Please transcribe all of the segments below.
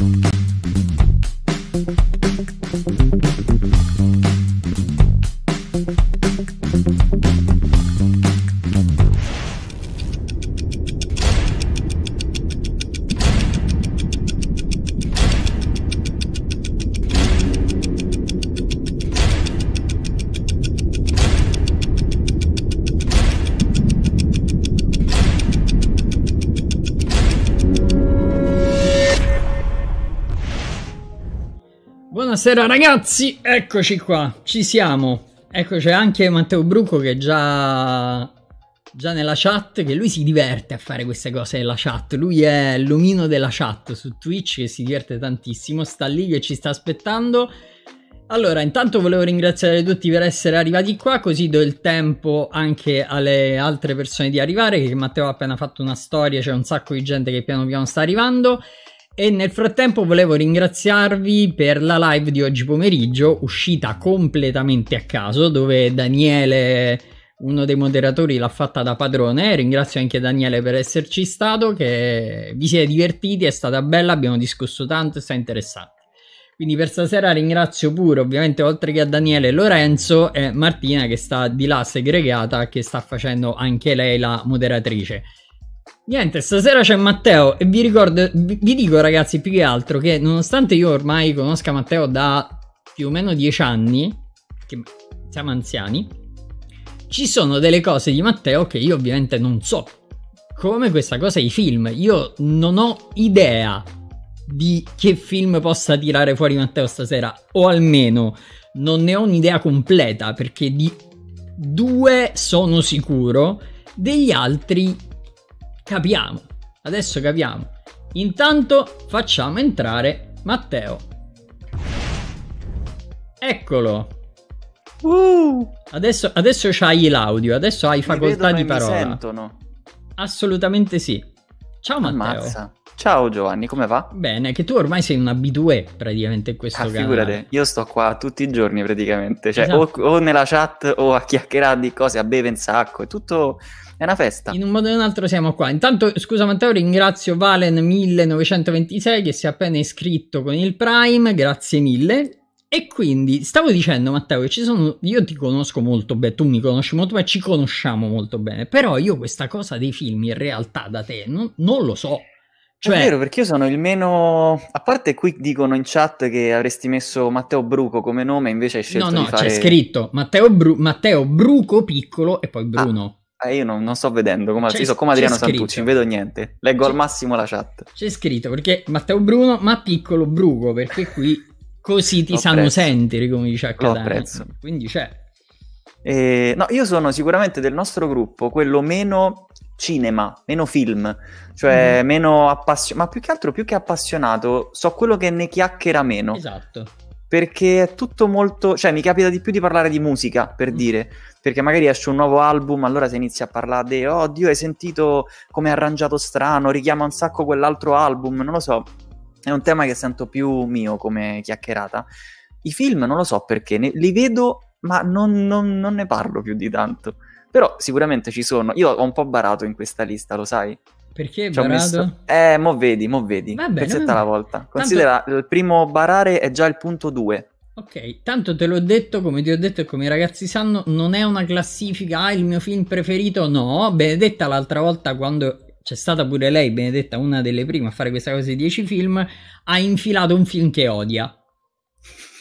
Thank you. Buonasera ragazzi, eccoci qua, ci siamo. Ecco c'è anche Matteo Bruco che è già, già nella chat, che lui si diverte a fare queste cose nella chat. Lui è l'omino della chat su Twitch che si diverte tantissimo, sta lì che ci sta aspettando. Allora, intanto volevo ringraziare tutti per essere arrivati qua, così do il tempo anche alle altre persone di arrivare, che Matteo ha appena fatto una storia, c'è un sacco di gente che piano piano sta arrivando. E nel frattempo volevo ringraziarvi per la live di oggi pomeriggio, uscita completamente a caso, dove Daniele, uno dei moderatori, l'ha fatta da padrone. Ringrazio anche Daniele per esserci stato, che vi siete divertiti, è stata bella, abbiamo discusso tanto, è stata interessante. Quindi per stasera ringrazio pure, ovviamente, oltre che a Daniele, Lorenzo e Martina che sta di là segregata, che sta facendo anche lei la moderatrice. Niente, stasera c'è Matteo e vi ricordo, vi, vi dico ragazzi più che altro che nonostante io ormai conosca Matteo da più o meno dieci anni, che siamo anziani, ci sono delle cose di Matteo che io ovviamente non so, come questa cosa i film, io non ho idea di che film possa tirare fuori Matteo stasera, o almeno non ne ho un'idea completa perché di due sono sicuro, degli altri Capiamo, adesso capiamo. Intanto facciamo entrare Matteo. Eccolo. Uh. Adesso, adesso c'hai l'audio, adesso hai facoltà di parola. Mi sentono. Assolutamente sì. Ciao Matteo. Ammazza. Ciao Giovanni, come va? Bene, che tu ormai sei un abitué praticamente in questo caso. Ah, canale. Figurate, io sto qua tutti i giorni praticamente, cioè esatto. o, o, nella chat o a chiacchierare di cose, a bere un sacco, è tutto è una festa. In un modo o in un altro siamo qua. Intanto, scusa Matteo, ringrazio Valen1926 che si è appena iscritto con il Prime, grazie mille. E quindi stavo dicendo, Matteo, che ci sono. Io ti conosco molto bene, tu mi conosci molto bene, ci conosciamo molto bene. Però io questa cosa dei film in realtà da te non, non lo so. Cioè... È vero, perché io sono il meno. A parte qui dicono in chat che avresti messo Matteo Bruco come nome, invece hai scelto. No, no, fare... c'è scritto Matteo, Bru... Matteo, Bruco piccolo e poi ah, Bruno. Ah. Eh, io non, non, sto vedendo, come, io so come Adriano Santucci, non vedo niente. Leggo c'è, al massimo la chat. C'è scritto perché Matteo Bruno, ma piccolo Brugo, perché qui così ti sanno prezzo. sentire, come dice a Catania. Quindi c'è. Eh, no, io sono sicuramente del nostro gruppo quello meno cinema, meno film, cioè mm. meno appassionato, ma più che altro, più che appassionato, so quello che ne chiacchiera meno. Esatto perché è tutto molto, cioè mi capita di più di parlare di musica, per mm. dire, perché magari esce un nuovo album, allora si inizia a parlare di, oh Dio, hai sentito come è arrangiato strano, richiama un sacco quell'altro album, non lo so, è un tema che sento più mio come chiacchierata. I film non lo so perché, ne, li vedo ma non, non, non ne parlo più di tanto, però sicuramente ci sono, io ho un po' barato in questa lista, lo sai? Perché Barado? Messo... Eh, mo vedi, mo vedi. Vabbè, Pezzetta alla volta. Considera, Tanto... il primo barare è già il punto 2. Ok, tanto te l'ho detto, come ti ho detto e come i ragazzi sanno, non è una classifica, ah, il mio film preferito, no. Benedetta l'altra volta quando c'è stata pure lei, Benedetta, una delle prime a fare questa cosa di 10 film, ha infilato un film che odia.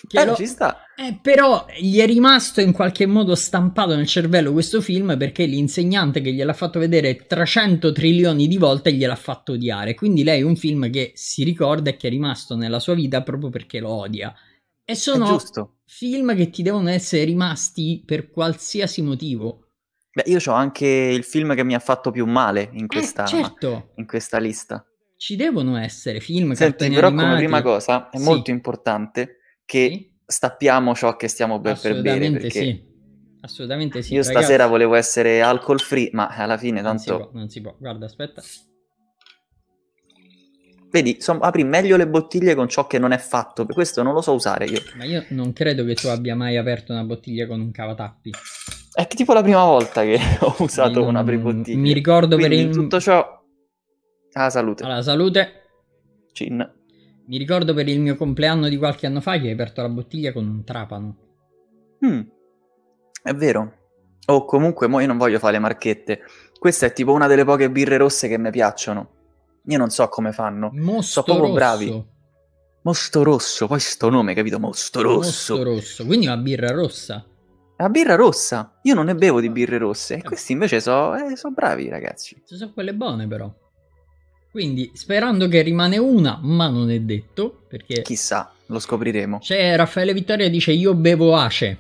Che eh, lo... ci sta. Eh, però gli è rimasto in qualche modo stampato nel cervello questo film perché l'insegnante che gliel'ha fatto vedere 300 trilioni di volte gliel'ha fatto odiare. Quindi lei è un film che si ricorda e che è rimasto nella sua vita proprio perché lo odia. E sono film che ti devono essere rimasti per qualsiasi motivo. Beh, io ho anche il film che mi ha fatto più male in eh, questa, eh, certo. in questa lista. Ci devono essere film che Senti, però animati. come prima cosa è sì. molto importante che sì? stappiamo ciò che stiamo ben per bere. Perché... Sì. Assolutamente sì. Io ragazzi. stasera volevo essere alcol free, ma alla fine tanto... Non si può, non si può. guarda, aspetta. Vedi, so, apri meglio le bottiglie con ciò che non è fatto, per questo non lo so usare io. Ma io non credo che tu abbia mai aperto una bottiglia con un cavatappi. È che tipo la prima volta che ho usato non, un apribottiglie. Mi ricordo Quindi per il... tutto ciò... Ah, salute. Alla salute. Cin. Mi ricordo per il mio compleanno di qualche anno fa che hai aperto la bottiglia con un trapano. Mm, è vero. O oh, comunque, mo io non voglio fare le marchette. Questa è tipo una delle poche birre rosse che mi piacciono. Io non so come fanno. Mosto so proprio rosso. bravi. Mosto rosso, poi sto nome, capito? Mosto rosso. Mosto rosso, quindi una birra rossa. La birra rossa. Io non ne bevo di ah. birre rosse. E eh. questi invece sono eh, so bravi, ragazzi. Sono quelle buone, però. Quindi sperando che rimane una, ma non è detto, perché... Chissà, lo scopriremo. C'è Raffaele Vittoria dice io bevo ace,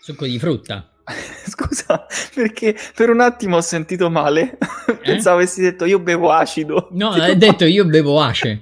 succo di frutta. Scusa, perché per un attimo ho sentito male. Eh? Pensavo avessi detto io bevo acido. No, hai detto io bevo ace.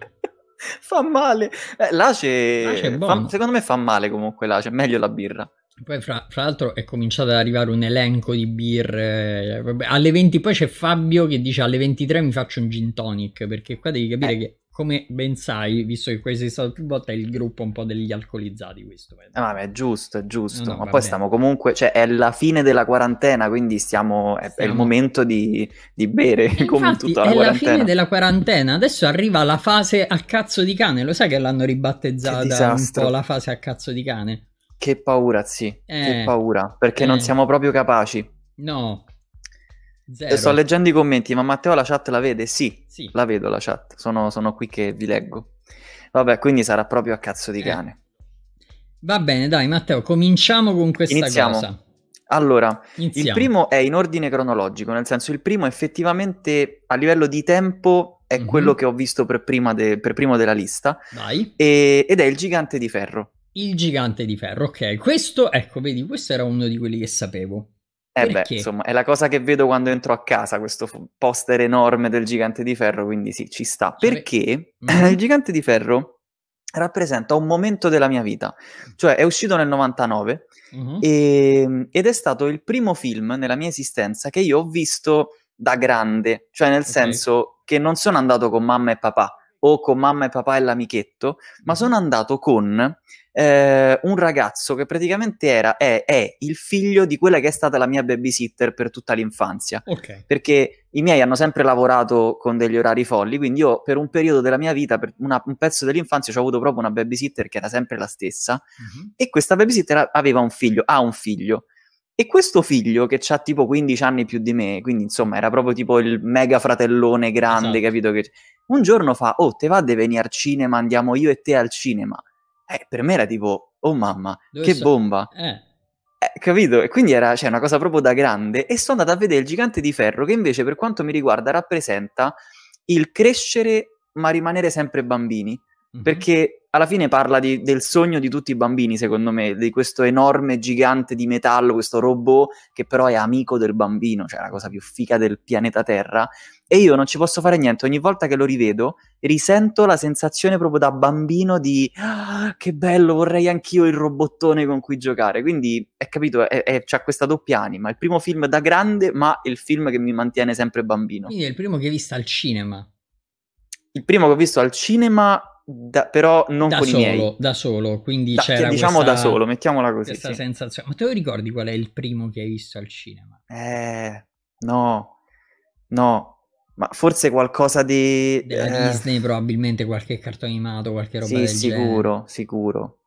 fa male. Eh, l'ace, l'ace fa, secondo me fa male comunque l'ace, meglio la birra. Poi fra, fra, l'altro è cominciato ad arrivare un elenco di birre. Eh, alle 20 poi c'è Fabio che dice alle 23 mi faccio un gin tonic, perché qua devi capire eh. che come ben sai, visto che questo è stato più volte, è il gruppo un po' degli alcolizzati questo. Eh. Ah, ma è giusto, è giusto. No, no, ma poi stiamo comunque, cioè è la fine della quarantena, quindi stiamo, è, stiamo... è il momento di, di bere e eh, come infatti, tutta la è quarantena. la fine della quarantena, adesso arriva la fase a cazzo di cane, lo sai che l'hanno ribattezzata un po' la fase a cazzo di cane? Che paura, sì, eh, che paura, perché eh. non siamo proprio capaci. No. Zero. Sto leggendo i commenti, ma Matteo la chat la vede? Sì, sì. la vedo la chat, sono, sono, qui che vi leggo. Vabbè, quindi sarà proprio a cazzo di eh. cane. Va bene, dai Matteo, cominciamo con questa Iniziamo. cosa. Allora, Iniziamo. il primo è in ordine cronologico, nel senso il primo effettivamente a livello di tempo è mm-hmm. quello mhm. che ho visto per, de- per primo della lista. Vai. E- ed è il gigante di ferro. Il gigante di ferro, ok. Questo, ecco, vedi, questo era uno di quelli che sapevo. Eh beh, insomma, è la cosa che vedo quando entro a casa, questo poster enorme del gigante di ferro, quindi sì, ci sta. Perché mm. il mhm. gigante di ferro rappresenta un momento della mia vita, cioè è uscito nel 99 mm-hmm. e, ed è stato il primo film nella mia esistenza che io ho visto da grande, cioè nel okay. senso che non sono andato con mamma e papà o con mamma e papà e l'amichetto, ma mhm. sono andato con eh, un ragazzo che praticamente era, è, è, il figlio di quella che è stata la mia babysitter per tutta l'infanzia. Okay. Perché i miei hanno sempre lavorato con degli orari folli, quindi io per un periodo della mia vita, per una, un pezzo dell'infanzia, ho avuto proprio una babysitter che era sempre la stessa. Mm-hmm. E questa babysitter aveva un figlio, ha un figlio. E questo figlio, che ha tipo 15 anni più di me, quindi insomma era proprio tipo il mega fratellone grande, esatto. capito? Che... Un giorno fa, oh, te va a venire al cinema, andiamo io e te al cinema eh, per me era tipo, oh mamma, Dove che so? bomba. Eh. Eh, capito? E quindi era cioè, una cosa proprio da grande. E sono andato a vedere il gigante di ferro che invece, per quanto mi riguarda, rappresenta il crescere ma rimanere sempre bambini. Mm-hmm. Perché alla fine parla di, del sogno di tutti i bambini, secondo me, di questo enorme gigante di metallo, questo robot che però è amico del bambino, cioè la cosa più figa del pianeta Terra e io non ci posso fare niente. Ogni volta che lo rivedo, risento la sensazione proprio da bambino di ah, che bello, vorrei anch'io il robottone con cui giocare. Quindi, è capito, è, è, c'ha questa doppia anima. Il primo film da grande, ma il film che mi mantiene sempre bambino. Quindi è il primo che hai visto al cinema. Il primo che ho visto al cinema da, però non da con solo, i miei. Da solo, quindi da, c'era Diciamo questa, da solo, mettiamola così. Questa sì. sensazione. Ma te lo ricordi qual è il primo che hai visto al cinema? Eh, no, no. Ma forse qualcosa di... Della eh... Disney probabilmente, qualche cartone animato, qualche roba sì, del sicuro, genere. sicuro.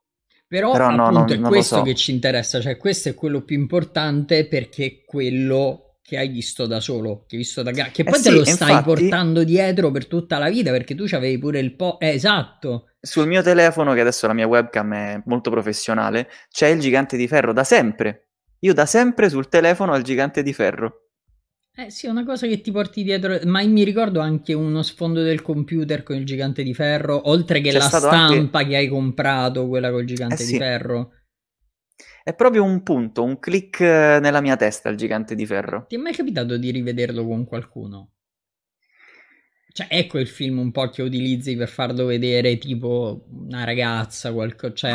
Però, Però appunto no, non, è non questo so. che ci interessa, cioè questo è quello più importante perché è quello che hai visto da solo, che, hai visto da ga- che eh poi eh te lo stai infatti... portando dietro per tutta la vita perché tu avevi pure il po'... Eh, esatto! Sul mio telefono, che adesso la mia webcam è molto professionale, c'è il gigante di ferro da sempre. Io da sempre sul telefono ho il gigante di ferro. Eh sì, una cosa che ti porti dietro, ma mi ricordo anche uno sfondo del computer con il gigante di ferro, oltre che C'è la stampa anche... che hai comprato, quella col gigante eh sì. di ferro. È proprio un punto, un click eh, nella mia testa il gigante di ferro. Ti è mai capitato di rivederlo con qualcuno? Cioè, ecco il film un po' che utilizzi per farlo vedere tipo una ragazza, qualcosa. Cioè...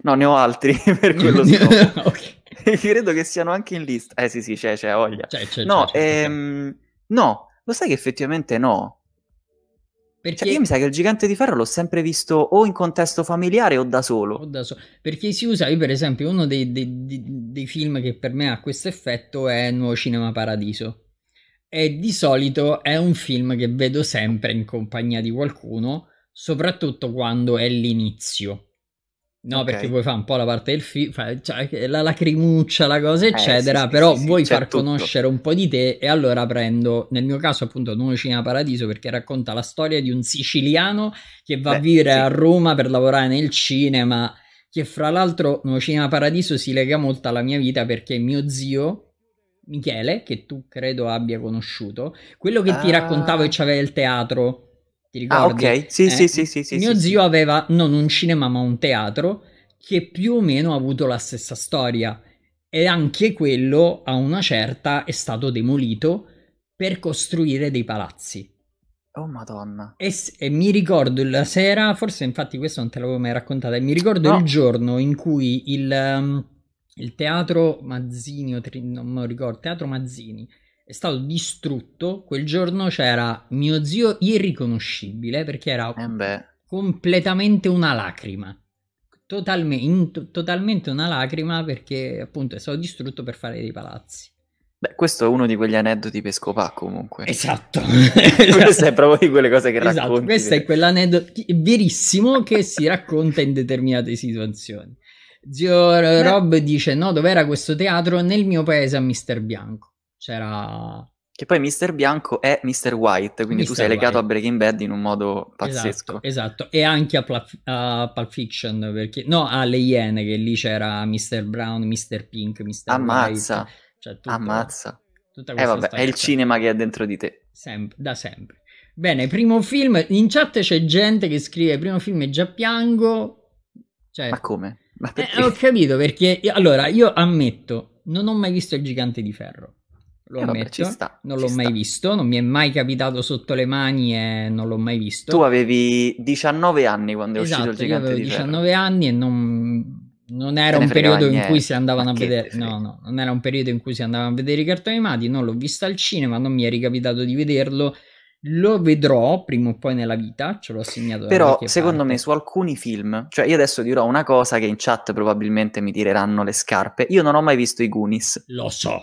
no, ne ho altri per quello scopo. ok. credo che siano anche in lista. Eh sì, sì, c'è, c'è voglia. C'è, c'è, no, c'è, ehm... no, lo sai che effettivamente no. Cioè, perché... Cioè, io mi sa che il gigante di ferro l'ho sempre visto o in contesto familiare o da solo. O da so- perché si usa, io per esempio, uno dei, dei, dei, dei film che per me ha questo effetto è Nuovo Cinema Paradiso. E di solito è un film che vedo sempre in compagnia di qualcuno, soprattutto quando è l'inizio. No, okay. perché vuoi fare un po' la parte del film, cioè, la lacrimuccia, la cosa, eh, eccetera. Eh, sì, però sì, vuoi sì, far conoscere un po' di te. E allora prendo, nel mio caso, appunto, Nuovo Cinema Paradiso, perché racconta la storia di un siciliano che va Beh, a vivere a Roma per lavorare nel cinema. Che fra l'altro, Nuovo Cinema Paradiso si lega molto alla mia vita perché mio zio. Michele, che tu credo abbia conosciuto, quello che ah. ti raccontavo ah. e c'aveva il teatro, ti ah, ricordi? Ah, ok. Sì, eh, sì, sì, sì, sì. Mio sì, zio sì. aveva non un cinema, ma un teatro che più o meno ha avuto la stessa storia. E anche quello, a una certa, è stato demolito per costruire dei palazzi. Oh madonna. E, e, mi ricordo la sera, forse infatti questo non te l'avevo mai raccontata, mi ricordo no. il giorno in cui il, ehm, il teatro Mazzini, non me lo mi ricordo, teatro Mazzini, è stato distrutto. Quel giorno c'era mio zio irriconoscibile perché era eh completamente una lacrima. Totalme, in, to, totalmente una lacrima perché appunto è stato distrutto per fare dei palazzi. Beh, questo è uno di quegli aneddoti Pescopà comunque. Esatto. Questa è proprio di quelle cose che esatto, racconti. Questo è quell'aneddoto verissimo che si racconta in determinate situazioni. Zio Rob dice: No, dov'era questo teatro? Nel mio paese a Mister Bianco c'era... Che poi Mr. Bianco è Mr. White, quindi Mr. tu sei legato a Breaking Bad in un modo pazzesco. Esatto, esatto. e anche a, Pla- a Pulp Fiction, perché... no, alle Iene, che lì c'era Mr. Brown, Mr. Pink, Mr. Ammazza. White. Cioè, tutto... Ammazza. Tutta eh vabbè, è il cinema che è dentro di te. Sempre, da sempre. Bene, primo film, in chat c'è gente che scrive primo film e già piango. Cioè, Ma come? Ma eh, ho capito perché, allora, io ammetto, non ho mai visto Il Gigante di Ferro. Eh, lo ammetto, vabbè, ci sta, non l'ho mai visto, non mi è mai capitato sotto le mani e non l'ho mai visto. Tu avevi 19 anni quando è esatto, uscito il esatto, gigante io avevo 19 terra. anni e non, non era un periodo in cui si andavano a vedere no, no, non era un periodo in cui si andavano a vedere i cartoni animati, non l'ho visto al cinema, non mi è ricapitato di vederlo. Lo vedrò prima o poi nella vita, ce l'ho segnato. Però, secondo parte. me, su alcuni film, cioè io adesso dirò una cosa che in chat probabilmente mi tireranno le scarpe. Io non ho mai visto i Goonies. Lo so.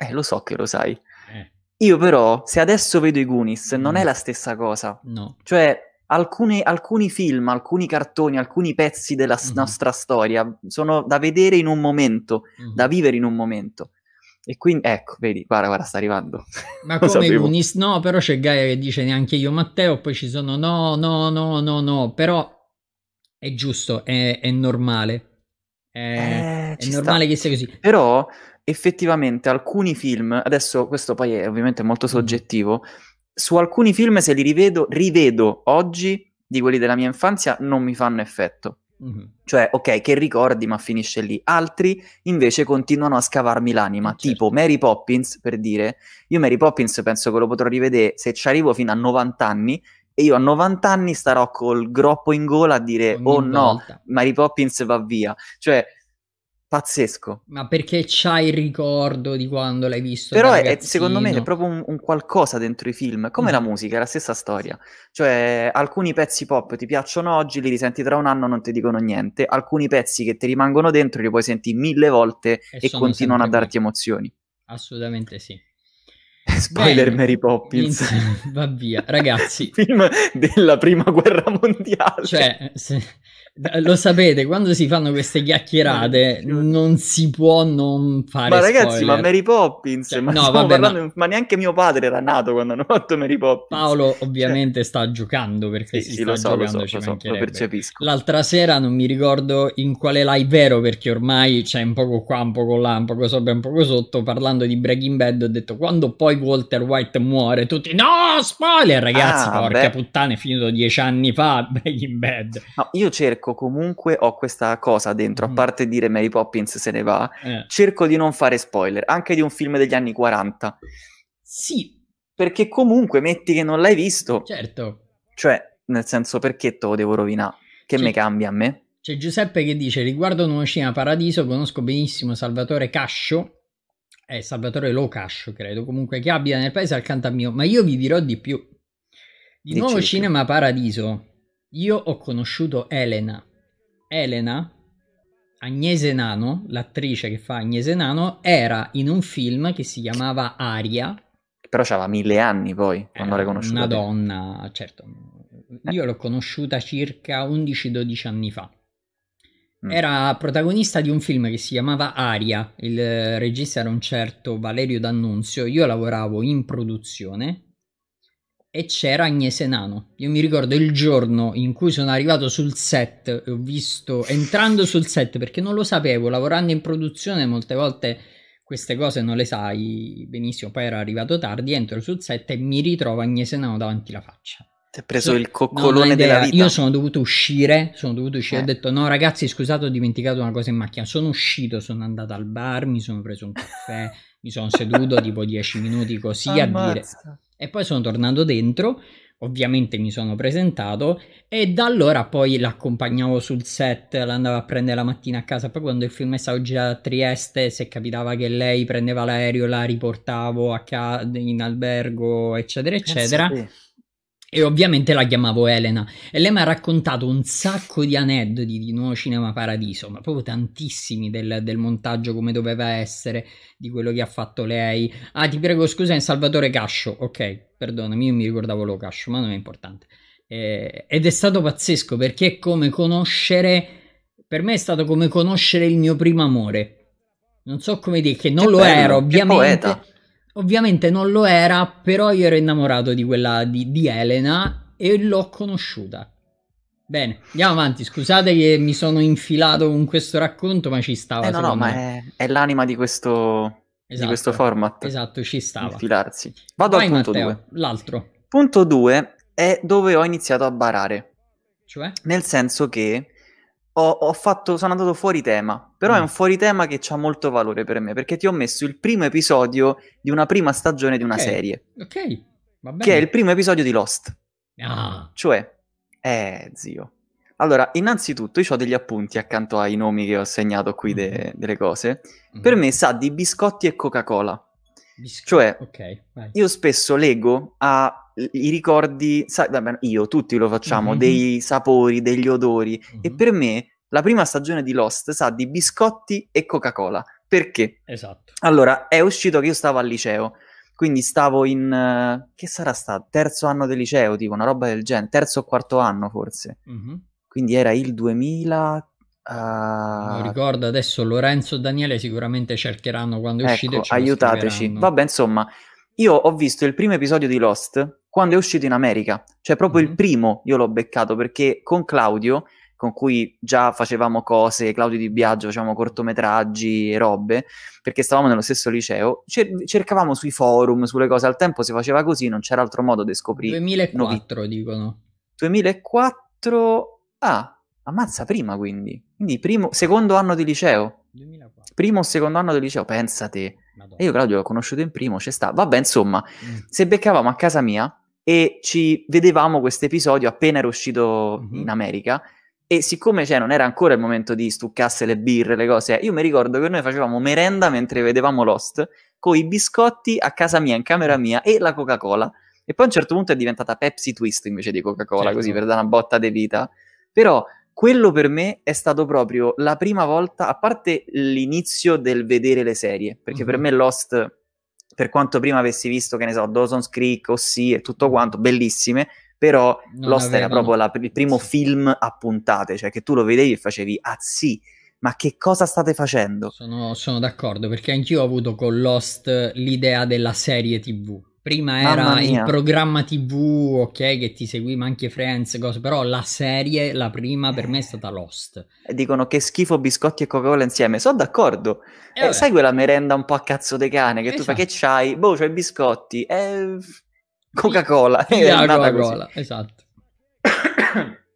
Eh, lo so che lo sai. Eh. Io però, se adesso vedo i Goonies, non mm. è la stessa cosa. No. Cioè, alcuni, alcuni film, alcuni cartoni, alcuni pezzi della mm. nostra storia sono da vedere in un momento, mm. da vivere in un momento. E quindi, ecco, vedi, guarda, guarda, sta arrivando. Ma come Goonies? No, però c'è Gaia che dice neanche io Matteo, poi ci sono no, no, no, no, no, però è giusto, è, è normale. È, eh, è normale sta. che sia così. Però effettivamente alcuni film, adesso questo poi è ovviamente molto mm. soggettivo, su alcuni film se li rivedo, rivedo oggi di quelli della mia infanzia, non mi fanno effetto. Mm-hmm. Cioè, ok, che ricordi, ma finisce lì. Altri invece continuano a scavarmi l'anima, certo. tipo Mary Poppins, per dire, io Mary Poppins penso che lo potrò rivedere se ci arrivo fino a 90 anni e io a 90 anni starò col groppo in gola a dire Ogni oh volta. no, Mary Poppins va via. Cioè, pazzesco. Ma perché c'hai il ricordo di quando l'hai visto? Però è, secondo me è proprio un, un, qualcosa dentro i film, come mm. la musica, è la stessa storia. Cioè, alcuni pezzi pop ti piacciono oggi, li risenti tra un anno, non ti dicono niente. Alcuni pezzi che ti rimangono dentro li puoi sentire mille volte e, e continuano a darti qui. emozioni. Assolutamente sì. Spoiler Bene. Mary Poppins. Inizio, va via, ragazzi. film della prima guerra mondiale. Cioè, se lo sapete, quando si fanno queste chiacchierate eh, non si può non fare Ma ragazzi, spoiler. ma Mary Poppins, cioè, ma, no, vabbè, parlando, ma... ma... neanche mio padre era nato quando hanno fatto Mary Poppins. Paolo cioè, ovviamente sta giocando perché sì, si sì, sta lo so, giocando, lo so, lo so, lo percepisco. L'altra sera non mi ricordo in quale live ero perché ormai c'è un poco qua, un poco là, un poco sopra, un poco sotto, parlando di Breaking Bad ho detto quando poi Walter White muore tutti no, spoiler ragazzi, ah, porca beh. puttana è finito dieci anni fa Breaking Bad. No, io cerco ecco, comunque ho questa cosa dentro, mm. a parte dire Mary Poppins se ne va, eh. cerco di non fare spoiler, anche di un film degli anni 40. Sì. Perché comunque metti che non l'hai visto. Certo. Cioè, nel senso, perché te lo devo rovinare? Che certo. me cambia a me? C'è Giuseppe che dice: Riguardo Nuovo Cinema Paradiso, conosco benissimo Salvatore Cascio, eh, Salvatore Lo Cascio, credo comunque, che abbia nel paese accanto a mio, ma io vi dirò di più. Di Nuovo Cinema Paradiso, io ho conosciuto Elena. Elena, Agnese Nano, l'attrice che fa Agnese Nano, era in un film che si chiamava Aria. Però aveva mille anni poi, eh, quando l'hai conosciuta. Una donna, certo. Eh. Io l'ho conosciuta circa 11-12 anni fa. Mm. Era protagonista di un film che si chiamava Aria, il regista era un certo Valerio D'Annunzio, io lavoravo in produzione e c'era Agnese Nano. Io mi ricordo il giorno in cui sono arrivato sul set, ho visto entrando sul set perché non lo sapevo, lavorando in produzione molte volte queste cose non le sai benissimo, poi era arrivato tardi, entro sul set e mi ritrovo Agnese Nano davanti la faccia. Ti ha preso il coccolone della vita. Io sono dovuto uscire, sono dovuto uscire, eh. ho detto no ragazzi scusate ho dimenticato una cosa in macchina, sono uscito, sono andato al bar, mi sono preso un caffè, mi sono seduto tipo dieci minuti così Ammazza. a dire e poi sono tornato dentro, ovviamente mi sono presentato e da allora poi l'accompagnavo sul set, l'andavo a prendere la mattina a casa, poi quando il film è stato girato a Trieste, se capitava che lei prendeva l'aereo, la riportavo a ca- in albergo, eccetera, eh eccetera. Penso e ovviamente la chiamavo Elena e lei mi ha raccontato un sacco di aneddoti di Nuovo Cinema Paradiso, ma proprio tantissimi del, del montaggio come doveva essere, di quello che ha fatto lei. Ah, ti prego scusa, è Salvatore Cascio, ok, perdonami, io mi ricordavo lo Cascio, ma non è importante. Eh, ed è stato pazzesco perché è come conoscere, per me è stato come conoscere il mio primo amore. Non so come dire, che non che lo bello, ero ovviamente. Poeta Ovviamente non lo era, però io ero innamorato di quella di, di Elena e l'ho conosciuta. Bene, andiamo avanti. Scusate che mi sono infilato con questo racconto, ma ci stava. Eh no, no, ma è, è, l'anima di questo, esatto, di questo format. Esatto, ci stava. Infilarsi. Vado Vai, al punto 2. L'altro. Punto 2 è dove ho iniziato a barare. Cioè? Nel senso che ho, ho fatto, sono andato fuori tema, però mm. è un fuori tema che ha molto valore per me, perché ti ho messo il primo episodio di una prima stagione di una okay. serie. Ok, va bene. Che è il primo episodio di Lost. Ah. Cioè, eh, zio. Allora, innanzitutto io ho degli appunti accanto ai nomi che ho segnato qui de- mm-hmm. delle cose. Mm-hmm. Per me sa di biscotti e Coca-Cola. Bisco- cioè, okay, io spesso leggo a i ricordi, sa, io, tutti lo facciamo, mm-hmm. dei sapori, degli odori. Mm-hmm. E mhm. per me la prima stagione di Lost sa di biscotti e Coca-Cola. Perché? Esatto. Allora, è uscito che io stavo al liceo, quindi stavo in... Uh, che sarà stato? Terzo anno del liceo, tipo una roba del genere, terzo o quarto anno forse. Mm-hmm. Quindi era il 2000... Uh... Non ricordo adesso Lorenzo e Daniele sicuramente cercheranno quando ecco, uscite. Aiutateci. Vabbè, insomma, io ho visto il primo episodio di Lost quando è uscito in America, cioè proprio mm-hmm. il primo io l'ho beccato perché con Claudio, con cui già facevamo cose, Claudio Di Biagio, facevamo cortometraggi e robe, perché stavamo nello stesso liceo, cer- cercavamo sui forum, sulle cose, al tempo si faceva così, non c'era altro modo di scoprire. 2004 novi- dicono. 2004, ah, ammazza prima quindi, quindi primo, secondo anno di liceo. 2004. Primo o secondo anno di liceo, pensate e io Claudio l'ho conosciuto in primo, c'è sta. Vabbè, insomma, mm. se beccavamo a casa mia e ci vedevamo questo episodio appena era uscito mm-hmm. in America e siccome cioè, non era ancora il momento di stuccasse le birre, le cose, io mi ricordo che noi facevamo merenda mentre vedevamo Lost con i biscotti a casa mia, in camera mm. mia e la Coca-Cola. E poi a un certo punto è diventata Pepsi Twist invece di Coca-Cola, certo. così per dare una botta di vita. Però quello per me è stato proprio la prima volta, a parte l'inizio del vedere le serie, perché mm-hmm. per mhm. me Lost, per quanto prima avessi visto, che ne so, Dawson's Creek, Ossi e tutto quanto, bellissime, però non Lost avevano. era proprio la, il primo film a puntate, cioè che tu lo vedevi e facevi, ah sì, ma che cosa state facendo? Sono, sono d'accordo, perché anch'io ho avuto con Lost l'idea della serie tv Prima era il programma TV, ok, che ti seguiva anche Friends, cose, però la serie, la prima per me è stata Lost. E eh, dicono che schifo biscotti e Coca-Cola insieme. Sono d'accordo. E eh, eh, sai quella merenda un po' a cazzo de cane che esatto. tu fai esatto. che c'hai? Boh, c'hai biscotti. Eh, Coca-Cola. Sì, è Coca-Cola, esatto.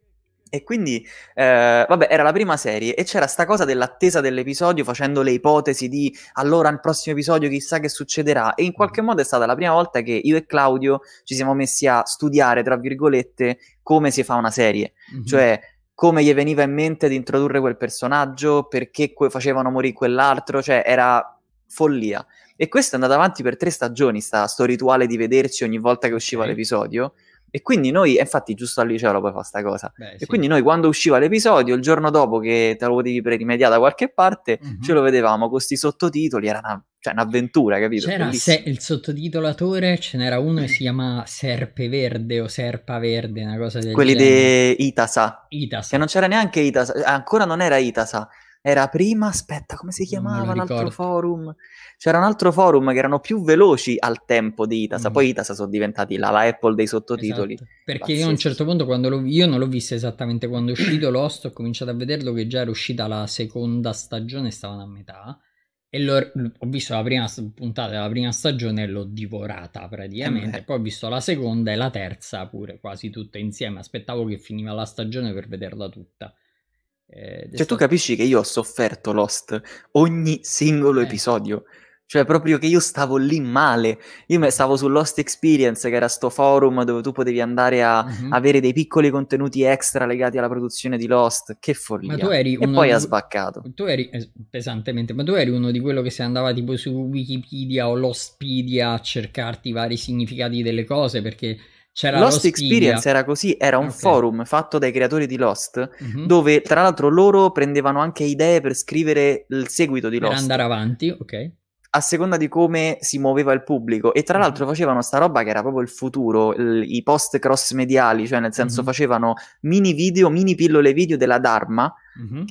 E quindi, eh, vabbè, era la prima serie e c'era sta cosa dell'attesa dell'episodio facendo le ipotesi di allora al prossimo episodio chissà che succederà. E in qualche mm. modo è stata la prima volta che io e Claudio ci siamo messi a studiare, tra virgolette, come si fa una serie. Mm-hmm. Cioè, come gli veniva in mente di introdurre quel personaggio, perché que- facevano morire quell'altro, cioè era follia. E questo è andato avanti per tre stagioni, sta, sto rituale di vederci ogni volta che usciva okay. l'episodio. E quindi noi, infatti, giusto al liceo lo puoi fare sta cosa. Beh, e sì. quindi noi quando usciva l'episodio, il giorno dopo che te lo potevi premediare da qualche parte, mm-hmm. ce lo vedevamo con questi sottotitoli, era una, cioè, un'avventura, capito? C'era se- il sottotitolatore, ce n'era uno che mm. si chiama Serpe Verde o Serpa Verde, una cosa del Quelli genere. Quelli di Itasa. Itasa. Che non c'era neanche Itasa, ancora non era Itasa, era prima, aspetta, come si chiamava l'altro forum? C'era un altro forum che erano più veloci al tempo di Itasa, mm. poi Itasa sono diventati la, la Apple dei sottotitoli. Esatto. Perché Pazzesco. io a un certo punto, quando l'ho, io non l'ho visto esattamente quando è uscito l'host, ho cominciato a vederlo che già era uscita la seconda stagione, stavano a metà. E ho visto la prima puntata della prima stagione e l'ho divorata praticamente. Eh Poi ho visto la seconda e la terza pure quasi tutte insieme. Aspettavo che finiva la stagione per vederla tutta. Eh, cioè tu capisci che io ho sofferto Lost ogni singolo eh. episodio. Cioè, proprio che io stavo lì male. Io stavo su Lost Experience, che era sto forum dove tu potevi andare a mm-hmm. avere dei piccoli contenuti extra legati alla produzione di Lost. Che follia. e poi di... ha sbaccato. Tu eri pesantemente, ma tu eri uno di quello che se andava tipo su Wikipedia o Lostpedia a cercarti i vari significati delle cose perché c'era Lost Experience era così, era un okay. forum fatto dai creatori di Lost, mm-hmm. dove tra l'altro loro prendevano anche idee per scrivere il seguito di Lost. Per andare avanti, ok. A seconda di come si muoveva il pubblico. E tra mhm. l'altro facevano sta roba che era proprio il futuro, il, i post cross mediali, cioè nel senso mm-hmm. facevano mini video, mini pillole video della Dharma,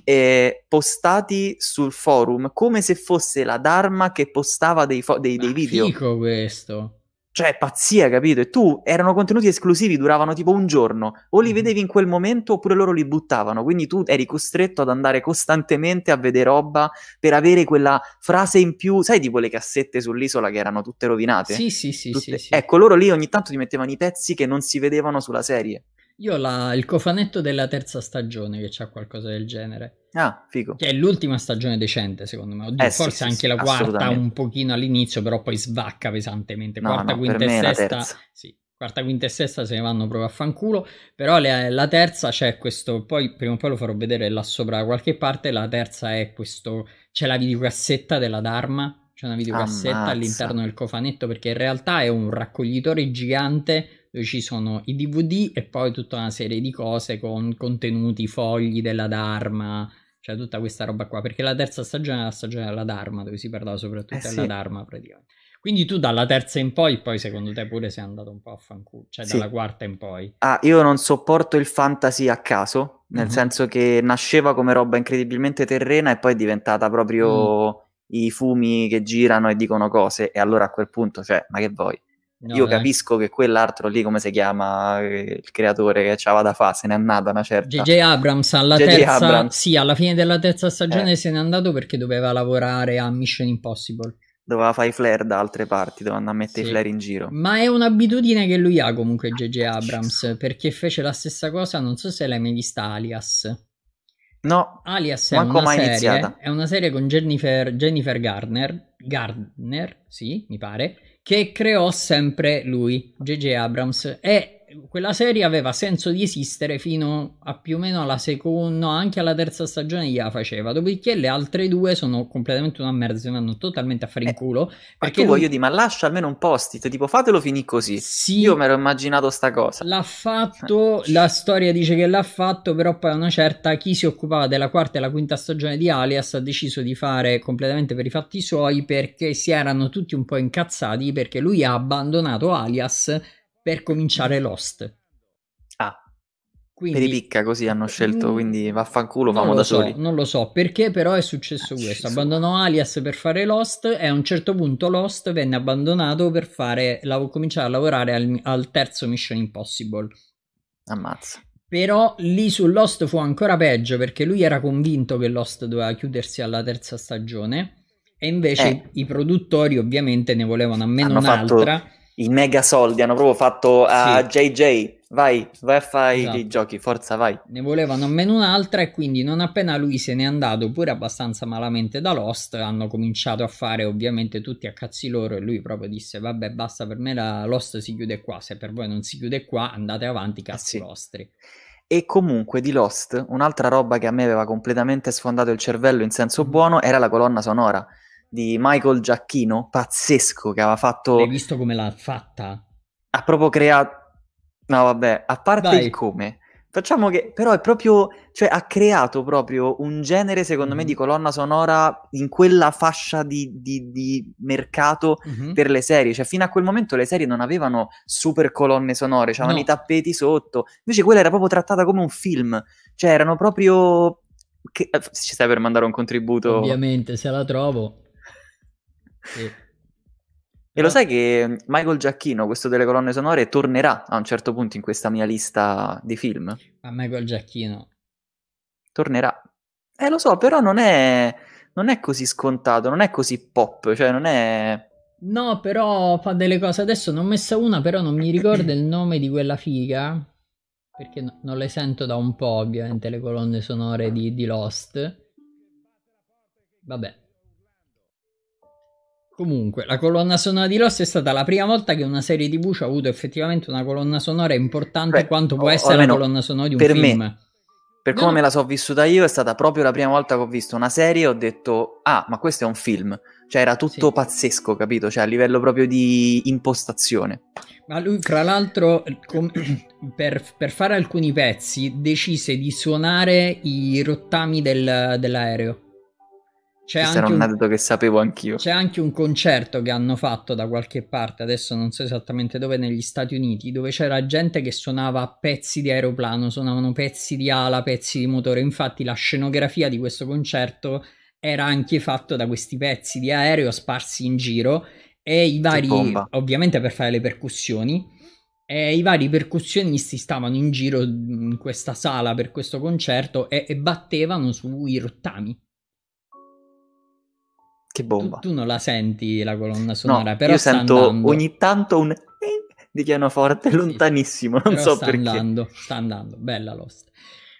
eh, postati sul forum, come se fosse la Dharma che postava dei, fo- dei, dei video. Fico questo. Cioè, pazzia, capito? E tu, erano contenuti esclusivi, duravano tipo un giorno. O li mm-hmm. vedevi in quel momento oppure loro li buttavano. Quindi tu eri costretto ad andare costantemente a vedere roba per avere quella frase in più. Sai di quelle cassette sull'isola che erano tutte rovinate? Sì, sì, sì. Tutte... sì, sì. Ecco, loro lì ogni tanto ti mettevano i pezzi che non si vedevano sulla serie. Io ho il cofanetto della terza stagione che c'ha qualcosa del genere. Ah, figo. Che è l'ultima stagione decente, secondo me. Oddio, Eh, forse sì, anche sì, la quarta un pochino all'inizio, però poi svacca pesantemente. No, quarta, no, quinta e sesta. Sì. Quarta, quinta e sesta se ne vanno proprio a fanculo. Però le- la terza c'è questo. Poi prima o poi lo farò vedere là sopra da qualche parte. La terza è questo. C'è la videocassetta della Dharma. C'è una videocassetta Ammazza. all'interno del cofanetto perché in realtà è un raccoglitore gigante ci sono i DVD e poi tutta una serie di cose con contenuti, fogli della Dharma, cioè tutta questa roba qua, perché la terza stagione è la stagione della Dharma, dove si parlava soprattutto eh della Dharma praticamente. Quindi tu dalla terza in poi, poi secondo te pure sei andato un po' a fanculo, cioè sì. dalla quarta in poi. Ah, io non sopporto il fantasy a caso, nel mm-hmm. senso che nasceva come roba incredibilmente terrena e poi è diventata proprio mm. i fumi che girano e dicono cose, e allora a quel punto, cioè, ma che vuoi? No, Io eh. capisco che quell'altro lì, come si chiama, eh, il creatore che c'aveva da fa, se n'è andata una certa. JJ Abrams alla J. J. terza, Abrams. sì, alla fine della terza stagione eh. se n'è andato perché doveva lavorare a Mission Impossible. Doveva fare i flare da altre parti, doveva andare a mettere sì. i flare in giro. Ma è un'abitudine che lui ha comunque JJ ah, Abrams, oh, perché fece la stessa cosa, non so se l'hai mai vista Alias. No, Alias è una, serie, è una serie con Jennifer, Jennifer Gardner, Gardner, sì, mi pare, che creò sempre lui, J.J. Abrams. E quella serie aveva senso di esistere fino a più o meno alla seconda, anche alla terza stagione gliela faceva. Dopodiché le altre due sono completamente una merda, si vanno totalmente a fare in eh, culo. Eh, perché tu lui... voglio dire, ma lascia almeno un post-it, tipo fatelo finì così. Sì, Io mi ero immaginato sta cosa. L'ha fatto, la storia dice che l'ha fatto, però poi a una certa chi si occupava della quarta e la quinta stagione di Alias ha deciso di fare completamente per i fatti suoi perché si erano tutti un po' incazzati perché lui ha abbandonato Alias per cominciare Lost. Ah. Quindi, per i picca così hanno eh, scelto, mm, quindi vaffanculo, famo da so, soli. Non lo so, perché però è successo ah, questo. Abbandonò Alias per fare Lost e a un certo punto Lost venne abbandonato per fare, la, cominciare a lavorare al, al terzo Mission Impossible. Ammazza. Però lì su Lost fu ancora peggio perché lui era convinto che Lost doveva chiudersi alla terza stagione e invece eh. i produttori ovviamente ne volevano a meno un'altra. Fatto i mega soldi, hanno proprio fatto a sì. JJ. Vai, vai a fare esatto. i giochi, forza, vai. Ne volevano meno un'altra e quindi non appena lui se n'è andato, pure abbastanza malamente da Lost, hanno cominciato a fare ovviamente tutti a cazzi loro e lui proprio disse vabbè basta per me la Lost si chiude qua, se per voi non si chiude qua andate avanti eh cazzi eh sì. vostri. E comunque di Lost, un'altra roba che a me aveva completamente sfondato il cervello in senso mhm. buono era la colonna sonora di Michael Giacchino, pazzesco, che aveva fatto... Hai visto come l'ha fatta? Ha proprio creato... No, vabbè, a parte Vai. il come, facciamo che... Però è proprio... Cioè, ha creato proprio un genere, secondo mm. me, mhm. di colonna sonora in quella fascia di, di, di mercato mm-hmm. per le serie. Cioè, fino a quel momento le serie non avevano super colonne sonore, c'erano no. i tappeti sotto. Invece quella era proprio trattata come un film. Cioè, erano proprio... Che... Eh, ci stai per mandare un contributo? Ovviamente, se la trovo. Sì. E lo sai che mm, Michael Giacchino, questo delle colonne sonore, tornerà a un certo punto in questa mia lista di film? A Michael Giacchino. Tornerà. Eh lo so, però non è, non è così scontato, non è così pop, cioè non è... No, però fa delle cose. Adesso ne ho messa una, però non mi ricordo il nome di quella figa. Perché no, non le sento da un po', ovviamente, le colonne sonore di, di Lost. Vabbè, Comunque, la colonna sonora di Lost è stata la prima volta che una serie di Bush ha avuto effettivamente una colonna sonora importante Beh, quanto può o, essere la colonna sonora di un per film. Me, per no. come me la so vissuta io, è stata proprio la prima volta che ho visto una serie e ho detto: Ah, ma questo è un film. Cioè, era tutto sì. pazzesco, capito? Cioè, a livello proprio di impostazione. Ma lui, fra l'altro, com- per, per, fare alcuni pezzi, decise di suonare i rottami del, dell'aereo. C'è Questo anche era un aneddoto che sapevo anch'io. C'è anche un concerto che hanno fatto da qualche parte, adesso non so esattamente dove, negli Stati Uniti, dove c'era gente che suonava pezzi di aeroplano, suonavano pezzi di ala, pezzi di motore. Infatti la scenografia di questo concerto era anche fatta da questi pezzi di aereo sparsi in giro e i vari, ovviamente per fare le percussioni, e i vari percussionisti stavano in giro in questa sala per questo concerto e, e battevano sui rottami. Che bomba. Tu, tu, non la senti la colonna sonora, no, però io sento andando. ogni tanto un eh di pianoforte sì, lontanissimo, non so sta perché. Andando, sta andando, bella Lost.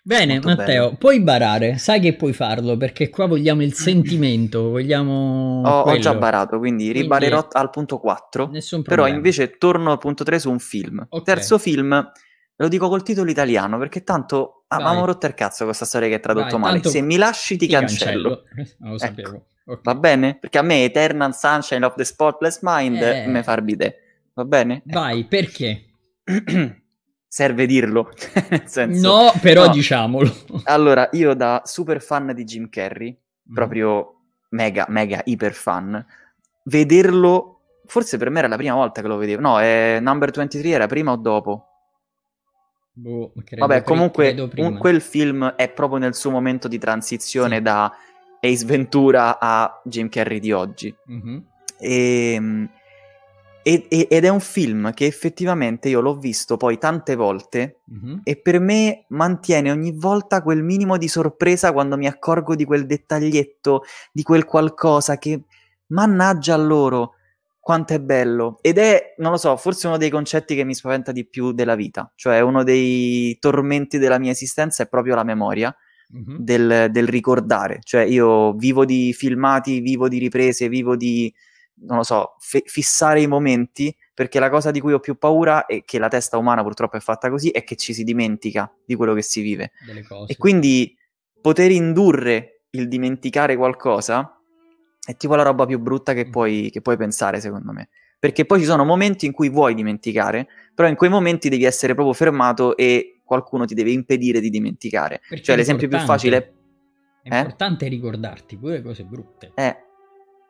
Bene, Molto Matteo, bello. puoi barare, sai che puoi farlo perché qua vogliamo il sentimento, vogliamo. Ho, ho già barato, quindi, quindi ribarerò al punto 4. Nessun problema. Però invece torno al punto 3 su un film. Okay. Terzo film, lo dico col titolo italiano perché tanto avevamo ah, rotto il cazzo questa storia che è tradotto Vai, male. Se mi lasci ti, ti cancello. cancello. lo sapevo. Ecco. Okay. Va bene? Perché a me Eternal Sunshine of the Spotless Mind eh... mi fa ridere. Va bene? Ecco. Vai, ecco. perché? Serve dirlo. senso, no, però no. diciamolo. allora, io da super fan di Jim Carrey, mm. proprio mega, mega, iper fan, vederlo, forse per me era la prima volta che lo vedevo. No, è Number 23 era prima o dopo? Boh, Vabbè, comunque un, quel film è proprio nel suo momento di transizione sì. da Ace Ventura a Jim Carrey di oggi. Mm-hmm. Ehm, e, e, ed è un film che effettivamente io l'ho visto poi tante volte mm-hmm. e per me mantiene ogni volta quel minimo di sorpresa quando mi accorgo di quel dettaglietto, di quel qualcosa che mannaggia a loro quanto è bello ed è, non lo so, forse uno dei concetti che mi spaventa di più della vita, cioè uno dei tormenti della mia esistenza è proprio la memoria mm-hmm. del, del, ricordare. Cioè io vivo di filmati, vivo di riprese, vivo di, non lo so, f- fissare i momenti, perché la cosa di cui ho più paura è che la testa umana purtroppo è fatta così, è che ci si dimentica di quello che si vive. E quindi poter indurre il dimenticare qualcosa è tipo la roba più brutta che puoi, che puoi pensare, secondo me. Perché poi ci sono momenti in cui vuoi dimenticare, però in quei momenti devi essere proprio fermato e qualcuno ti deve impedire di dimenticare. Perché cioè l'esempio più facile... È, eh? importante ricordarti pure cose brutte. Eh.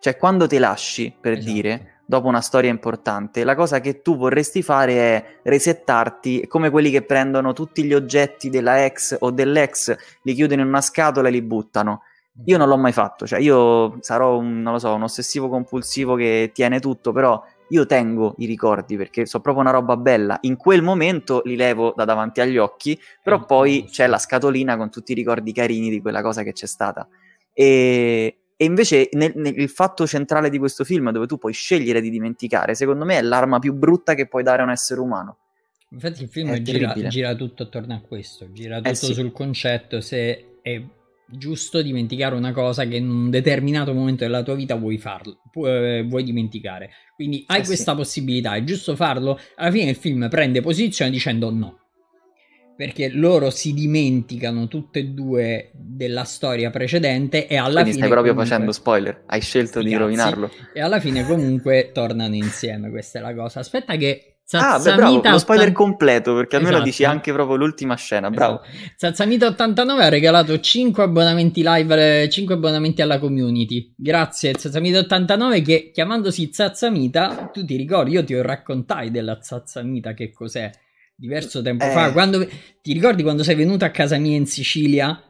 Cioè quando ti lasci, per esatto. dire, dopo una storia importante, la cosa che tu vorresti fare è resettarti come quelli che prendono tutti gli oggetti della ex o dell'ex, li chiudono in una scatola e li buttano. Io non l'ho mai fatto, cioè io sarò un, so, un ossessivo compulsivo che tiene tutto, però io tengo i ricordi perché so proprio una roba bella, in quel momento li levo da davanti agli occhi, però mm. poi c'è la scatolina con tutti i ricordi carini di quella cosa che c'è stata. E, e invece nel, nel, il fatto centrale di questo film, dove tu puoi scegliere di dimenticare, secondo me è l'arma più brutta che puoi dare a un essere umano. Infatti il film gira, gira, tutto attorno a questo, gira eh tutto eh sì. sul concetto se è giusto dimenticare una cosa che in un determinato momento della tua vita vuoi farlo, eh, vuoi dimenticare. Quindi hai eh questa sì. possibilità, è giusto farlo? Alla fine il film prende posizione dicendo no. Perché loro si dimenticano tutte e due della storia precedente e alla Quindi fine. Stai proprio comunque... facendo spoiler. Hai scelto sì, di rovinarlo. E alla fine, comunque, tornano insieme. Questa è la cosa. Aspetta, che Sazzamita ah, beh, bravo, lo spoiler completo, perché almeno esatto. dici anche proprio l'ultima scena, esatto. bravo. Sazzamita89 ha regalato 5 abbonamenti live, 5 abbonamenti alla community. Grazie Sazzamita89 che chiamandosi Sazzamita, tu ti ricordi, io ti raccontai della Sazzamita che cos'è diverso tempo eh. fa, quando, ti ricordi quando sei venuto a casa mia in Sicilia?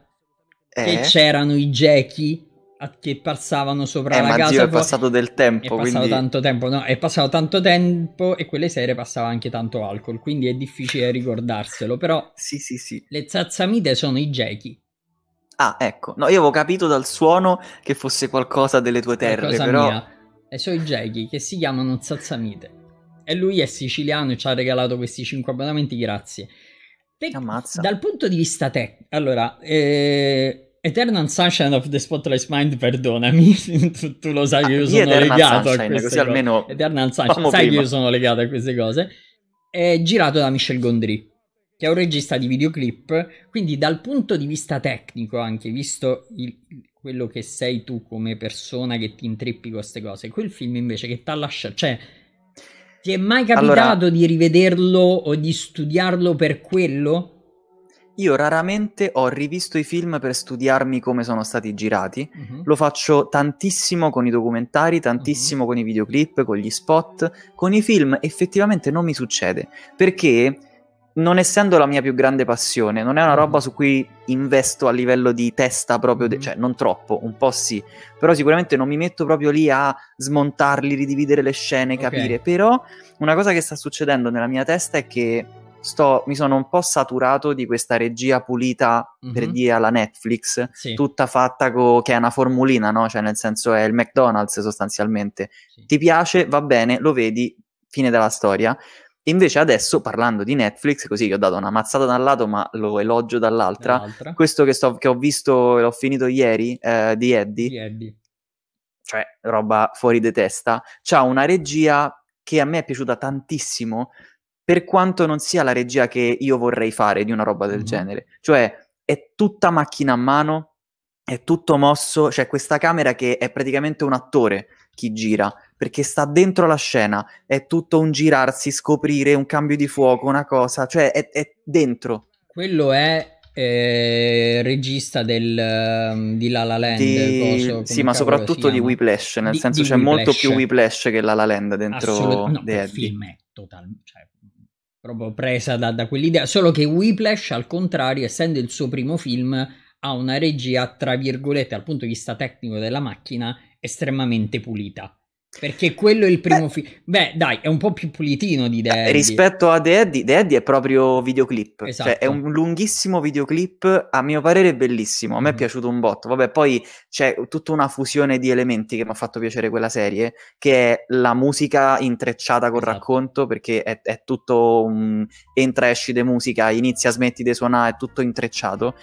Eh. Che c'erano i gechi che passavano sopra eh, la ma casa. Zio, è passato del tempo. È passato quindi... tanto tempo, no? È passato tanto tempo e quelle sere passava anche tanto alcol, quindi è difficile ricordarselo. Però sì, sì, sì. le zazzamite sono i gechi. Ah, ecco. No, io avevo capito dal suono che fosse qualcosa delle tue terre, qualcosa però... Mia. E eh, sono i gechi che si chiamano zazzamite. E lui è siciliano e ci ha regalato questi 5 abbonamenti, grazie. Per... Ammazza. Dal punto di vista tecnico... Allora, eh Eternal Sunshine of the Spotless Mind, perdonami, tu, tu, lo sai ah, che io sono Eternal legato Sunshine, a queste così cose. almeno Eternal Sunshine, sai prima. che io sono legato a queste cose. È girato da Michel Gondry, che è un regista di videoclip, quindi dal punto di vista tecnico anche, visto il, quello che sei tu come persona che ti intrippi con queste cose, quel film invece che ti ha lasciato, cioè ti è mai capitato allora... di rivederlo o di studiarlo per quello? Io raramente ho rivisto i film per studiarmi come sono stati girati, uh-huh. lo faccio tantissimo con i documentari, tantissimo uh-huh. con i videoclip, con gli spot, con i film effettivamente non mi succede, perché non essendo la mia più grande passione, non è una roba mhm. su cui investo a livello di testa proprio, de- cioè non troppo, un po' sì, però sicuramente non mi metto proprio lì a smontarli, ridividere le scene, capire, okay. però una cosa che sta succedendo nella mia testa è che sto, mi sono un po' saturato di questa regia pulita mm-hmm. per mhm. dire alla Netflix, sì. tutta fatta co- che è una formulina, no? Cioè, nel senso è il McDonald's sostanzialmente. Sì. Ti piace, va bene, lo vedi, fine della storia. Invece adesso, parlando di Netflix, così che ho dato una mazzata da un lato ma lo elogio dall'altra, dall'altra. questo che, sto, che, ho visto e ho finito ieri eh, di, Eddie, di Eddie, cioè roba fuori di testa, c'ha una regia che a me è piaciuta tantissimo, per quanto non sia la regia che io vorrei fare di una roba del mm-hmm. genere. Cioè, è tutta macchina a mano, è tutto mosso, c'è cioè questa camera che è praticamente un attore chi gira, perché sta dentro la scena, è tutto un girarsi, scoprire, un cambio di fuoco, una cosa, cioè è, è dentro. Quello è eh, regista del, ehm, di La La Land. Di... Coso, sì, ma soprattutto di Whiplash, nel di, senso di c'è Whiplash. molto più Whiplash che La La Land dentro Assolut- no, The Film è totalmente... Cioè proprio presa da, da quell'idea, solo che Whiplash al contrario, essendo il suo primo film, ha una regia, tra virgolette, dal punto di vista tecnico della macchina, estremamente pulita perché quello è il primo film. Beh, dai, è un po' più pulitino di Daddy. Eh, rispetto a The Eddie, The Eddie è proprio videoclip. Esatto. Cioè, è esatto. un lunghissimo videoclip, a mio parere bellissimo. A me è mm-hmm. piaciuto un botto. Vabbè, poi c'è tutta una fusione di elementi che mi ha fatto piacere quella serie, che è la musica intrecciata col esatto. racconto, perché è, è tutto un entra esci de musica, inizia, smetti di suonare, è tutto intrecciato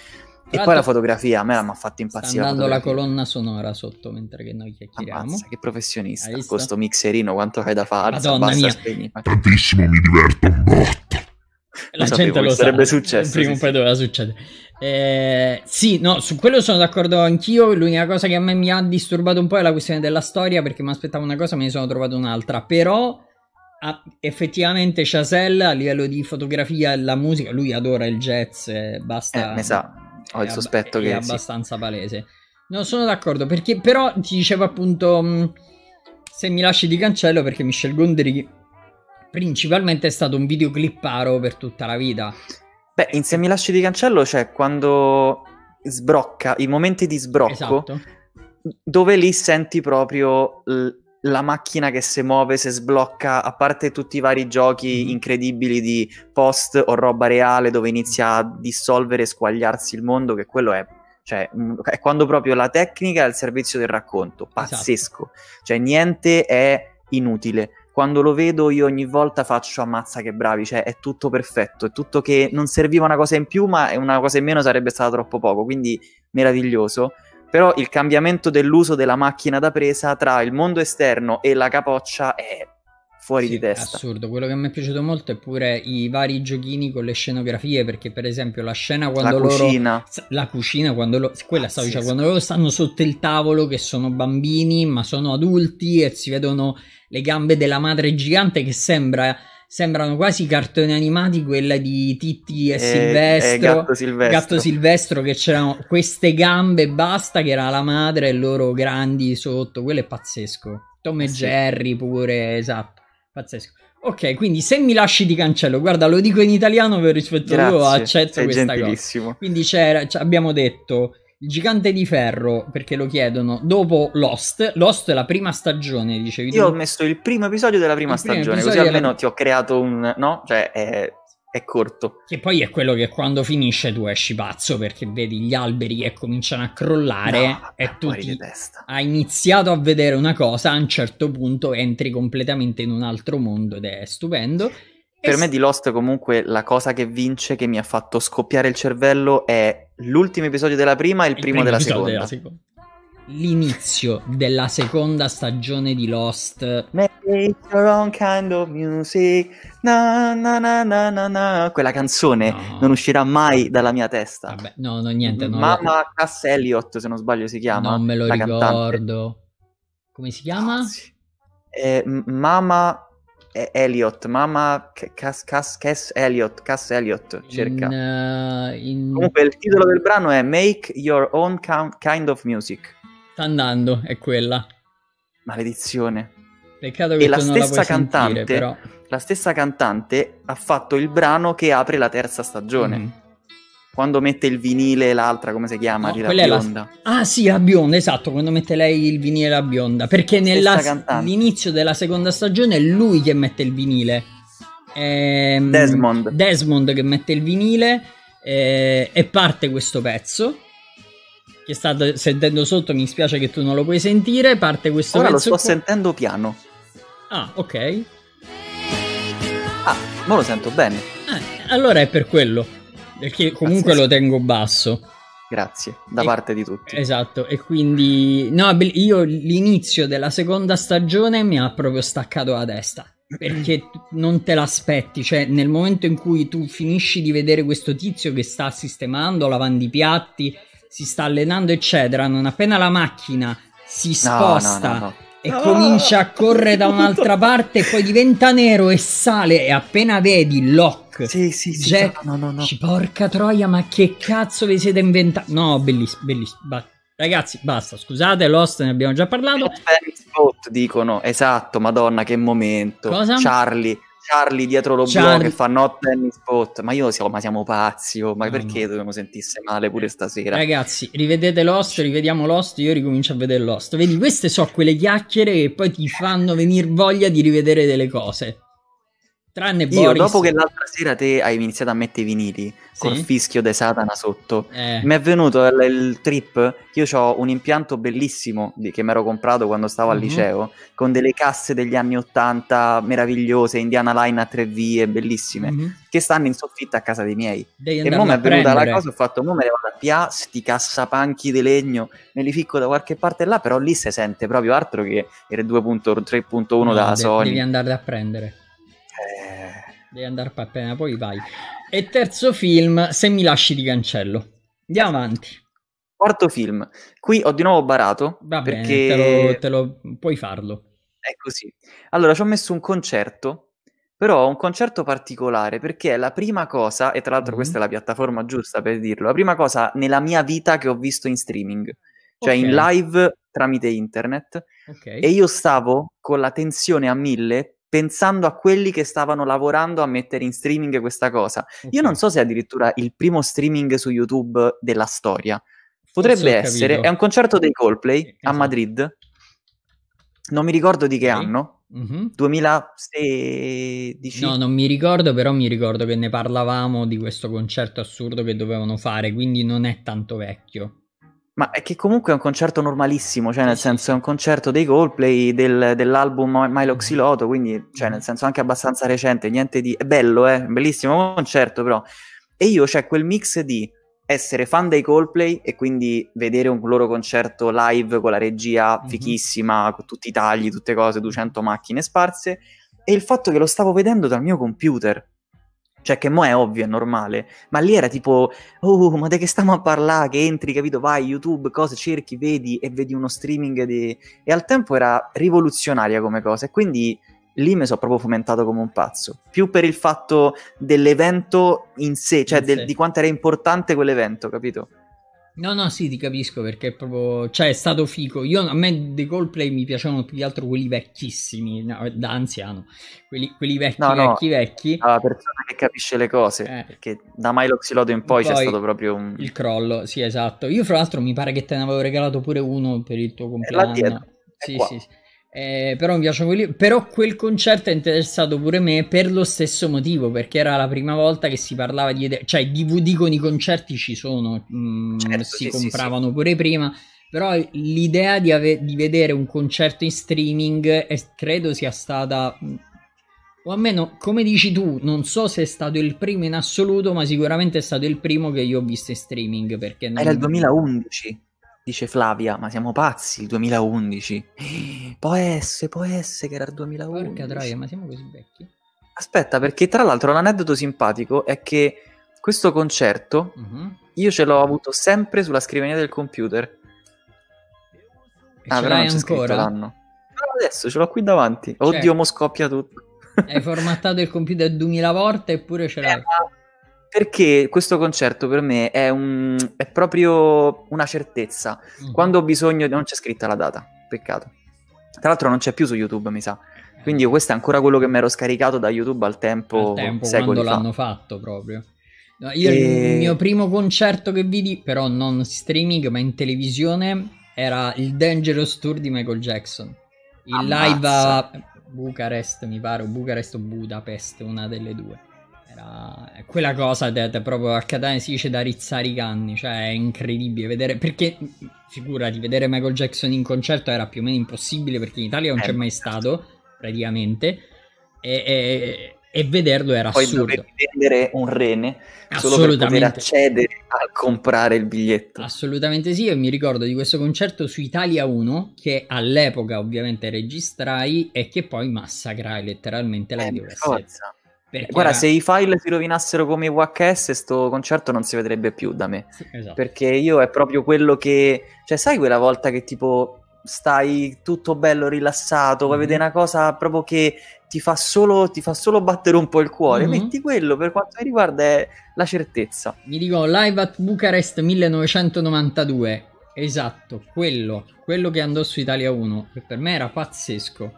e poi la fotografia a me la mi ha fatto impazzire. Sta andando la, colonna sonora sotto mentre che noi chiacchieriamo. Ammazza, che professionista. Con questo mixerino, quanto hai da fare? Madonna basta, mia. Spegni. Tantissimo, mi diverto un botto. La lo gente lo sarebbe sa. successo. Prima o sì. poi doveva succedere. Eh, sì, no, su quello sono d'accordo anch'io. L'unica cosa che a me mi ha disturbato un po' è la questione della storia, perché mi aspettavo una cosa e me ne sono trovato un'altra. Però... Ah, effettivamente Chazelle a livello di fotografia e la musica, lui adora il jazz, eh, basta. Eh, sa, ho il sospetto è che... È abbastanza sì. palese. Non sono d'accordo, perché però ti dicevo appunto... Mm, se mi lasci di cancello perché Michel Gondry principalmente è stato un videoclipparo per tutta la vita. Beh, in Se mi lasci di cancello c'è cioè, quando sbrocca, i momenti di sbrocco, esatto. dove lì senti proprio l- la macchina che si muove, si sblocca, a parte tutti i vari giochi mhm. incredibili di post o roba reale dove inizia a dissolvere e squagliarsi il mondo, che quello è, cioè, mm, è quando proprio la tecnica è al servizio del racconto, esatto. pazzesco, esatto. cioè niente è inutile. Quando lo vedo io ogni volta faccio ammazza che bravi, cioè è tutto perfetto, è tutto che non serviva una cosa in più ma una cosa in meno sarebbe stata troppo poco, quindi meraviglioso però il cambiamento dell'uso della macchina da presa tra il mondo esterno e la capoccia è fuori sì, di testa. È Assurdo, quello che mi è piaciuto molto è pure i vari giochini con le scenografie, perché per esempio la scena quando la loro cucina. la cucina quando loro quella ah, stavo sì, cioè, sì. quando loro stanno sotto il tavolo che sono bambini, ma sono adulti e si vedono le gambe della madre gigante che sembra sembrano quasi cartoni animati quella di Titti e, e eh, eh, Silvestro, e Gatto Silvestro Gatto Silvestro che c'erano queste gambe basta che era la madre e loro grandi sotto quello è pazzesco Tom e eh, sì. Jerry pure esatto pazzesco ok quindi se mi lasci di cancello guarda lo dico in italiano per rispetto Grazie, loro accetto questa cosa quindi c'era, abbiamo detto il gigante di ferro, perché lo chiedono, dopo Lost, Lost è la prima stagione, dicevi Io ho messo il primo episodio della prima il stagione, così almeno la... ti ho creato un... no? Cioè, è... è, corto. Che poi è quello che quando finisce tu esci pazzo, perché vedi gli alberi che cominciano a crollare no, e tu ti... hai iniziato a vedere una cosa, a un certo punto entri completamente in un altro mondo ed è stupendo. Per me di Lost comunque la cosa che vince, che mi ha fatto scoppiare il cervello, è l'ultimo episodio della prima e il, il primo, primo della, seconda. della seconda. L'inizio della seconda stagione di Lost. Make it your own kind of music. Na, na, na, na, na, na. Quella canzone no. non uscirà mai dalla mia testa. Vabbè, no, no, niente. No, Mamma la... Cass Elliot, se non sbaglio, si chiama. Non me lo ricordo. Cantante. Come si chiama? Eh, Mama Elliot, mamma Cass, Cass, Cass Elliot, Cass Elliot, cerca. In, uh, in... Comunque il titolo del brano è Make Your Own Kind of Music. Sta andando, è quella. Maledizione. Peccato che e la stessa la cantante, sentire, la stessa cantante ha fatto il brano che apre la terza stagione. Mm quando mette il vinile l'altra, come si chiama? No, la bionda. La... Ah sì, la bionda, esatto, quando mette lei il vinile la bionda, perché nell'inizio della seconda stagione è lui che mette il vinile. È... Ehm, Desmond. Desmond che mette il vinile eh, e parte questo pezzo. Che sta sentendo sotto, mi spiace che tu non lo puoi sentire, parte questo Ora pezzo. Ora lo sto qua... sentendo piano. Ah, ok. Ah, ma lo sento bene. Eh, allora è per quello. Perché comunque Pazzesco. lo tengo basso. Grazie, da e, parte di tutti. Esatto, e quindi no, io l'inizio della seconda stagione mi ha proprio staccato la testa. Perché non te l'aspetti, cioè nel momento in cui tu finisci di vedere questo tizio che sta sistemando, lavando i piatti, si sta allenando, eccetera, non appena la macchina si sposta no, no, no, e ah, comincia a correre da un'altra parte, poi diventa nero e sale. E appena vedi Locke, sì, sì, sì, Jack, no, no, no. porca troia, ma che cazzo vi siete inventati? No, bellissimo, bellissimo. ragazzi, basta, scusate, Lost ne abbiamo già parlato. Spot, dicono, esatto, madonna, che momento. Cosa? Charlie Charlie dietro lo Charlie. che fa not tennis spot. Ma io siamo, ma siamo pazzi, oh, ma no, perché no. dobbiamo sentirsi male pure stasera? Ragazzi, rivedete Lost, rivediamo Lost, io ricomincio a vedere Lost. Vedi, queste sono quelle chiacchiere che poi ti fanno venire voglia di rivedere delle cose. Tranne Io, Boris. dopo che l'altra sera te hai iniziato a mettere i vinili sì. col fischio de Satana sotto, eh. mi è venuto il, il trip. Io ho un impianto bellissimo di, che mi ero comprato quando stavo mm-hmm. al mhm. liceo, con delle casse degli anni Ottanta meravigliose, Indiana Line a tre vie, bellissime, mm-hmm. che stanno in soffitta a casa dei miei. Devi e mo' mi è venuta prendere. la cosa, ho fatto, mo' me ne vado a PA, sti cassapanchi di legno, me li ficco da qualche parte là, però lì si sente proprio altro che il 2.3.1 no, della de- Sony. Devi andare a prendere. Devi andare per appena, poi vai. E terzo film, Se mi lasci di cancello. Andiamo avanti. Quarto film. Qui ho di nuovo barato. Va bene, perché... te lo, te lo... puoi farlo. È così. Allora, ci ho messo un concerto, però un concerto particolare, perché è la prima cosa, e tra l'altro mm-hmm. questa è la piattaforma giusta per dirlo, la prima cosa nella mia vita che ho visto in streaming, cioè okay. in live tramite internet. Okay. E io stavo con la tensione a mille pensando a quelli che stavano lavorando a mettere in streaming questa cosa. Okay. Io non mhm. so se è addirittura il primo streaming su YouTube della storia. Potrebbe essere, è un concerto dei Coldplay esatto. a Madrid. Non mi ricordo di che okay. anno. Mm-hmm. 2016. No, non mi ricordo, però mi ricordo che ne parlavamo di questo concerto assurdo che dovevano fare, quindi non è tanto vecchio. Ma è che comunque è un concerto normalissimo, cioè nel senso è un concerto dei Coldplay del, dell'album Milo mm-hmm. Xiloto, quindi cioè nel senso anche abbastanza recente, niente di... è bello, eh, un bellissimo concerto però. E io c'è cioè, quel mix di essere fan dei Coldplay e quindi vedere un loro concerto live con la regia mm-hmm. fichissima, con tutti i tagli, tutte cose, 200 macchine sparse, e il fatto che lo stavo vedendo dal mio computer. Cioè, che mo' è ovvio, è normale. Ma lì era tipo, oh, ma di che stiamo a parlare? Che entri, capito? Vai, YouTube, cose, cerchi, vedi e vedi uno streaming di... E al tempo era rivoluzionaria come cosa. E quindi lì mi sono proprio fomentato come un pazzo. Più per il fatto dell'evento in sé, cioè in del, sé. di quanto era importante quell'evento, capito? No, no, sì, ti capisco perché è proprio. Cioè, è stato fico. Io, a me dei Coldplay mi piacevano più che altro quelli vecchissimi, no, da anziano. Quelli, quelli vecchi, no, no, vecchi, vecchi. La persona che capisce le cose. Eh. Perché da Milo Xilodo in poi, poi, c'è stato proprio un. Il crollo, sì, esatto. Io, fra l'altro, mi pare che te ne avevo regalato pure uno per il tuo eh, compleanno. Sì, sì, sì. Eh, però mi piacciono quelli. Però quel concerto è interessato pure me per lo stesso motivo, perché era la prima volta che si parlava di. cioè, DVD con i concerti ci sono, mm, certo, si sì, compravano sì, pure prima. Però l'idea di, ave- di, vedere un concerto in streaming è, credo sia stata. Mm, o almeno, come dici tu, non so se è stato il primo in assoluto, ma sicuramente è stato il primo che io ho visto in streaming. Perché non... Era il 2011. Dice Flavia, ma siamo pazzi, il 2011. Può essere, può essere che era il 2011. Porca troia, ma siamo così vecchi? Aspetta, perché tra l'altro l'aneddoto simpatico è che questo concerto uh-huh. io ce l'ho avuto sempre sulla scrivania del computer. E ah, però non c'è ancora? l'anno. Però adesso ce l'ho qui davanti. Oddio, cioè, mo scoppia tutto. Hai formattato il computer 2000 volte eppure ce l'hai. Eh, perché questo concerto per me è, un, è proprio una certezza. Mm. Quando ho bisogno, non c'è scritta la data, peccato. Tra l'altro non c'è più su YouTube, mi sa. Quindi questo è ancora quello che mi ero scaricato da YouTube al tempo, al tempo quando fa. l'hanno fatto proprio. io e... il mio primo concerto che vidi, però non streaming, ma in televisione, era il Dangerous Tour di Michael Jackson. Il Ammazza. live a Bucarest, mi pare, o Bucarest o Budapest, una delle due. Guarda, quella cosa de, proprio a Catania si dice da rizzare i canni, cioè è incredibile vedere, perché figurati, vedere Michael Jackson in concerto era più o meno impossibile perché in Italia non eh, c'è mai certo. stato, praticamente, e, e, e vederlo era Poi assurdo. Poi vendere un rene solo per poter accedere a comprare il biglietto. Assolutamente sì, io mi ricordo di questo concerto su Italia 1 che all'epoca ovviamente registrai e che poi massacrai letteralmente la eh, Forza. Perché Guarda, se i file si rovinassero come VHS, sto concerto non si vedrebbe più da me. Esatto. Perché io è proprio quello che... Cioè, sai quella volta che tipo stai tutto bello rilassato, vuoi mm-hmm. vedere una cosa proprio che ti fa, solo, ti fa solo battere un po' il cuore, mm-hmm. metti quello per quanto mi riguarda è la certezza. Mi dico live at Bucarest 1992, esatto, quello, quello che andò su Italia 1, che per me era pazzesco.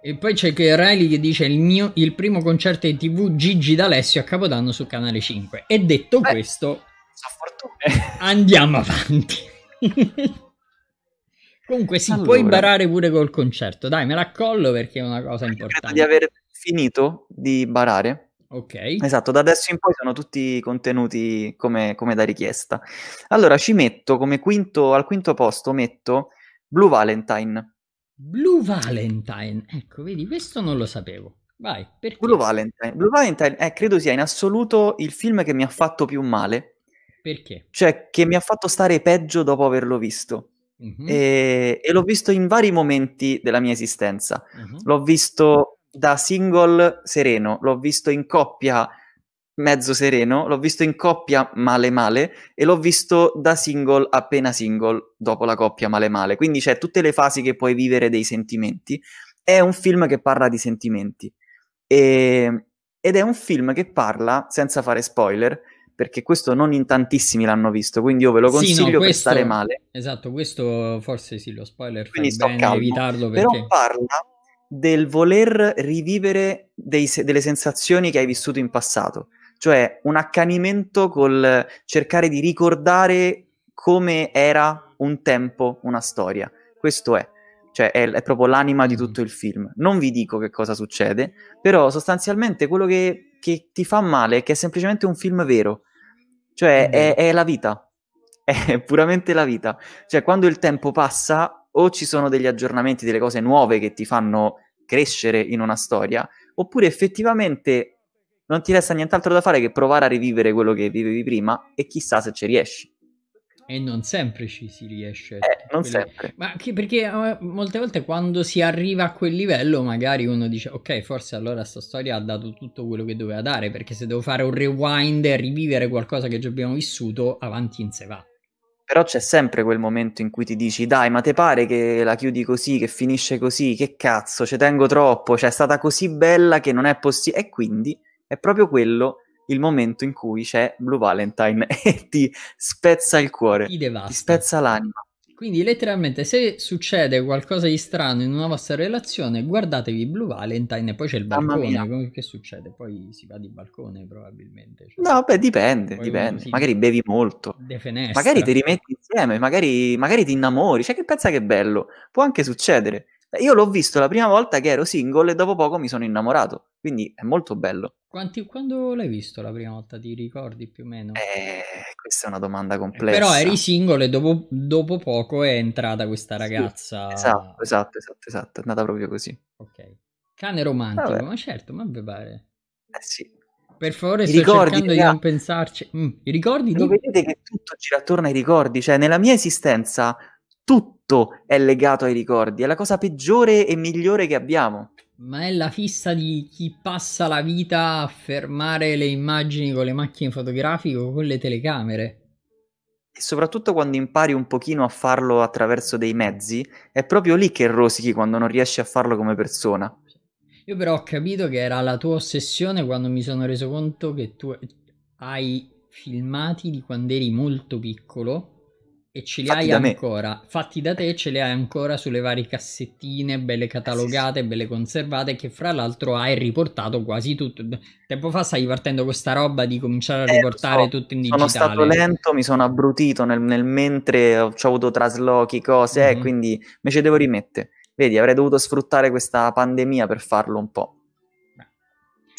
E poi c'è che Riley che dice il, mio, il primo concerto in tv Gigi D'Alessio a Capodanno su Canale 5. E detto Beh, questo, eh. andiamo avanti. Comunque si allora. puoi barare pure col concerto. Dai, me la collo perché è una cosa importante. Credo di aver finito di barare. Ok. Esatto, da adesso in poi sono tutti contenuti come, come da richiesta. Allora, ci metto come quinto, al quinto posto metto Blue Valentine Blue Valentine. Ecco, vedi, questo non lo sapevo. Vai, perché? Blue Valentine. Blue Valentine eh, credo sia in assoluto il film che mi ha fatto più male. Perché? Cioè, che mi ha fatto stare peggio dopo averlo visto. Uh-huh. E, e, l'ho visto in vari momenti della mia esistenza. Uh-huh. L'ho visto da single sereno, l'ho visto in coppia mezzo sereno, l'ho visto in coppia male male e l'ho visto da single appena single dopo la coppia male male. Quindi c'è tutte le fasi che puoi vivere dei sentimenti. È un film che parla di sentimenti e... ed è un film che parla, senza fare spoiler, perché questo non in tantissimi l'hanno visto, quindi io ve lo consiglio sì, no, questo... per stare male. Esatto, questo forse sì, lo spoiler quindi bene calmo, evitarlo perché... Però parla del voler rivivere dei, delle sensazioni che hai vissuto in passato cioè un accanimento col cercare di ricordare come era un tempo una storia. Questo è, cioè è, è, proprio l'anima di tutto il film. Non vi dico che cosa succede, però sostanzialmente quello che, che ti fa male è che è semplicemente un film vero, cioè è, è la vita, è puramente la vita. Cioè quando il tempo passa o ci sono degli aggiornamenti, delle cose nuove che ti fanno crescere in una storia, oppure effettivamente non ti resta nient'altro da fare che provare a rivivere quello che vivevi prima e chissà se ci riesci. E non sempre ci si riesce. Eh, non quelle... sempre. Ma che, perché eh, molte volte quando si arriva a quel livello magari uno dice ok forse allora sta storia ha dato tutto quello che doveva dare perché se devo fare un rewind e rivivere qualcosa che già abbiamo vissuto avanti in se va. Però c'è sempre quel momento in cui ti dici dai ma te pare che la chiudi così, che finisce così, che cazzo, ci tengo troppo, cioè è stata così bella che non è possibile e quindi è proprio quello il momento in cui c'è Blue Valentine e ti spezza il cuore, ti, ti spezza l'anima. Quindi letteralmente se succede qualcosa di strano in una vostra relazione, guardatevi Blue Valentine e poi c'è il balcone. Che succede? Poi si va di balcone probabilmente. Cioè, no, beh, dipende, dipende. Magari bevi molto. Magari ti rimetti insieme, magari, magari ti innamori. Cioè che pensa che è bello. Può anche succedere. Io l'ho visto la prima volta che ero single e dopo poco mi sono innamorato. Quindi è molto bello. Quanti, quando l'hai visto la prima volta? Ti ricordi più o meno? Eh, questa è una domanda eh, complessa. Però eri singolo e dopo, dopo poco è entrata questa ragazza. Sì, esatto, esatto, esatto, esatto, è andata proprio così. Ok. Cane romantico, Vabbè. ma certo, ma ve pare. Eh sì. Per favore, I sto ricordi, cercando di non pensarci. Mm, I ricordi di... Vedete che tutto gira attorno ai ricordi, cioè nella mia esistenza tutto è legato ai ricordi, è la cosa peggiore e migliore che abbiamo ma è la fissa di chi passa la vita a fermare le immagini con le macchine fotografiche o con le telecamere. E soprattutto quando impari un pochino a farlo attraverso dei mezzi, è proprio lì che rosichi quando non riesci a farlo come persona. Io però ho capito che era la tua ossessione quando mi sono reso conto che tu hai filmati di quando eri molto piccolo e ce li fatti hai ancora, fatti da te, ce li hai ancora sulle varie cassettine, belle ah, catalogate, belle conservate, che fra l'altro hai riportato quasi tutto. Tempo fa stavi partendo questa roba di cominciare a eh, riportare so, tutto in digitale. Sono stato lento, mi sono abbrutito nel, nel mentre ho, avuto traslochi, cose, mm-hmm. quindi me ce devo rimettere. Vedi, avrei dovuto sfruttare questa pandemia per farlo un po'. Beh.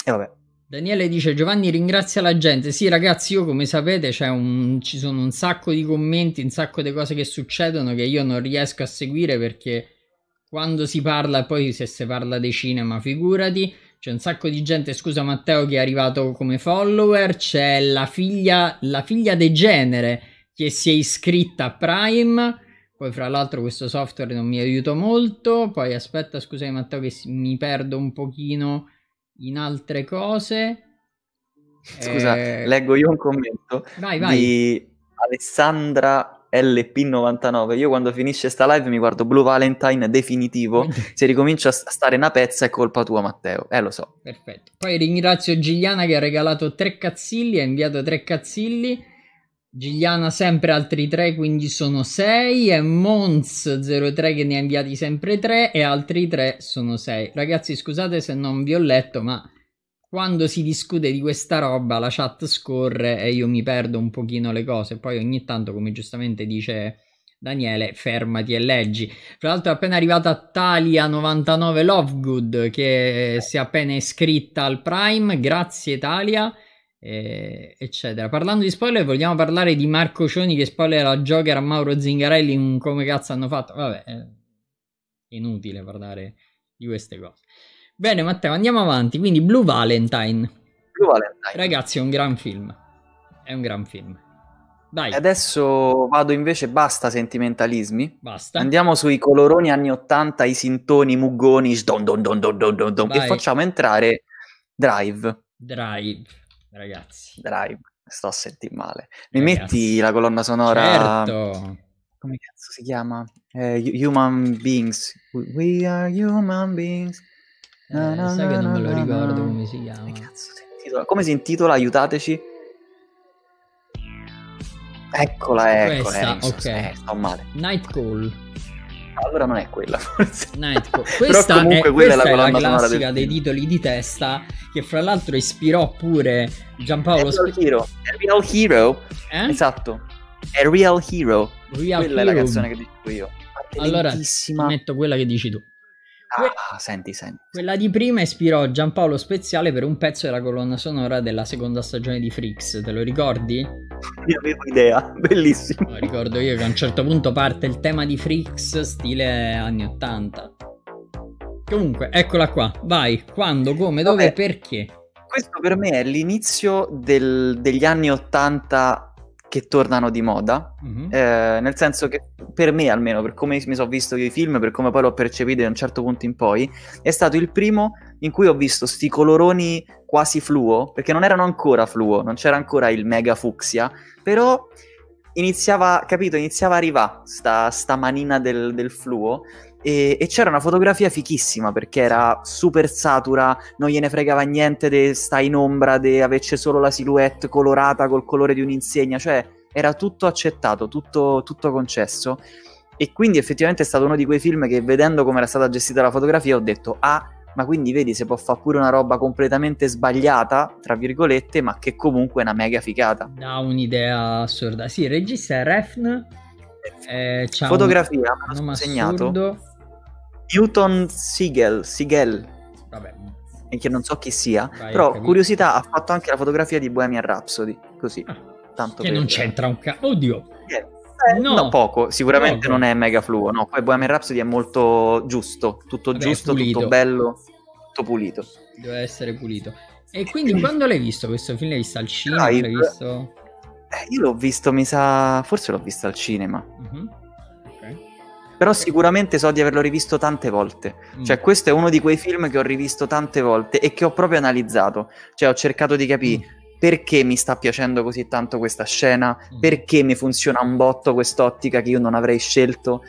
E vabbè. Daniele dice Giovanni ringrazia la gente. Sì ragazzi, io come sapete un, ci sono un sacco di commenti, un sacco di cose che succedono che io non riesco a seguire perché quando si parla, poi se si parla di cinema, figurati, c'è un sacco di gente, scusa Matteo che è arrivato come follower, c'è la figlia, la figlia de genere che si è iscritta a Prime. Poi, fra l'altro, questo software non mi aiuta molto. Poi, aspetta, scusami, Matteo, che mi perdo un pochino in altre cose. Scusa, eh... leggo io un commento vai, vai. di Alessandra LP99. Io quando finisce sta live mi guardo Blue Valentine definitivo. Se ricomincio a stare una pezza è colpa tua, Matteo. Eh, lo so. Perfetto. Poi ringrazio Gigliana che ha regalato tre cazzilli, ha inviato tre cazzilli. Gigliana sempre altri 3, quindi sono 6 e Mons 03 che ne ha inviati sempre 3 e altri 3 sono 6. Ragazzi scusate se non vi ho letto ma quando si discute di questa roba la chat scorre e io mi perdo un pochino le cose, poi ogni tanto come giustamente dice Daniele fermati e leggi. Fra l'altro è appena arrivata Talia99 Lovegood che si è appena iscritta al Prime, grazie Talia eh, eccetera. Parlando di spoiler, vogliamo parlare di Marco Cioni che spoilerà Joker a Mauro Zingarelli in come cazzo hanno fatto? Vabbè, è eh, inutile parlare di queste cose. Bene, Matteo, andiamo avanti. Quindi, Blue Valentine. Blue Valentine. Ragazzi, è un gran film. È un gran film. Dai. Adesso vado invece, basta sentimentalismi. Basta. Andiamo sui coloroni anni 80, i sintoni, i muggoni, don don don don don don, don e facciamo entrare Drive. Drive. Ragazzi. Drive, sto a sentire male. Mi Ragazzi. metti la colonna sonora... Certo. Come cazzo si chiama? Eh, human Beings. We are Human Beings. Eh, na, na, sai na, che non me lo ricordo come si chiama. Cazzo, si intitola? Come si intitola? Aiutateci. Eccola, eccola. Questa, eh, ok. eh, sto male. Night Call allora non è quella forse. Nightcore. Questa, Però comunque è, quella è la, è la classica dei titoli di testa che fra l'altro ispirò pure Giampaolo Spinelli. Real Hero. Real Hero. Eh? Esatto. È Real Hero. Real quella Hero. è la canzone che dico io. Allora, metto quella che dici tu. Que- ah, senti, senti. Quella di prima ispirò Giampaolo Speziale per un pezzo della colonna sonora della seconda stagione di Freaks, te lo ricordi? Io avevo idea, bellissimo. Lo ricordo io che a un certo punto parte il tema di Freaks stile anni 80. Comunque, eccola qua, vai, quando, come, dove, Vabbè, perché? Questo per me è l'inizio del, degli anni 80 che tornano di moda, mm-hmm. eh, nel senso che per me almeno, per come mi sono visto io i film, per come poi l'ho percepito da un certo punto in poi, è stato il primo in cui ho visto sti coloroni quasi fluo, perché non erano ancora fluo, non c'era ancora il mega fucsia, però iniziava, capito, iniziava a arrivare sta, sta manina del, del fluo e, e, c'era una fotografia fichissima perché era super satura, non gliene fregava niente di stare in ombra, di averci solo la silhouette colorata col colore di un'insegna, cioè era tutto accettato, tutto, tutto concesso. E quindi effettivamente è stato uno di quei film che vedendo come era stata gestita la fotografia ho detto, ah, ma quindi vedi se può fare pure una roba completamente sbagliata, tra virgolette, ma che comunque è una mega figata. Da un'idea assurda. Sì, il regista è Refn. Eh, fotografia, un... mi segnato. Assurdo Newton Siegel, Siegel Vabbè. E che non so chi sia, Vai, però capito. curiosità ha fatto anche la fotografia di Bohemian Rhapsody, così. Ah, tanto che per... non c'entra un cazzo. Oddio. Eh, eh, no. no, poco, sicuramente no, non è mega fluo, no, poi Bohemian Rhapsody è molto giusto, tutto Vabbè, giusto, tutto bello, tutto pulito. Deve essere pulito. E quindi quando l'hai visto questo film? L'hai visto al cinema? L'hai visto... Eh, io l'ho visto, mi sa, forse l'ho visto al cinema. Uh-huh. Però sicuramente so di averlo rivisto tante volte. Mm. Cioè, questo è uno di quei film che ho rivisto tante volte e che ho proprio analizzato. Cioè, ho cercato di capire mm. perché mi sta piacendo così tanto questa scena, mm. perché mi funziona un botto quest'ottica che io non avrei scelto.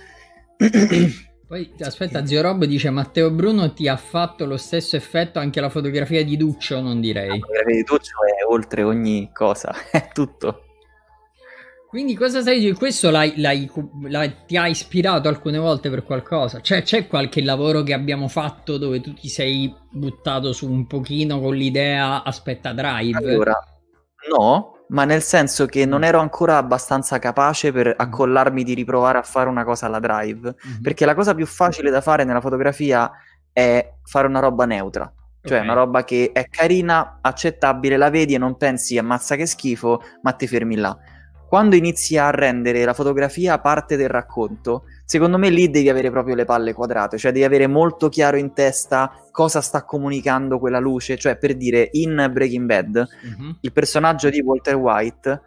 Poi aspetta, zio Rob dice Matteo Bruno ti ha fatto lo stesso effetto anche la fotografia di Duccio, non direi. La fotografia di Duccio è oltre ogni cosa, è tutto. Quindi cosa sai di Questo l'hai, l'hai, l'hai, ti ha ispirato alcune volte per qualcosa? Cioè c'è qualche lavoro che abbiamo fatto dove tu ti sei buttato su un pochino con l'idea aspetta drive? Allora, no, ma nel senso che non ero ancora abbastanza capace per mm. accollarmi di riprovare a fare una cosa alla drive, mm-hmm. perché la cosa più facile da fare nella fotografia è fare una roba neutra. Cioè okay. una roba che è carina, accettabile, la vedi e non pensi ammazza che schifo, ma ti fermi là quando inizi a rendere la fotografia parte del racconto, secondo me lì devi avere proprio le palle quadrate, cioè devi avere molto chiaro in testa cosa sta comunicando quella luce, cioè per dire in Breaking Bad mm-hmm. il personaggio di Walter White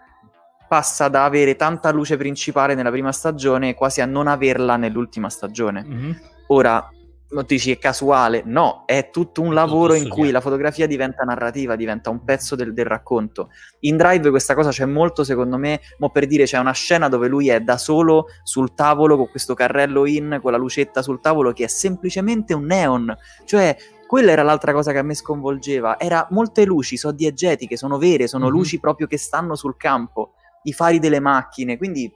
passa da avere tanta luce principale nella prima stagione quasi a non averla nell'ultima stagione. Mm-hmm. Ora, non dici è casuale, no, è tutto un lavoro in cui la fotografia diventa narrativa, diventa un pezzo del, del, racconto. In Drive questa cosa c'è molto, secondo me, mo per dire c'è una scena dove lui è da solo sul tavolo con questo carrello in, con la lucetta sul tavolo che è semplicemente un neon, cioè quella era l'altra cosa che a me sconvolgeva, era molte luci, so diegetiche, sono vere, sono mm-hmm. luci proprio che stanno sul campo, i fari delle macchine, quindi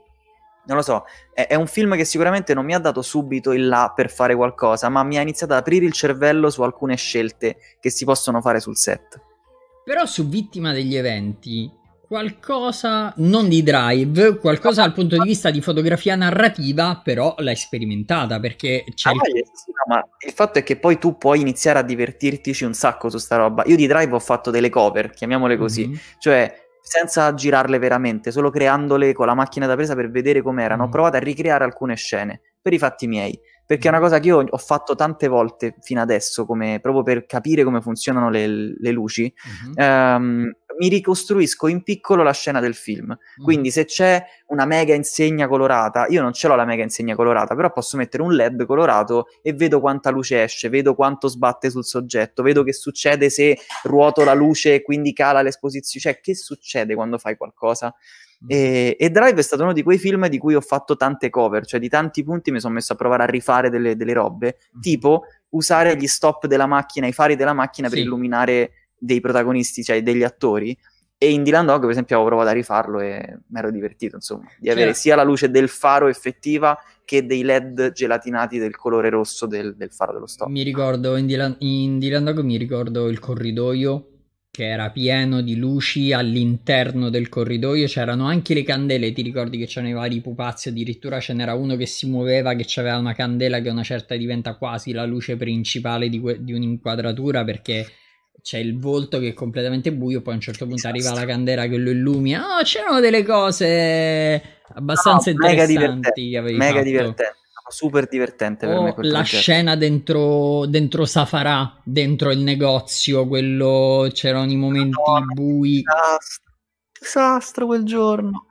non lo so, è, è, un film che sicuramente non mi ha dato subito il là per fare qualcosa, ma mi ha iniziato ad aprire il cervello su alcune scelte che si possono fare sul set. Però su Vittima degli eventi, qualcosa non di drive, qualcosa dal punto di vista di fotografia narrativa, però l'hai sperimentata perché c'è... Ah, il... Eh, sì, no, ma il fatto è che poi tu puoi iniziare a divertirtici un sacco su sta roba. Io di drive ho fatto delle cover, chiamiamole così, mm-hmm. cioè senza girarle veramente, solo creandole con la macchina da presa per vedere com'erano. Mm. Ho provato a ricreare alcune scene per i fatti miei, perché è una mm. cosa che io ho fatto tante volte fino adesso, come, proprio per capire come funzionano le, le luci. Mm-hmm. Um, mi ricostruisco in piccolo la scena del film. Mm. Quindi se c'è una mega insegna colorata, io non ce l'ho la mega insegna colorata, però posso mettere un LED colorato e vedo quanta luce esce, vedo quanto sbatte sul soggetto, vedo che succede se ruoto la luce e quindi cala l'esposizione, cioè che succede quando fai qualcosa. Mm. E, e, Drive è stato uno di quei film di cui ho fatto tante cover, cioè di tanti punti mi sono messo a provare a rifare delle, delle robe, mm. tipo usare gli stop della macchina, i fari della macchina sì. per illuminare dei protagonisti, cioè degli attori. E in Dylan Dog, per esempio, avevo provato a rifarlo e mi ero divertito, insomma, di cioè- avere certo. sia la luce del faro effettiva che dei LED gelatinati del colore rosso del, del faro dello stop. Mi ricordo, in Dylan, in Dylan Dog mi ricordo il corridoio che era pieno di luci all'interno del corridoio, c'erano anche le candele, ti ricordi che c'erano i vari pupazzi, addirittura ce n'era uno che si muoveva, che aveva una candela che una certa diventa quasi la luce principale di, que- di un'inquadratura perché c'è il volto che è completamente buio, poi a un certo punto esatto. arriva la candela che lo illumina. Oh, c'erano delle cose abbastanza no, no, mega interessanti. Divertente, mega fatto. divertente, super divertente oh, per me. La concetto. scena dentro, dentro Safarà, dentro il negozio, quello c'erano i momenti no, bui. Disastro, disastro quel giorno.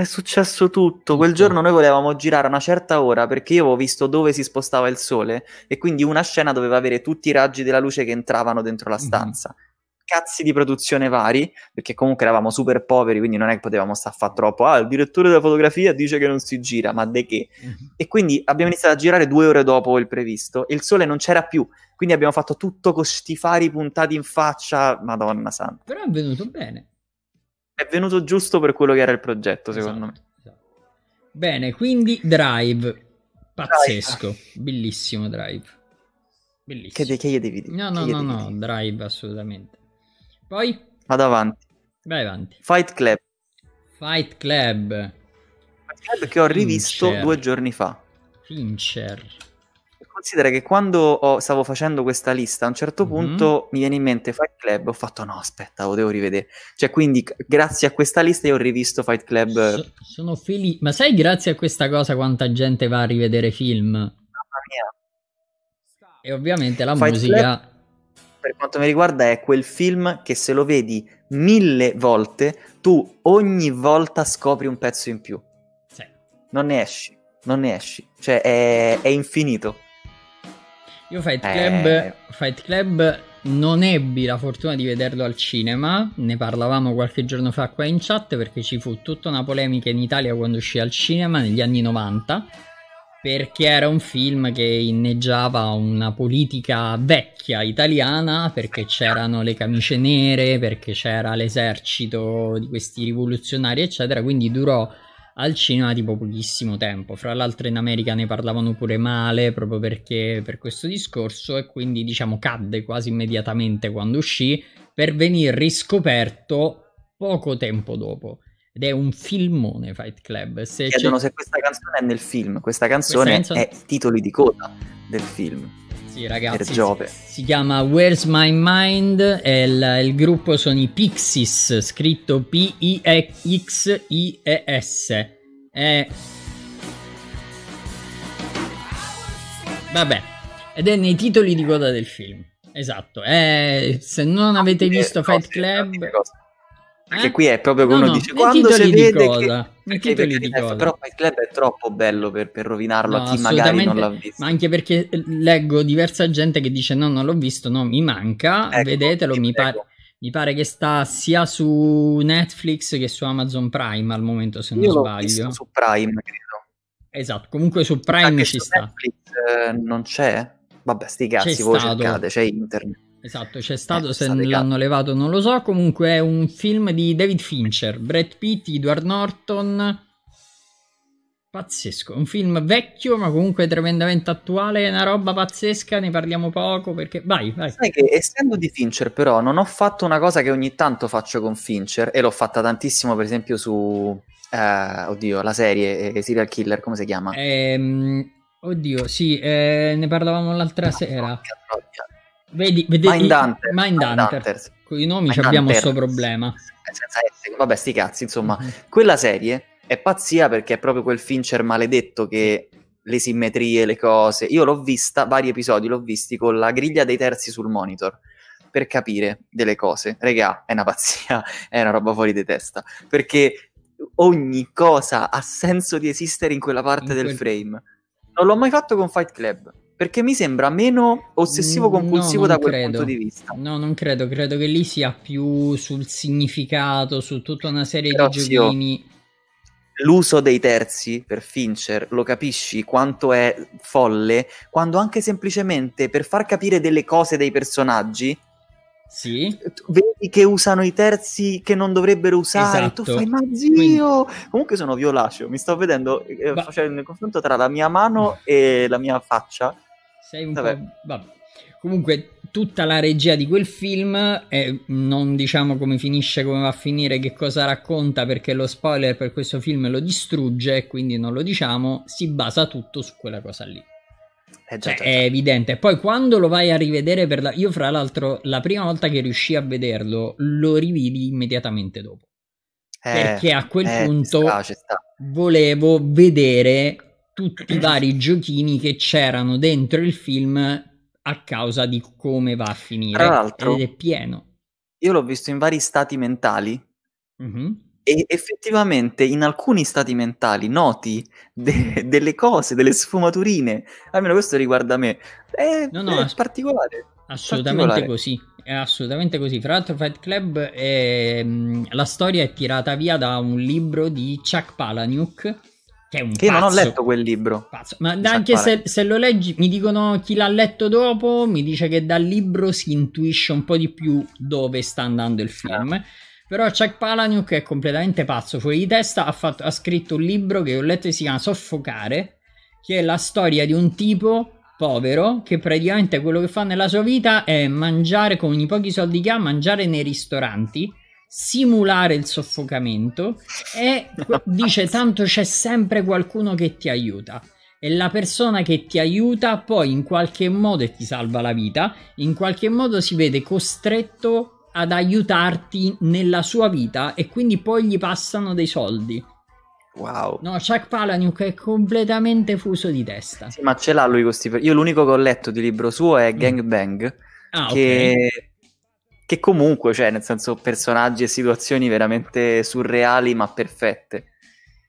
È successo tutto. Quel giorno noi volevamo girare a una certa ora perché io avevo visto dove si spostava il sole e quindi una scena doveva avere tutti i raggi della luce che entravano dentro la mhm. stanza. Mm-hmm. Cazzi di produzione vari, perché comunque eravamo super poveri, quindi non è che potevamo star a troppo. Ah, il direttore della fotografia dice che non si gira, ma de che? Mm-hmm. E quindi abbiamo iniziato a girare due ore dopo il previsto e il sole non c'era più. Quindi abbiamo fatto tutto con sti fari puntati in faccia. Madonna santa. Però è venuto bene. È venuto giusto per quello che era il progetto, esatto, secondo esatto, me. Esatto. Bene, quindi Drive. Pazzesco, drive. bellissimo Drive. Bellissimo. Che, che gli devi dire? No, no, no, no, Drive assolutamente. Poi? Vado avanti. Vai avanti. Fight Club. Fight Club. Fight Club che ho rivisto Fincher. due giorni fa. Fincher considera che quando ho, stavo facendo questa lista, a un certo mm-hmm. punto mi viene in mente Fight Club, ho fatto no, aspetta, lo devo rivedere. Cioè, quindi grazie a questa lista io ho rivisto Fight Club. So, sono felice, ma sai grazie a questa cosa quanta gente va a rivedere film? Mamma mia. E ovviamente la Fight musica... Club, per quanto mi riguarda è quel film che se lo vedi mille volte, tu ogni volta scopri un pezzo in più. Sì. Non ne esci non ne esci. Cioè, è, è infinito. Io Fight eh. Club, eh... Fight Club non ebbi la fortuna di vederlo al cinema, ne parlavamo qualche giorno fa qua in chat perché ci fu tutta una polemica in Italia quando uscì al cinema negli anni 90 perché era un film che inneggiava una politica vecchia italiana, perché c'erano le camicie nere, perché c'era l'esercito di questi rivoluzionari, eccetera, quindi durò al cinema tipo pochissimo tempo. Fra l'altro in America ne parlavano pure male proprio perché per questo discorso e quindi diciamo cadde quasi immediatamente quando uscì per venir riscoperto poco tempo dopo. Ed è un filmone Fight Club. Se chiedono se questa canzone è nel film, questa canzone, questa canzone... è titoli di coda del film. Sì, ragazzi. Giove. Si chiama Where's My Mind. Il, il, gruppo sono i Pixies, scritto P-I-X-I-E-S. È... Vabbè, ed è nei titoli di coda del film. Esatto. È... Se non avete visto Fight Club. Perché eh? qui è proprio come no, uno no, dice quando si vede cosa? che... Perché perché di cosa? Però Fight Club è troppo bello per, per rovinarlo no, a chi magari non l'ha visto. Ma anche perché leggo diversa gente che dice no, non l'ho visto, no, mi manca, ecco, vedetelo, mi pare... Mi pare che sta sia su Netflix che su Amazon Prime al momento, se Io non sbaglio. su Prime, credo. Esatto, comunque su Prime ci su sta. Netflix eh, non c'è? Vabbè, sti cazzi, c'è voi stato. cercate, c'è internet. Esatto, c'è eh, stato, eh, se l'hanno levato non lo so, comunque è un film di David Fincher, Brad Pitt, Edward Norton, pazzesco, un film vecchio ma comunque tremendamente attuale, una roba pazzesca, ne parliamo poco perché vai, vai. Sai che essendo di Fincher però non ho fatto una cosa che ogni tanto faccio con Fincher e l'ho fatta tantissimo per esempio su, eh, oddio, la serie eh, Serial Killer, come si chiama? Ehm, oddio, sì, eh, ne parlavamo l'altra no, sera. No, Vedi, vedi, Mindhunter, Mindhunter. Con i nomi abbiamo questo problema. vabbè, sti cazzi, insomma. Mm-hmm. Quella serie è pazzia perché è proprio quel Fincher maledetto che le simmetrie, le cose. Io l'ho vista, vari episodi l'ho visti con la griglia dei terzi sul monitor per capire delle cose. Regà, è una pazzia, è una roba fuori di testa. Perché ogni cosa ha senso di esistere in quella parte in del frame. Non l'ho mai fatto con Fight Club perché mi sembra meno ossessivo mm, compulsivo no, da quel credo. punto di vista. No, non credo, credo che lì sia più sul significato, su tutta una serie Però di giochini. L'uso dei terzi per Fincher lo capisci quanto è folle quando anche semplicemente per far capire delle cose dei personaggi sì. Vedi che usano i terzi che non dovrebbero usare. Esatto. Tu fai, ma zio! Quindi... Comunque sono violaceo. Mi sto vedendo, eh, ba- facendo il confronto tra la mia mano e la mia faccia. Sei un Vabbè. po'... Vabbè. Comunque, tutta la regia di quel film, eh, non diciamo come finisce, come va a finire, che cosa racconta, perché lo spoiler per questo film lo distrugge, quindi non lo diciamo, si basa tutto su quella cosa lì. Eh, già, cioè, già, già. È evidente. Poi quando lo vai a rivedere, per la... io fra l'altro la prima volta che riuscii a vederlo, lo rividi immediatamente dopo. Eh, perché a quel eh, punto sta, sta. volevo vedere tutti i vari giochini che c'erano dentro il film a causa di come va a finire. Tra l'altro, ed è pieno. Io l'ho visto in vari stati mentali. Mm-hmm. E effettivamente in alcuni stati mentali noti de- delle cose, delle sfumaturine, almeno questo riguarda me, è, no, no, è ass- particolare. Assolutamente particolare. così, è assolutamente così. Fra l'altro Fight Club, è, mm, la storia è tirata via da un libro di Chuck Palahniuk, che è un che pazzo. Io non ho letto quel libro. Pazzo. Ma anche se, se, lo leggi, mi dicono chi l'ha letto dopo, mi dice che dal libro si intuisce un po' di più dove sta andando il certo. film. Ah. Però Chuck Palaniuk è completamente pazzo, fuori di testa, ha, fatto, ha scritto un libro che ho letto e si chiama Soffocare, che è la storia di un tipo povero che praticamente quello che fa nella sua vita è mangiare con i pochi soldi che ha, mangiare nei ristoranti simulare il soffocamento e dice tanto c'è sempre qualcuno che ti aiuta e la persona che ti aiuta poi in qualche modo e ti salva la vita, in qualche modo si vede costretto ad aiutarti nella sua vita e quindi poi gli passano dei soldi. Wow. No, Chuck Palahniuk è completamente fuso di testa. Sì, ma ce l'ha lui questi... Io l'unico che ho letto di libro suo è mm. Gang Bang, mm. ah, che... Okay che comunque, cioè, nel senso, personaggi e situazioni veramente surreali ma perfette.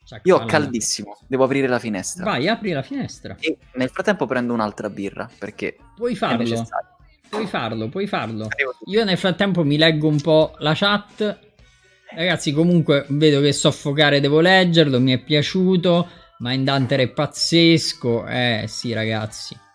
Cioè, Io ho caldissimo, devo aprire la finestra. Vai, apri la finestra. E nel frattempo prendo un'altra birra perché puoi farlo. Puoi farlo, puoi farlo. Io nel frattempo mi leggo un po' la chat. Ragazzi, comunque vedo che soffocare devo leggerlo, mi è piaciuto, ma in Dante è pazzesco. Eh sì, ragazzi.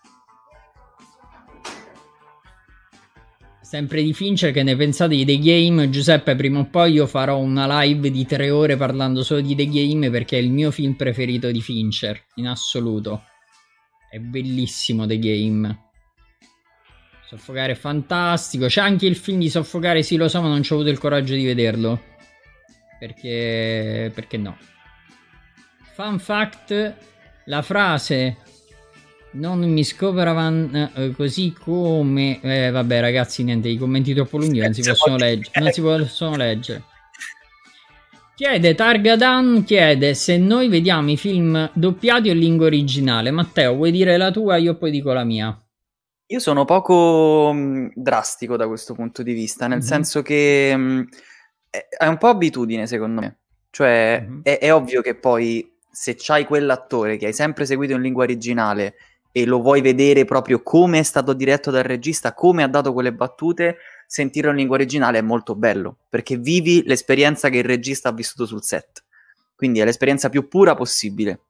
Sempre di Fincher, che ne pensate di The Game? Giuseppe, prima o poi io farò una live di tre ore parlando solo di The Game perché è il mio film preferito di Fincher, in assoluto. È bellissimo The Game. Soffocare è fantastico. C'è anche il film di Soffocare, sì lo so, ma non ho avuto il coraggio di vederlo. Perché... perché no. Fun fact, la frase non mi scoveravano eh, così come... Eh, vabbè ragazzi, niente, i commenti troppo lunghi non si possono leggere. Non si possono leggere. Chiede Targadan, chiede se noi vediamo i film doppiati o in lingua originale. Matteo, vuoi dire la tua? Io poi dico la mia. Io sono poco mh, mm, drastico da questo punto di vista, nel mm-hmm. senso che mh, mm, è, è, un po' abitudine secondo me. Cioè mm-hmm. è, è ovvio che poi se c'hai quell'attore che hai sempre seguito in lingua originale e lo vuoi vedere proprio come è stato diretto dal regista, come ha dato quelle battute, sentire la lingua originale è molto bello, perché vivi l'esperienza che il regista ha vissuto sul set. Quindi è l'esperienza più pura possibile.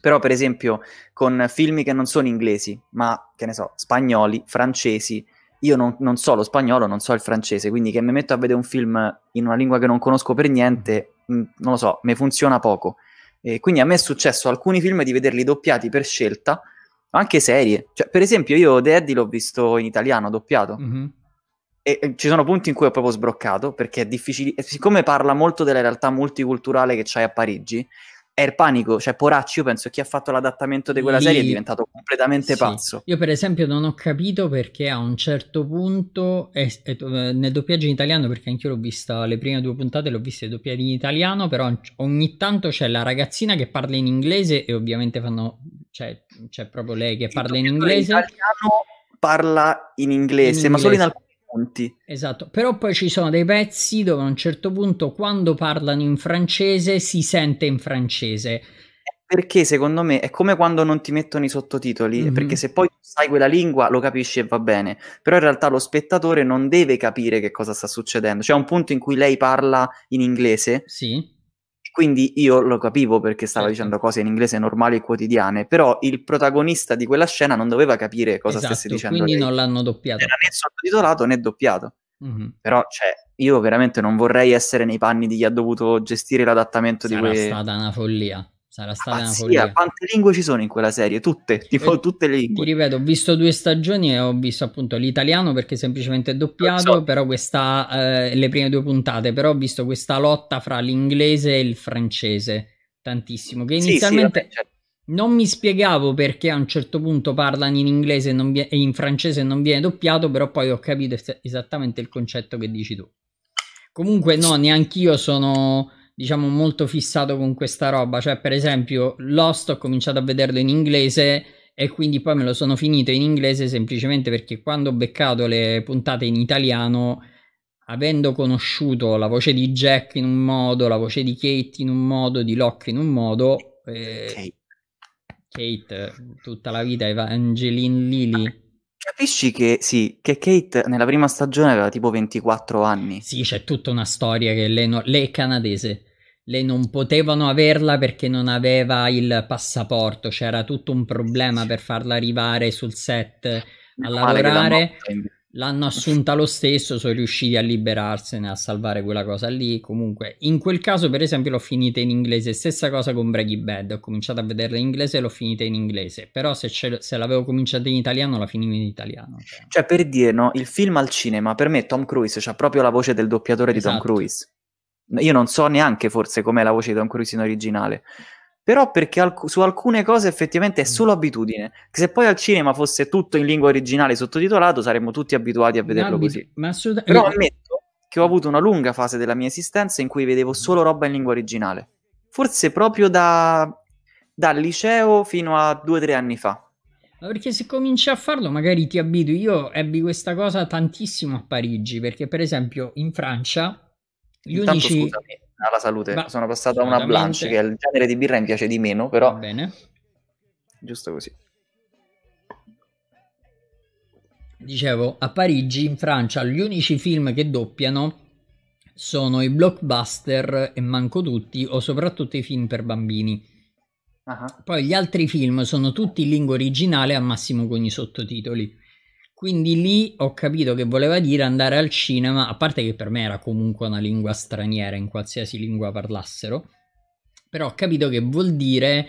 Però, per esempio, con film che non sono inglesi, ma che ne so, spagnoli, francesi, io non, non, so lo spagnolo, non so il francese, quindi che mi metto a vedere un film in una lingua che non conosco per niente, mm, non lo so, mi funziona poco. E quindi a me è successo alcuni film di vederli doppiati per scelta, anche serie. Cioè, per esempio, io The Eddie l'ho visto in italiano doppiato. Mm-hmm. E, e, ci sono punti in cui ho proprio sbroccato perché è difficile. Siccome parla molto della realtà multiculturale che c'hai a Parigi, è il panico. Cioè, Poracci, io penso chi ha fatto l'adattamento di quella Lì... serie è diventato completamente sì. pazzo. Io, per esempio, non ho capito perché a un certo punto è, è, nel doppiaggio in italiano, perché anch'io l'ho vista le prime due puntate, l'ho vista doppiate in italiano. Però ogni tanto c'è la ragazzina che parla in inglese e ovviamente fanno cioè, c'è cioè, proprio lei che parla in inglese. L'italiano parla in inglese, in inglese, ma solo in alcuni punti. Esatto, però poi ci sono dei pezzi dove a un certo punto quando parlano in francese si sente in francese. Perché secondo me è come quando non ti mettono i sottotitoli, mm-hmm. perché se poi sai quella lingua lo capisci e va bene, però in realtà lo spettatore non deve capire che cosa sta succedendo. C'è un punto in cui lei parla in inglese. Sì quindi io lo capivo perché stava sì. Certo. dicendo cose in inglese normali e quotidiane, però il protagonista di quella scena non doveva capire cosa esatto, stesse dicendo. Quindi lei. non l'hanno doppiato. Era né sottotitolato né doppiato. Mm-hmm. Però, cioè, io veramente non vorrei essere nei panni di chi ha dovuto gestire l'adattamento Sarà di quella. È stata una follia. Sarà stata una follia. Quante lingue ci sono in quella serie? Tutte, eh, tipo e, tutte le lingue. Ti ripeto, ho visto due stagioni e ho visto appunto l'italiano perché semplicemente è doppiato, so. però questa, eh, le prime due puntate, però ho visto questa lotta fra l'inglese e il francese, tantissimo, che inizialmente... Sì, sì, certo. Non mi spiegavo perché a un certo punto parlano in inglese e, vi- e in francese non viene doppiato, però poi ho capito es- esattamente il concetto che dici tu. Comunque, no, neanch'io sono diciamo, molto fissato con questa roba. Cioè, per esempio, Lost ho cominciato a vederlo in inglese e quindi poi me lo sono finito in inglese semplicemente perché quando ho beccato le puntate in italiano, avendo conosciuto la voce di Jack in un modo, la voce di Kate in un modo, di Locke in un modo, eh, Kate. Kate tutta la vita, Evangeline Lilly. Capisci che sì, che Kate nella prima stagione aveva tipo 24 anni. Sì, c'è tutta una storia che lei, no... lei è canadese le non potevano averla perché non aveva il passaporto, c'era tutto un problema per farla arrivare sul set a lavorare. L'hanno assunta lo stesso, sono riusciti a liberarsene, a salvare quella cosa lì. Comunque, in quel caso, per esempio, l'ho finita in inglese. Stessa cosa con Breaking Bad. Ho cominciato a vederla in inglese e l'ho finita in inglese. Però se, se l'avevo cominciata in italiano, la finivo in italiano. Cioè, cioè per dire, no, il film al cinema, per me Tom Cruise, c'ha cioè proprio la voce del doppiatore esatto. di Tom esatto. Cruise io non so neanche forse com'è la voce di Tom Cruise originale però perché alc- su alcune cose effettivamente è mm. solo abitudine. Che se poi al cinema fosse tutto in lingua originale sottotitolato, saremmo tutti abituati a vederlo Abit- così. Ma assolutamente... Però ammetto che ho avuto una lunga fase della mia esistenza in cui vedevo mm. solo roba in lingua originale. Forse proprio da... dal liceo fino a due o tre anni fa. Perché se cominci a farlo magari ti abitui. Io ebbi questa cosa tantissimo a Parigi, perché per esempio in Francia gli Intanto, unici... scusami, alla salute, Va. sono passato a una Blanche, che è il genere di birra mi piace di meno, però... Va Bene. Giusto così. Dicevo, a Parigi, in Francia, gli unici film che doppiano sono i blockbuster e manco tutti, o soprattutto i film per bambini. Uh-huh. Poi gli altri film sono tutti in lingua originale, al massimo con i sottotitoli. Quindi lì ho capito che voleva dire andare al cinema, a parte che per me era comunque una lingua straniera in qualsiasi lingua parlassero, però ho capito che vuol dire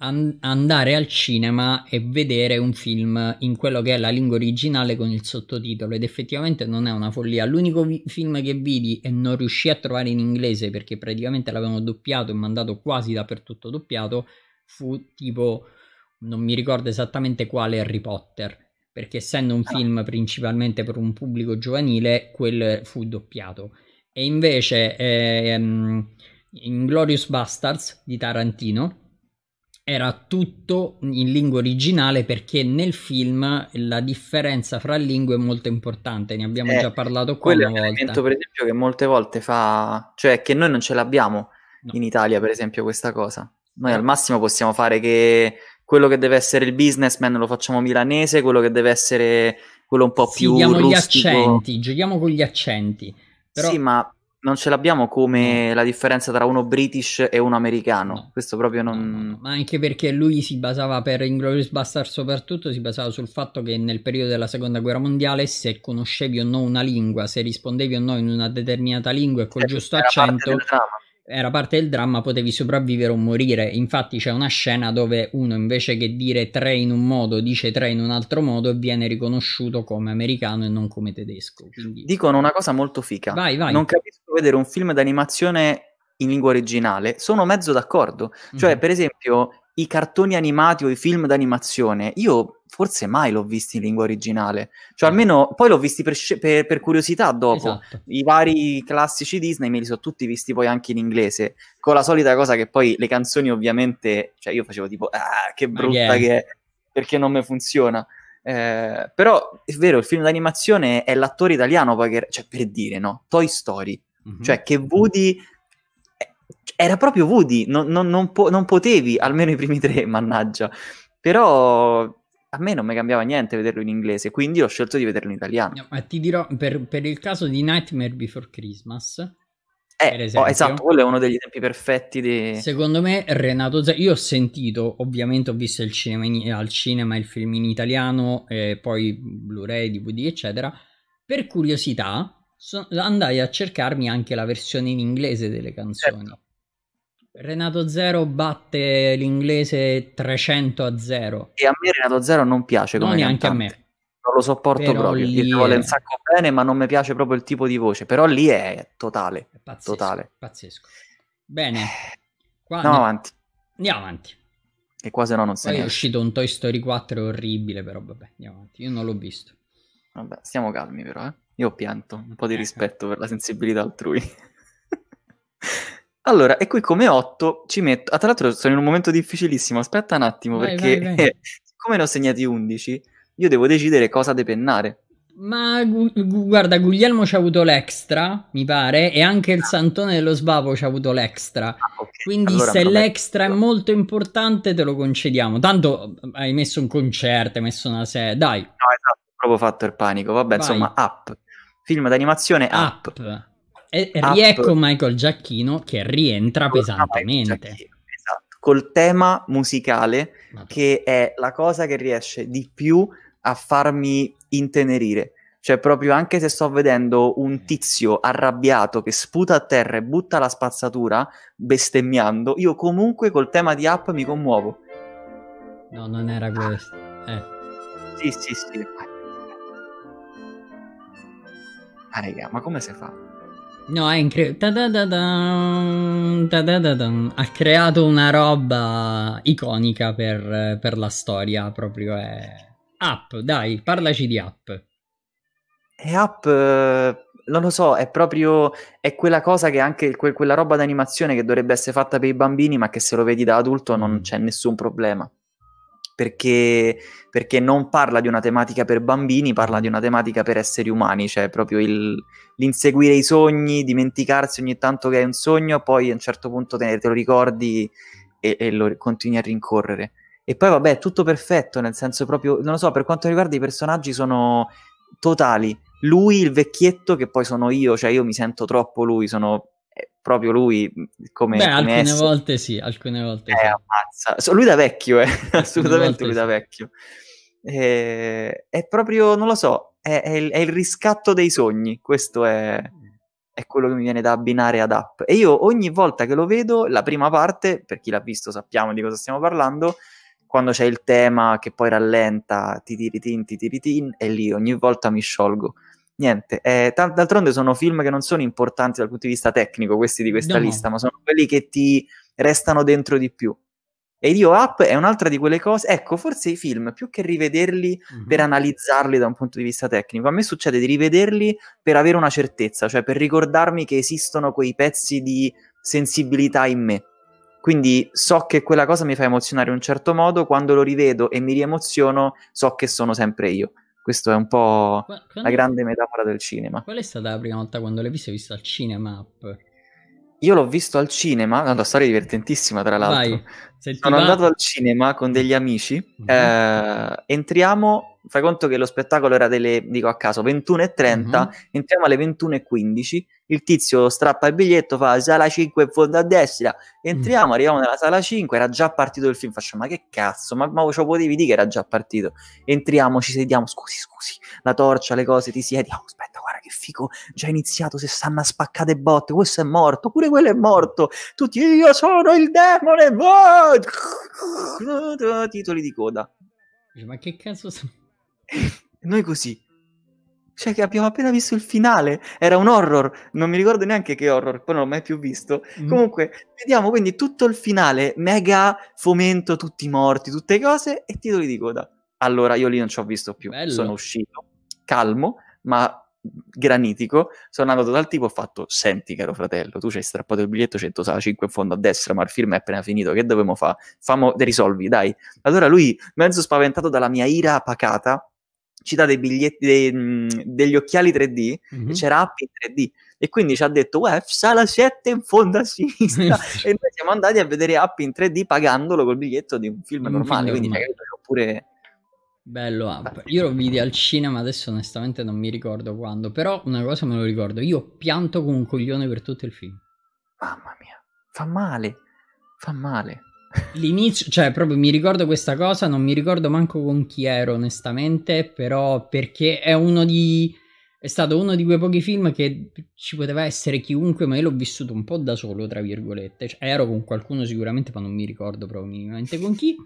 an- andare al cinema e vedere un film in quello che è la lingua originale con il sottotitolo ed effettivamente non è una follia. L'unico vi- film che vidi e non riuscii a trovare in inglese perché praticamente l'avevano doppiato e mandato quasi dappertutto doppiato fu tipo non mi ricordo esattamente quale Harry Potter perché essendo un ah. film principalmente per un pubblico giovanile, quello fu doppiato. E invece ehm, in Glorious Bastards di Tarantino era tutto in lingua originale perché nel film la differenza fra lingue è molto importante, ne abbiamo eh, già parlato qua una volta. Elemento, per esempio che molte volte fa, cioè che noi non ce l'abbiamo no. in Italia per esempio questa cosa. Noi eh. al massimo possiamo fare che quello che deve essere il businessman lo facciamo milanese, quello che deve essere quello un po' sì, più giochiamo rustico. gli accenti, giochiamo con gli accenti. Però... Sì, ma non ce l'abbiamo come la differenza tra uno british e uno americano. No. Questo proprio non. No, no, Ma anche perché lui si basava per Inglorious Bastard, soprattutto si basava sul fatto che nel periodo della seconda guerra mondiale, se conoscevi o no una lingua, se rispondevi o no in una determinata lingua e col eh, giusto accento, era parte del dramma, potevi sopravvivere o morire. Infatti c'è una scena dove uno invece che dire tre in un modo dice tre in un altro modo e viene riconosciuto come americano e non come tedesco. Quindi... Dicono una cosa molto fica. Vai, vai. Non capisco vedere un film d'animazione in lingua originale, sono mezzo d'accordo. Cioè, mm-hmm. per esempio, i cartoni animati o i film d'animazione, io forse mai l'ho visto in lingua originale. Cioè, mm. almeno poi l'ho visti per, per, per, curiosità dopo. Esatto. I vari classici Disney me li sono tutti visti poi anche in inglese. Con la solita cosa che poi le canzoni, ovviamente, cioè io facevo tipo, ah, che brutta che è, perché non mi funziona. Eh, però è vero, il film d'animazione è l'attore italiano, cioè per dire, no? Toy Story. Mm-hmm. Cioè, che Woody era proprio Woody, non, non, non, po- non, potevi, almeno i primi tre, mannaggia. Però a me non mi cambiava niente vederlo in inglese, quindi ho scelto di vederlo in italiano. No, ma ti dirò, per, per, il caso di Nightmare Before Christmas... Eh, oh, esatto, quello è uno degli esempi perfetti. Di... Secondo me Renato Zero, io ho sentito, ovviamente ho visto il cinema in, al cinema il film in italiano, eh, poi Blu-ray, DVD, eccetera. Per curiosità, so, andai a cercarmi anche la versione in inglese delle canzoni. Certo. Renato Zero batte l'inglese 300 a 0. E a me Renato Zero non piace come non neanche cantante. a me. Non lo sopporto Però proprio, gli vuole un sacco bene, ma non mi piace proprio il tipo di voce. Però lì è totale. È pazzesco. Totale. pazzesco. Bene. Eh, qua andiamo no, avanti. Andiamo avanti. E se no non se Poi ne è uscito un Toy Story 4 orribile, però vabbè, andiamo avanti. Io non l'ho visto. Vabbè, stiamo calmi però, eh. Io ho pianto, un po' di eh. rispetto per la sensibilità altrui. allora, e qui come 8 ci metto... Ah, tra l'altro sono in un momento difficilissimo, aspetta un attimo vai, perché siccome ne ho segnati 11, io devo decidere cosa depennare. Ma gu- guarda, Guglielmo ci ha avuto l'extra, mi pare, e anche il ah. Santone dello Sbavo ci ha avuto l'extra. Ah, okay. Quindi allora se l'extra è molto importante te lo concediamo. Tanto mm, hai messo un concerto, hai messo una serie, dai. No, esatto, proprio fatto il panico. Vabbè, Vai. insomma, app film d'animazione Up. Up. E riecco Michael Giacchino che rientra Up. pesantemente. Esatto, col tema musicale Vabbè. che è la cosa che riesce di più a farmi intenerire. Cioè, proprio anche se sto vedendo un mm. tizio arrabbiato che sputa a terra e butta la spazzatura, bestemmiando, io comunque col tema di app mi commuovo. No, non era questo. Eh. Sì, sì, sì. Ah, raga, ma come si fa? No, è incredibile. Ha creato una roba iconica per, per la storia. Proprio è. App, dai, parlaci di app. E app. Eh, non lo so, è proprio. È quella cosa che anche. Que- quella roba d'animazione che dovrebbe essere fatta per i bambini, ma che se lo vedi da adulto non mm. c'è nessun problema perché, perché, non parla di una tematica per bambini, parla di una tematica per esseri umani, cioè proprio il, l'inseguire i sogni, dimenticarsi ogni tanto che hai un sogno, poi a un certo punto te, te lo ricordi e, e, lo continui a rincorrere. E poi vabbè, è tutto perfetto, nel senso proprio, non lo so, per quanto riguarda i personaggi sono totali. Lui, il vecchietto, che poi sono io, cioè io mi sento troppo lui, sono proprio lui come... Beh, alcune essere... volte sì, alcune volte eh, sì. ammazza. So, lui da vecchio, eh. assolutamente lui da sì. vecchio. Eh, è proprio, non lo so, è, è, il, è il, riscatto dei sogni, questo è, è, quello che mi viene da abbinare ad app. E io ogni volta che lo vedo, la prima parte, per chi l'ha visto sappiamo di cosa stiamo parlando, quando c'è il tema che poi rallenta, ti tiritin, ti tiritin, e lì ogni volta mi sciolgo niente. Eh, t- d'altronde sono film che non sono importanti dal punto di vista tecnico, questi di questa no. lista, ma sono quelli che ti restano dentro di più. E io Up è un'altra di quelle cose. Ecco, forse i film, più che rivederli mm-hmm. per analizzarli da un punto di vista tecnico, a me succede di rivederli per avere una certezza, cioè per ricordarmi che esistono quei pezzi di sensibilità in me. Quindi so che quella cosa mi fa emozionare in un certo modo, quando lo rivedo e mi riemoziono, so che sono sempre io. Questo è un po' quando... la grande metafora del cinema. Qual è stata la prima volta quando l'hai visto? Hai visto al cinema? App? Io l'ho visto al cinema, è una storia divertentissima tra l'altro. Vai, Sono va... andato al cinema con degli amici, uh-huh. eh, entriamo, fai conto che lo spettacolo era delle, dico a caso, 21.30, uh-huh. Mhm. entriamo alle 21.15, il tizio strappa il biglietto, fa sala 5 in fondo a destra, entriamo, uh-huh. arriviamo nella sala 5, era già partito il film, faccio ma che cazzo, ma, ma ce potevi dire che era già partito? Entriamo, ci sediamo, scusi, scusi, la torcia, le cose, ti siediamo, oh, aspetta guarda che figo, già iniziato, se stanno a spaccate botte, questo è morto, pure quello è morto, tutti io sono il demone, oh! titoli di coda. Ma che cazzo sono? Noi così. Cioè che abbiamo appena visto il finale, era un horror, non mi ricordo neanche che horror, poi non l'ho mai più visto. Mm. Comunque, vediamo quindi tutto il finale, mega fomento, tutti morti, tutte cose e titoli di coda. Allora io lì non ci ho visto più, Bello. sono uscito calmo, ma granitico, sono andato dal tipo e ho fatto senti caro fratello, tu ci hai strappato il biglietto 105 in fondo a destra, ma il film è appena finito, che dobbiamo fare? Famo, risolvi, dai. Allora lui, mezzo spaventato dalla mia ira pacata, ci dà dei biglietti, dei, degli occhiali 3D, mm-hmm. e c'era Happy 3D, e quindi ci ha detto, uè, sala 7 in fondo a sinistra, e noi siamo andati a vedere Happy in 3D pagandolo col biglietto di un film normale, quindi magari cioè, oppure Bello Up. Ah, io lo vidi al cinema, adesso onestamente non mi ricordo quando, però una cosa me lo ricordo, io pianto come un coglione per tutto il film. Mamma mia, fa male, fa male. L'inizio, cioè proprio mi ricordo questa cosa, non mi ricordo manco con chi ero onestamente, però perché è uno di... è stato uno di quei pochi film che ci poteva essere chiunque, ma io l'ho vissuto un po' da solo, tra virgolette. Cioè, ero con qualcuno sicuramente, ma non mi ricordo proprio minimamente con chi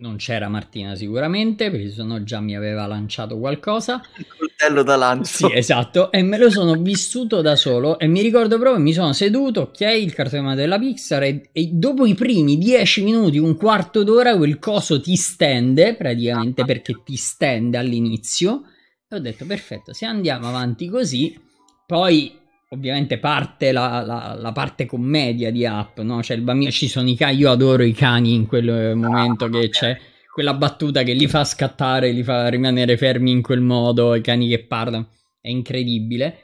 non c'era Martina sicuramente, perché se no già mi aveva lanciato qualcosa. Il coltello da lancio. Sì, esatto, e me lo sono vissuto da solo e mi ricordo proprio, mi sono seduto, ok, il cartone della Pixar e, e, dopo i primi dieci minuti, un quarto d'ora, quel coso ti stende praticamente ah, perché ti stende all'inizio. E ho detto, perfetto, se andiamo avanti così, poi ovviamente parte la, la, la, parte commedia di App, no? Cioè il bambino, ci sono i cani, io adoro i cani in quel momento ah, che c'è quella battuta che li fa scattare, li fa rimanere fermi in quel modo, i cani che parlano, è incredibile,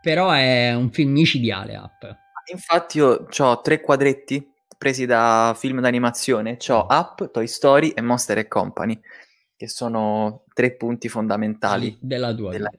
però è un film micidiale App. Infatti io ho tre quadretti presi da film d'animazione, ho Up, Toy Story e Monster Company, che sono tre punti fondamentali della tua della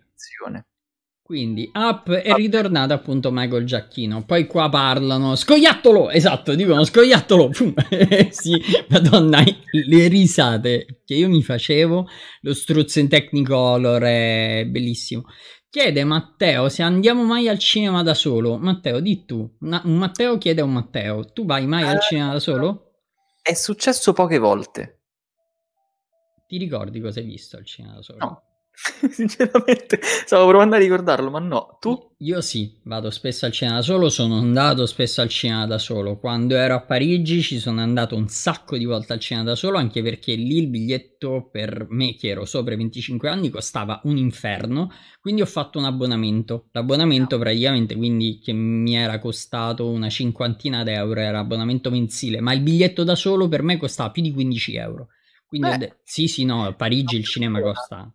quindi up è ritornato appunto Michael Giacchino. Poi qua parlano scoiattolo! Esatto, dicono scoiattolo! sì, madonna, le risate che io mi facevo. Lo struzzo in Technicolor è bellissimo. Chiede Matteo se andiamo mai al cinema da solo. Matteo, di tu. Una, un Matteo chiede a un Matteo: tu vai mai al eh, cinema da solo? È successo poche volte. Ti ricordi cosa hai visto al cinema da solo? No Sinceramente, stavo provando a ricordarlo, ma no. Tu? Io sì, vado spesso al cinema da solo, sono andato spesso al cinema da solo. Quando ero a Parigi ci sono andato un sacco di volte al cinema da solo, anche perché lì il biglietto per me, che ero sopra i 25 anni, costava un inferno, quindi ho fatto un abbonamento. L'abbonamento praticamente, quindi che mi era costato una cinquantina d'euro, era abbonamento mensile, ma il biglietto da solo per me costava più di 15 euro. Quindi Beh, sì, sì, no, a Parigi il cinema costa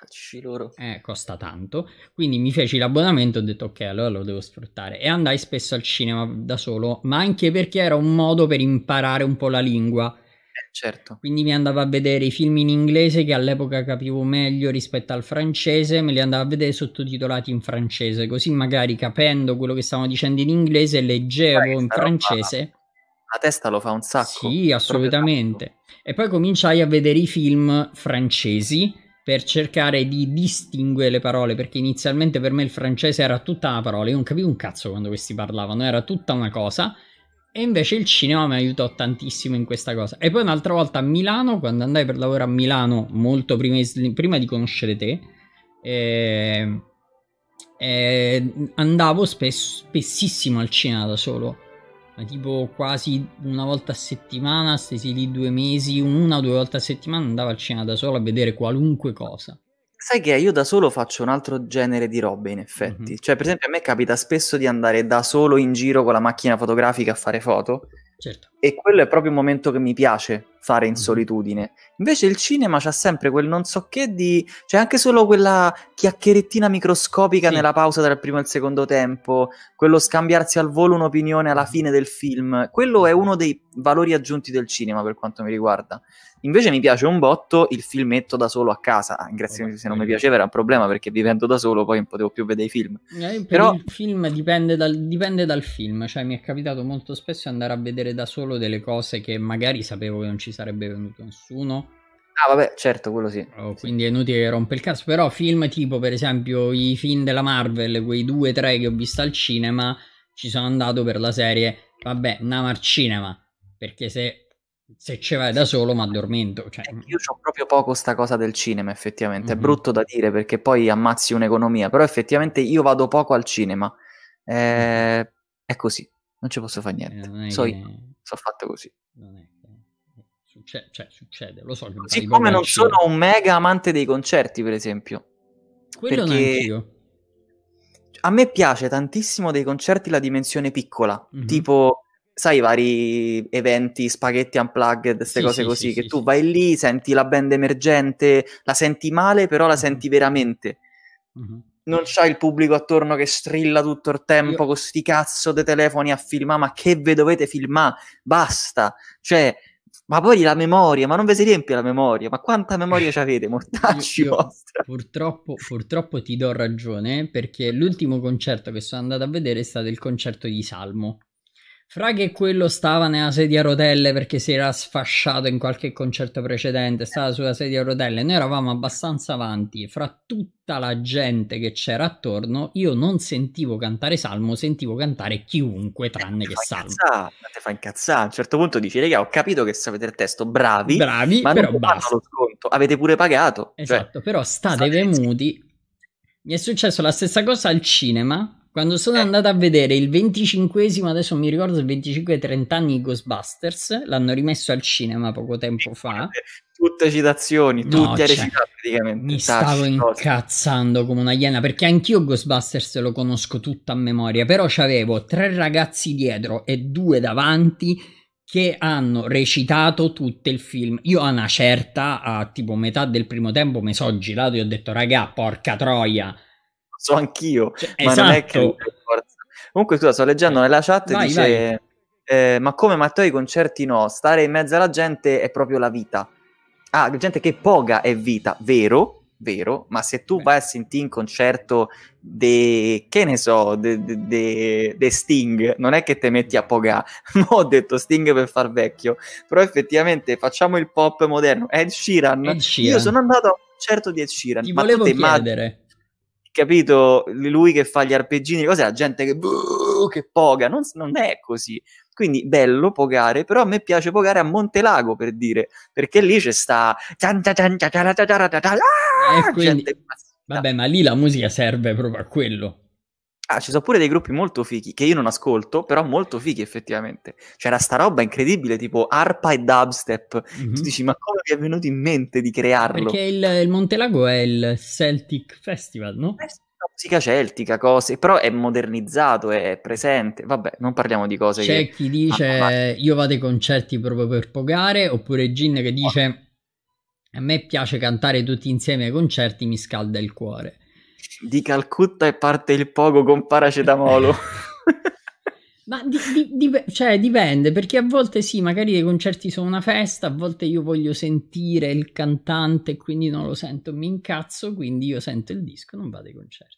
Cacci loro. Eh, costa tanto. Quindi mi feci l'abbonamento e ho detto ok, allora lo devo sfruttare. E andai spesso al cinema da solo, ma anche perché era un modo per imparare un po' la lingua. Eh, certo. Quindi mi andavo a vedere i film in inglese che all'epoca capivo meglio rispetto al francese, me li andavo a vedere sottotitolati in francese, così magari capendo quello che stavano dicendo in inglese leggevo Vai, in francese. La testa lo fa un sacco. Sì, assolutamente. E poi cominciai a vedere i film francesi per cercare di distinguere le parole, perché inizialmente per me il francese era tutta una parola, io non capivo un cazzo quando questi parlavano, era tutta una cosa. E invece il cinema mi aiutò tantissimo in questa cosa. E poi un'altra volta a Milano, quando andai per lavoro a Milano, molto prima, prima di conoscere te, eh, eh, andavo spess, spessissimo al cinema da solo ma tipo quasi una volta a settimana, stesi lì due mesi, una o due volte a settimana andavo al cinema da solo a vedere qualunque cosa. Sai che io da solo faccio un altro genere di robe in effetti, mm-hmm. cioè per esempio a me capita spesso di andare da solo in giro con la macchina fotografica a fare foto certo. e quello è proprio un momento che mi piace, fare in mhm. solitudine. Invece il cinema c'ha sempre quel non so che di... cioè anche solo quella chiacchierettina microscopica sì. nella pausa tra il primo e il secondo tempo, quello scambiarsi al volo un'opinione alla mhm. fine del film, quello è uno dei valori aggiunti del cinema per quanto mi riguarda. Invece mi piace un botto il filmetto da solo a casa. Grazie, oh, se non mi piaceva era un problema perché vivendo da solo poi non potevo più vedere i film. Eh, Però... Il film dipende dal, dipende dal, film, cioè mi è capitato molto spesso andare a vedere da solo delle cose che magari sapevo che non ci sarebbe venuto nessuno. Ah, vabbè, certo, quello sì. Oh, quindi è inutile che rompe il cazzo. Però film tipo, per esempio, i film della Marvel, quei due o tre che ho visto al cinema, ci sono andato per la serie. Vabbè, andiamo al cinema. Perché se se ci vai da solo ma addormento. Cioè... Ecco, mm. Io ho proprio poco sta cosa del cinema, effettivamente. Mm-hmm. È brutto da dire perché poi ammazzi un'economia, però effettivamente io vado poco al cinema. Eh, è così, non ci posso fare niente. Eh, so, che... sono fatto così. Non è che... Eh, succe... Cioè, succede, lo so. Che Così come non sono un mega amante dei concerti, per esempio. Quello perché... non A me piace tantissimo dei concerti la dimensione piccola, mm-hmm. tipo sai, i vari eventi, spaghetti unplugged, queste sì, cose sì, così, sì, che tu vai lì, senti la band emergente, la senti male, però la senti veramente. Mm-hmm. Non c'ha il pubblico attorno che strilla tutto il tempo Io... con sti cazzo dei telefoni a filmare, ma che ve dovete filmare? Basta! Cioè, ma poi la memoria, ma non ve si riempie la memoria, ma quanta memoria ci avete, mortacci io, purtroppo, purtroppo ti do ragione, perché l'ultimo concerto che sono andato a vedere è stato il concerto di Salmo fra che quello stava nella sedia a rotelle perché si era sfasciato in qualche concerto precedente, stava sulla sedia a rotelle, noi eravamo abbastanza avanti, fra tutta la gente che c'era attorno, io non sentivo cantare Salmo, sentivo cantare chiunque eh, tranne che Salmo. Incazzare, te fa incazzare, a un certo punto dici, raga, ho capito che sapete il testo, bravi, bravi ma però non basta. lo avete pure pagato. Cioè, esatto, cioè, però state, state venuti. Mi è successo la stessa cosa al cinema, quando sono eh. andata a vedere il 25esimo, adesso mi ricordo il 25-30 anni di Ghostbusters, l'hanno rimesso al cinema poco tempo fa. Eh, tutte citazioni, no, tutti cioè, praticamente. Mi stavo incazzando come una iena, perché anch'io Ghostbusters lo conosco tutta a memoria, però c'avevo tre ragazzi dietro e due davanti che hanno recitato tutto il film. Io a una certa, a tipo metà del primo tempo, mi sono girato e ho detto, raga, porca troia so anch'io, cioè, ma esatto. non è che... Esatto. Comunque, scusa, sto leggendo nella chat, vai, dice... Vai. Eh, ma come Matteo i concerti no, stare in mezzo alla gente è proprio la vita. Ah, gente che poga è vita, vero, vero, ma se tu Beh. vai a sentire un concerto de, che ne so, de, de, de Sting, non è che te metti a poga, ho detto Sting per far vecchio, però effettivamente facciamo il pop moderno, Ed Sheeran, Ed Sheeran. io sono andato a un concerto di Ed Sheeran, Ti ma volevo chiedere. Immagini, capito? Lui che fa gli arpeggini, cose, la gente che, buh, che poga, non, non, è così. Quindi bello pogare, però a me piace pogare a Montelago per dire, perché lì c'è sta... Quindi, gente... Vabbè, ma lì la musica serve proprio a quello. Ah, ci sono pure dei gruppi molto fighi, che io non ascolto, però molto fighi effettivamente. C'era sta roba incredibile, tipo arpa e dubstep. Mm-hmm. Tu dici, ma come ti è venuto in mente di crearlo? Perché il, il Montelago è il Celtic Festival, no? Eh musica celtica, cose, però è modernizzato, è presente. Vabbè, non parliamo di cose C'è che... chi dice, ah, io vado ai concerti proprio per pogare, oppure Gin che dice... A me piace cantare tutti insieme ai concerti, mi scalda il cuore di Calcutta e parte il pogo con paracetamolo. Eh. Ma di, di, di, cioè, dipende, perché a volte sì, magari i concerti sono una festa, a volte io voglio sentire il cantante, e quindi non lo sento, mi incazzo, quindi io sento il disco, non vado ai concerti.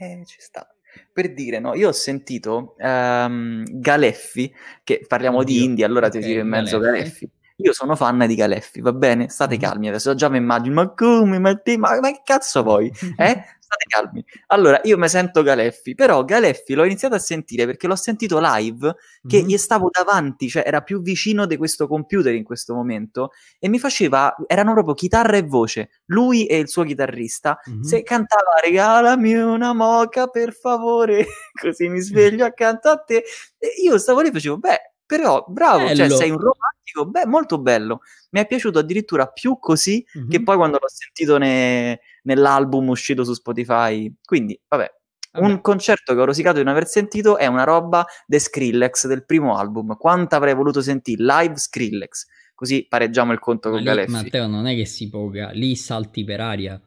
Eh, ci sta. Per dire, no, io ho sentito um, Galeffi, che parliamo Oddio. di India, allora okay, ti tiro in mezzo Galeffi. Galeffi. Io sono fan di Galeffi, va bene? State mm-hmm. calmi adesso, già mi immagino, ma come, ma, te, ma, ma che cazzo vuoi? Eh? State calmi. Allora, io mi sento Galeffi, però Galeffi l'ho iniziato a sentire perché l'ho sentito live, che mm-hmm. gli stavo davanti, cioè era più vicino di questo computer in questo momento, e mi faceva, erano proprio chitarra e voce, lui e il suo chitarrista, mm-hmm. se cantava regalami una moca per favore, così mi sveglio accanto a te, e io stavo lì e facevo, beh, però bravo, cioè sei un romantico, beh, molto bello. Mi è piaciuto addirittura più così mm-hmm. che poi quando l'ho sentito ne... nell'album uscito su Spotify. Quindi, vabbè, vabbè, un concerto che ho rosicato di non aver sentito è una roba The Skrillex del primo album. Quanto avrei voluto sentire live Skrillex? Così pareggiamo il conto ma con lì, Galeffi. Matteo, non è che si poga, lì salti per aria.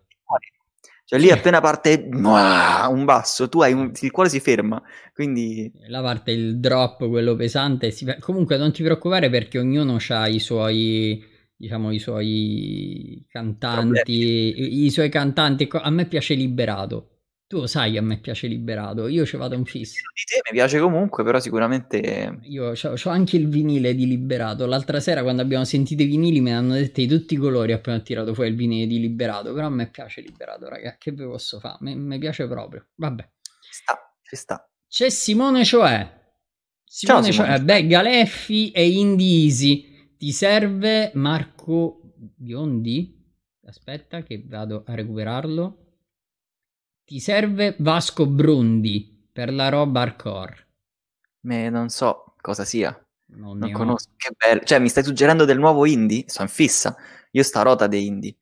Cioè lì appena parte un basso, tu hai un, il cuore si ferma, quindi... Eh, La parte il drop, quello pesante, si... comunque non ti preoccupare perché ognuno ha i suoi, diciamo, i suoi cantanti, i, i suoi cantanti, a me piace Liberato, tu lo sai, a me piace Liberato, io ci vado in fisso. Di te mi piace comunque, però sicuramente... Io ho anche il vinile di Liberato. L'altra sera quando abbiamo sentito i vinili mi hanno detto di tutti i colori appena ho tirato fuori il vinile di Liberato, però a me piace Liberato, raga, che ve posso fare? Mi, mi piace proprio, vabbè. Ci sta, ci sta. C'è Simone Cioè. Simone, Simone. Cioè, beh, Galeffi e Indisi. Ti serve Marco Biondi? Aspetta che vado a recuperarlo ti serve Vasco Brundi per la roba hardcore. Me non so cosa sia. Non, non conosco. Che bello. Cioè, mi stai suggerendo del nuovo indie? Sono fissa. Io sta rota dei indie.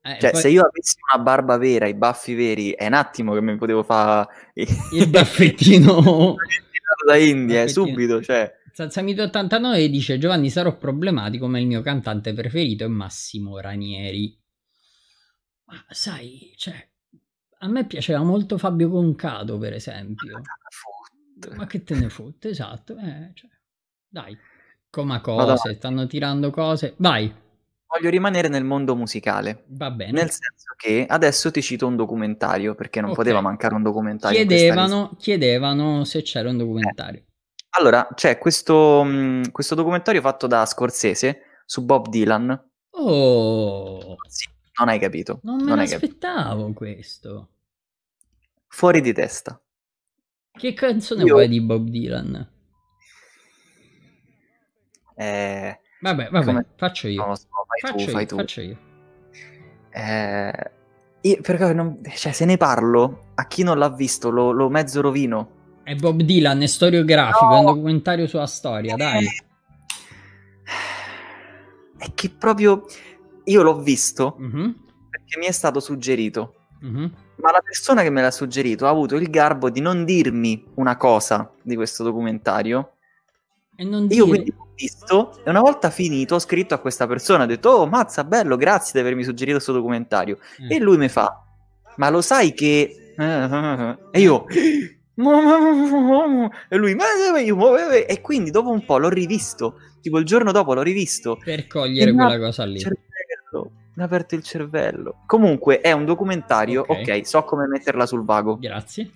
Eh, cioè, poi... se io avessi una barba vera, i baffi veri, è un attimo che mi potevo fare il baffettino da indie, eh, baffettino. subito. Cioè. Salsamito89 dice: Giovanni, sarò problematico, ma il mio cantante preferito è Massimo Ranieri. Ma sai, cioè, a me piaceva molto Fabio Concado, per esempio. Ah, Ma che te ne fotte, esatto. Eh, cioè, dai, come cose, stanno tirando cose. Vai. Voglio rimanere nel mondo musicale. Va bene. Nel senso che adesso ti cito un documentario, perché non okay. poteva mancare un documentario. Chiedevano, chiedevano se c'era un documentario. Eh. Allora, c'è questo, mm, questo documentario fatto da Scorsese su Bob Dylan. Oh! Sì, non hai capito. Non me non l'aspettavo questo fuori di testa. Che canzone Io... vuoi di Bob Dylan? Eh, vabbè, vabbè, come... faccio io. No, so, fai faccio tu, fai io, tu. Faccio io. Eh, io perché non... cioè, se ne parlo, a chi non l'ha visto lo, lo mezzo rovino. È Bob Dylan, è storiografico, no. è un documentario sulla storia, eh. dai. È che proprio io l'ho visto mm-hmm. perché mi è stato suggerito. Mm-hmm ma la persona che me l'ha suggerito ha avuto il garbo di non dirmi una cosa di questo documentario. E non dire. Io quindi ho visto e una volta finito ho scritto a questa persona, ho detto oh mazza bello, grazie di avermi suggerito questo documentario. Mm. E lui mi fa, ma lo sai che... E io... E lui... E quindi dopo un po' l'ho rivisto, tipo il giorno dopo l'ho rivisto. Per cogliere quella cosa lì mi ha aperto il cervello. Comunque è un documentario, okay. ok, so come metterla sul vago. Grazie.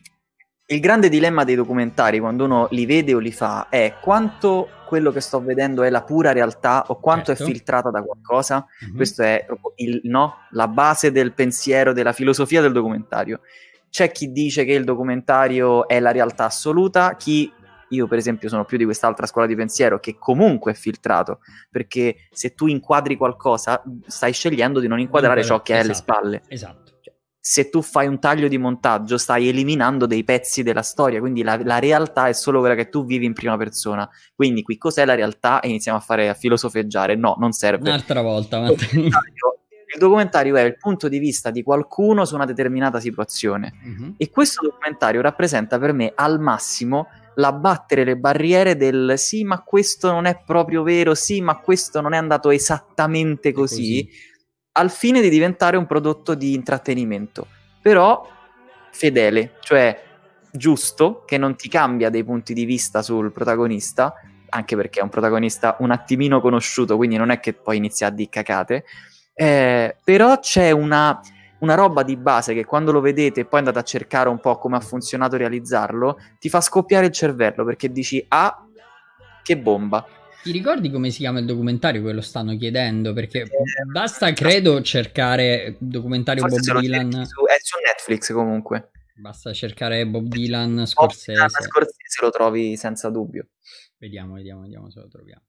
Il grande dilemma dei documentari quando uno li vede o li fa è quanto quello che sto vedendo è la pura realtà o quanto certo. è filtrata da qualcosa. Mm-hmm. Questo è proprio il, no, la base del pensiero, della filosofia del documentario. C'è chi dice che il documentario è la realtà assoluta, chi io, per esempio, sono più di quest'altra scuola di pensiero che comunque è filtrato, perché se tu inquadri qualcosa, stai scegliendo di non inquadrare ciò che esatto, alle spalle. Esatto. Se tu fai un taglio di montaggio, stai eliminando dei pezzi della storia, quindi la, la realtà è solo quella che tu vivi in prima persona. Quindi qui cos'è la realtà? E iniziamo a fare a filosofeggiare. No, non serve. Un'altra volta, ma... il documentario è il punto di vista di qualcuno su una determinata situazione. Mm-hmm. E questo documentario rappresenta per me al massimo l'abbattere le barriere del sì, ma questo non è proprio vero, sì, ma questo non è andato esattamente così, così. al fine di diventare un prodotto di intrattenimento, però fedele, cioè giusto, che non ti cambia dei punti di vista sul protagonista, anche perché è un protagonista un attimino conosciuto, quindi non è che poi inizia a di cacate, eh, però c'è una una roba di base che quando lo vedete e poi andate a cercare un po' come ha funzionato realizzarlo, ti fa scoppiare il cervello perché dici ah, che bomba. Ti ricordi come si chiama il documentario che lo stanno chiedendo? Perché eh, basta, credo, cercare documentario Forse Bob Dylan. Su, è su Netflix comunque. Basta cercare Bob Dylan Scorsese. Bob Dylan Scorsese lo trovi senza dubbio. Vediamo, vediamo, vediamo se lo troviamo.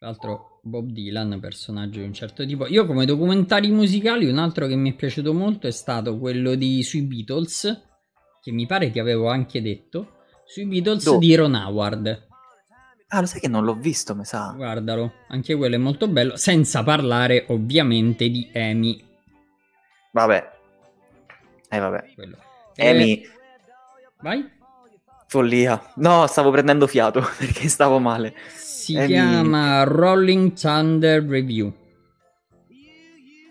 Tra l'altro Bob Dylan, personaggio di un certo tipo. Io come documentari musicali un altro che mi è piaciuto molto è stato quello di sui Beatles, che mi pare ti avevo anche detto, sui Beatles Do. di Ron Howard. Ah, lo sai che non l'ho visto, mi sa. Guardalo, anche quello è molto bello, senza parlare ovviamente di Amy. Vabbè. Eh vabbè. Quello. Eh, Amy. Eh... Vai? Follia. No, stavo prendendo fiato perché stavo male si È eh, chiama Rolling Thunder Review.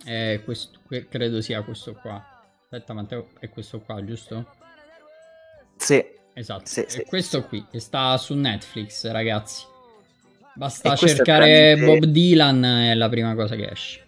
Eh, questo, credo sia questo qua. Aspetta, Matteo, è questo qua, giusto? Sì. Esatto. Sì, è sì, questo sì. qui, che sta su Netflix, ragazzi. Basta cercare veramente... Bob Dylan, è la prima cosa che esce.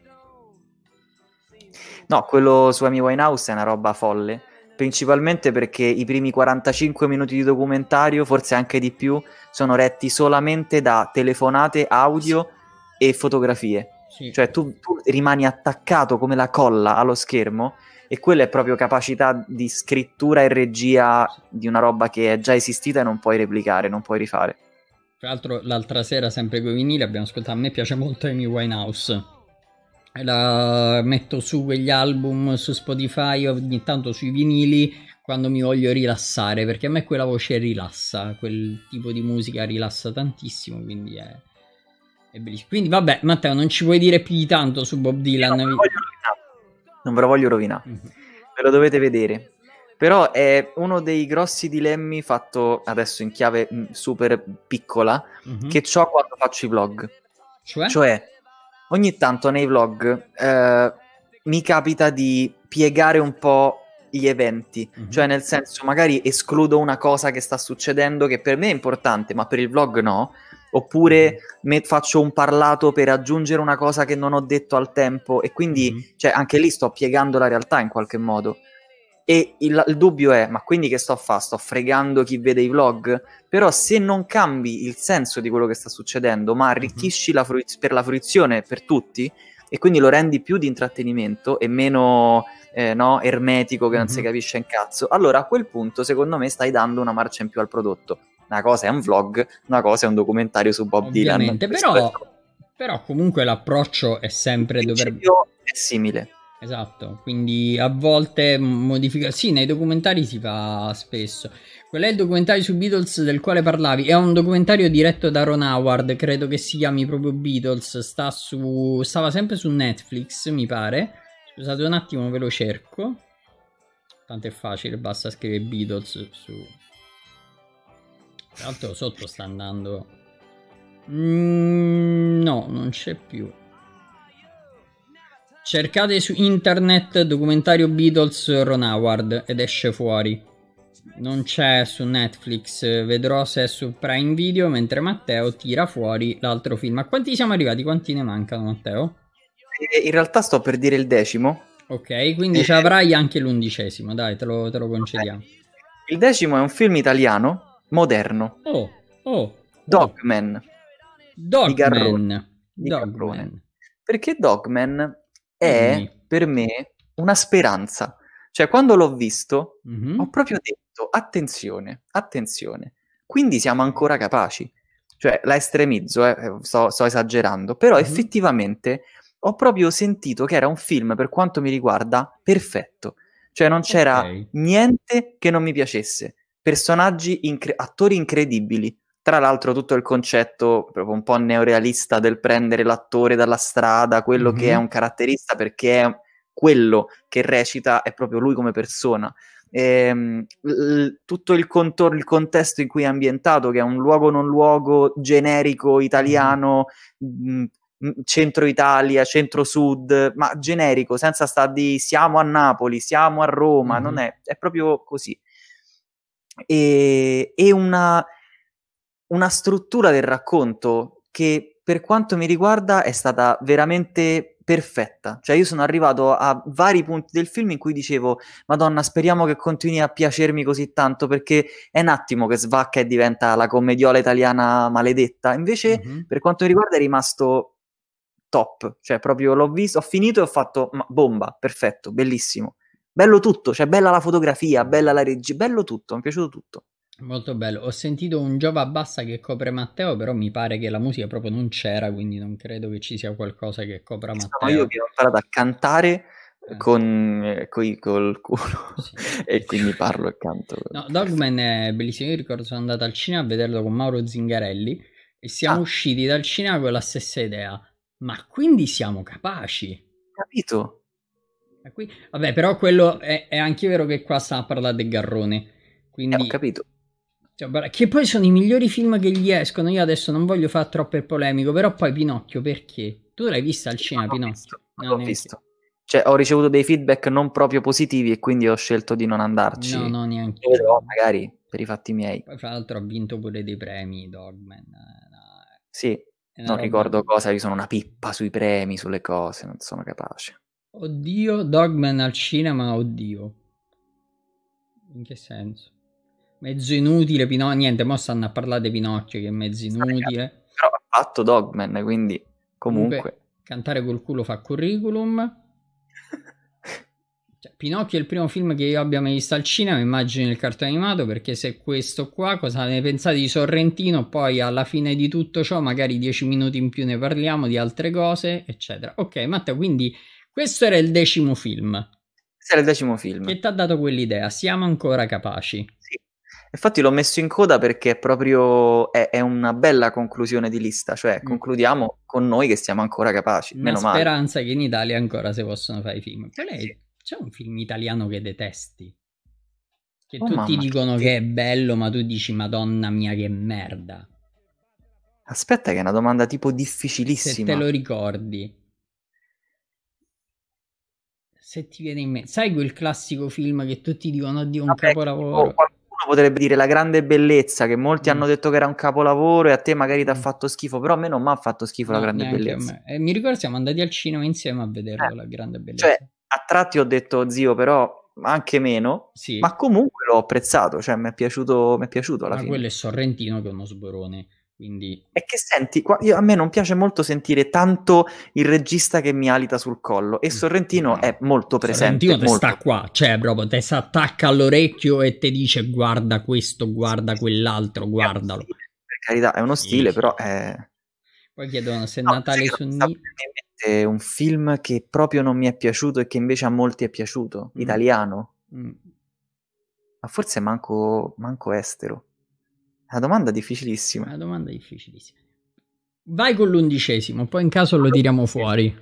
No, quello su Amy Winehouse è una roba folle principalmente perché i primi 45 minuti di documentario, forse anche di più, sono retti solamente da telefonate, audio e fotografie. Sì. Cioè tu, tu rimani attaccato come la colla allo schermo e quella è proprio capacità di scrittura e regia di una roba che è già esistita e non puoi replicare, non puoi rifare. Tra l'altro l'altra sera sempre con i vinili abbiamo ascoltato, a me piace molto Amy Winehouse la metto su quegli album su Spotify ogni tanto sui vinili quando mi voglio rilassare perché a me quella voce rilassa quel tipo di musica rilassa tantissimo quindi è, è bellissimo quindi vabbè Matteo non ci puoi dire più di tanto su Bob Dylan non ve lo voglio rovinare, non ve lo voglio rovinare. Mm-hmm. ve lo dovete vedere però è uno dei grossi dilemmi fatto adesso in chiave mm, super piccola mm-hmm. che ho quando faccio i vlog cioè, cioè ogni tanto nei vlog eh, mi capita di piegare un po' gli eventi, mm-hmm. cioè nel senso magari escludo una cosa che sta succedendo che per me è importante, ma per il vlog no, oppure mm-hmm. faccio un parlato per aggiungere una cosa che non ho detto al tempo e quindi mm-hmm. cioè, anche lì sto piegando la realtà in qualche modo. E il, il, dubbio è, ma quindi che sto a fare? Sto fregando chi vede i vlog? Però se non cambi il senso di quello che sta succedendo, ma arricchisci la fruiz- per la fruizione per tutti, e quindi lo rendi più di intrattenimento e meno eh, no, ermetico che non mm-hmm. si mhm. capisce un cazzo, allora a quel punto secondo me stai dando una marcia in più al prodotto. Una cosa è un vlog, una cosa è un documentario su Bob Ovviamente, Dylan. Però, però comunque l'approccio è sempre... Il Dover... È simile Esatto, quindi a volte modifica. Sì, nei documentari si fa spesso. Quello è il documentario su Beatles del quale parlavi. È un documentario diretto da Ron Howard, credo che si chiami proprio Beatles. Sta su... Stava sempre su Netflix, mi pare. Scusate un attimo, ve lo cerco. Tanto è facile, basta scrivere Beatles su. Tra l'altro, sotto sta andando. Mm, no, non c'è più. Cercate su internet documentario Beatles Ron Howard ed esce fuori. Non c'è su Netflix, vedrò se è su Prime Video mentre Matteo tira fuori l'altro film. A quanti siamo arrivati? Quanti ne mancano Matteo? Eh, in realtà sto per dire il decimo. Ok, quindi ce eh, avrai anche l'undicesimo, dai, te lo, te lo concediamo. Il decimo è un film italiano moderno. Oh, oh. Dogman. Dogman. Di Garrone. Dogman. Garrone. Perché Dogman è mm. per me una speranza. Cioè, quando l'ho visto, mm-hmm. ho proprio detto, attenzione, attenzione, quindi siamo ancora capaci. Cioè, la estremizzo, eh, eh, sto, sto, esagerando, però mm-hmm. effettivamente ho proprio sentito che era un film, per quanto mi riguarda, perfetto. Cioè, non c'era okay. niente che non mi piacesse. Personaggi, incre- attori incredibili, tra l'altro tutto il concetto proprio un po' neorealista del prendere l'attore dalla strada, quello mm-hmm. che è mhm. un caratterista perché è quello che recita è proprio lui come persona. Ehm, l- tutto il, contor- il contesto in cui è ambientato, che è un luogo non luogo generico italiano, mm-hmm. mh, mm, centro Italia, centro sud, ma generico, senza sta di siamo a Napoli, siamo a Roma, mm-hmm. non mhm. è, è proprio così. E, e una una struttura del racconto che per quanto mi riguarda è stata veramente perfetta. Cioè io sono arrivato a vari punti del film in cui dicevo "Madonna, speriamo che continui a piacermi così tanto perché è un attimo che svacca e diventa la commediola italiana maledetta". Invece mm-hmm. per quanto mi riguarda è rimasto top, cioè proprio l'ho visto, ho finito e ho fatto ma, bomba, perfetto, bellissimo. Bello tutto, cioè bella la fotografia, bella la regia, bello tutto, mi è piaciuto tutto. Molto bello. Ho sentito un Giova Bassa che copre Matteo, però mi pare che la musica proprio non c'era, quindi non credo che ci sia qualcosa che copra Matteo. Ma io che ho imparato a cantare eh. con eh, col culo sì. e quindi parlo e canto. No, Dogman è bellissimo. Io ricordo sono andato al cinema a vederlo con Mauro Zingarelli e siamo ah. usciti dal cinema con la stessa idea. Ma quindi siamo capaci. Capito? Qui... Vabbè, però quello è, è anche vero che qua sta a parlare del Garrone. Quindi... Eh, ho capito cioè, che poi sono i migliori film che gli escono. Io adesso non voglio fare troppo il polemico, però poi Pinocchio perché? Tu l'hai vista al cinema, no, Pinocchio? Visto, no, l'ho neanche. visto. Cioè, ho ricevuto dei feedback non proprio positivi e quindi ho scelto di non andarci. No, no, neanche. Però magari per i fatti miei. Poi, fra l'altro, ha vinto pure dei premi Dogman. No. Eh, sì, eh, non roba... ricordo cosa, io sono una pippa sui premi, sulle cose, non sono capace. Oddio, Dogman al cinema, oddio. In che senso? Mezzo inutile, Pino- Niente, mo stanno a parlare di Pinocchio che è mezzo inutile. Però ha fatto Dogman, quindi comunque. comunque. Cantare col culo fa curriculum. Cioè, Pinocchio è il primo film che io abbia mai visto al cinema, immagino il cartone animato, perché se questo qua, cosa ne pensate di Sorrentino? Poi alla fine di tutto ciò, magari dieci minuti in più ne parliamo di altre cose, eccetera. Ok, Matteo, quindi questo era il decimo film. Questo era il decimo film. Che ti ha dato quell'idea, siamo ancora capaci. Sì, Infatti l'ho messo in coda perché è proprio è, è una bella conclusione di lista, cioè mm. concludiamo con noi che siamo ancora capaci. Una meno male. speranza che in Italia ancora si possono fare i film. Qual lei, c'è un film italiano che detesti? Che oh, tutti dicono che... che è bello, ma tu dici madonna mia che merda. Aspetta che è una domanda tipo difficilissima. Se te lo ricordi se ti viene in mente. Sai quel classico film che tutti dicono addio un Vabbè, capolavoro? potrebbe dire la grande bellezza che molti mm. hanno detto che era un capolavoro e a te magari ti ha mm. fatto schifo, però a me non mi ha fatto schifo no, la grande bellezza. Eh, mi ricordo siamo andati al cinema insieme a vederlo eh, la grande cioè, bellezza. Cioè, a tratti ho detto zio, però anche meno, sì. ma comunque l'ho apprezzato, cioè mi è piaciuto, mi è piaciuto alla ma fine. quello è Sorrentino che è uno sborone. Quindi... È che senti, qua, io, a me non piace molto sentire tanto il regista che mi alita sul collo e mm. Sorrentino è molto presente. Sorrentino molto... sta qua, cioè proprio te si attacca all'orecchio e te dice guarda questo, guarda quell'altro, guardalo. per carità, è uno stile, sì. però è... Poi chiedono se no, Natale su È un film che proprio non mi è piaciuto e che invece a molti è piaciuto, mm. italiano. Mm. Ma forse manco, manco estero. La domanda è difficilissima. La domanda è difficilissima. Vai con l'undicesimo, poi in caso lo tiriamo fuori.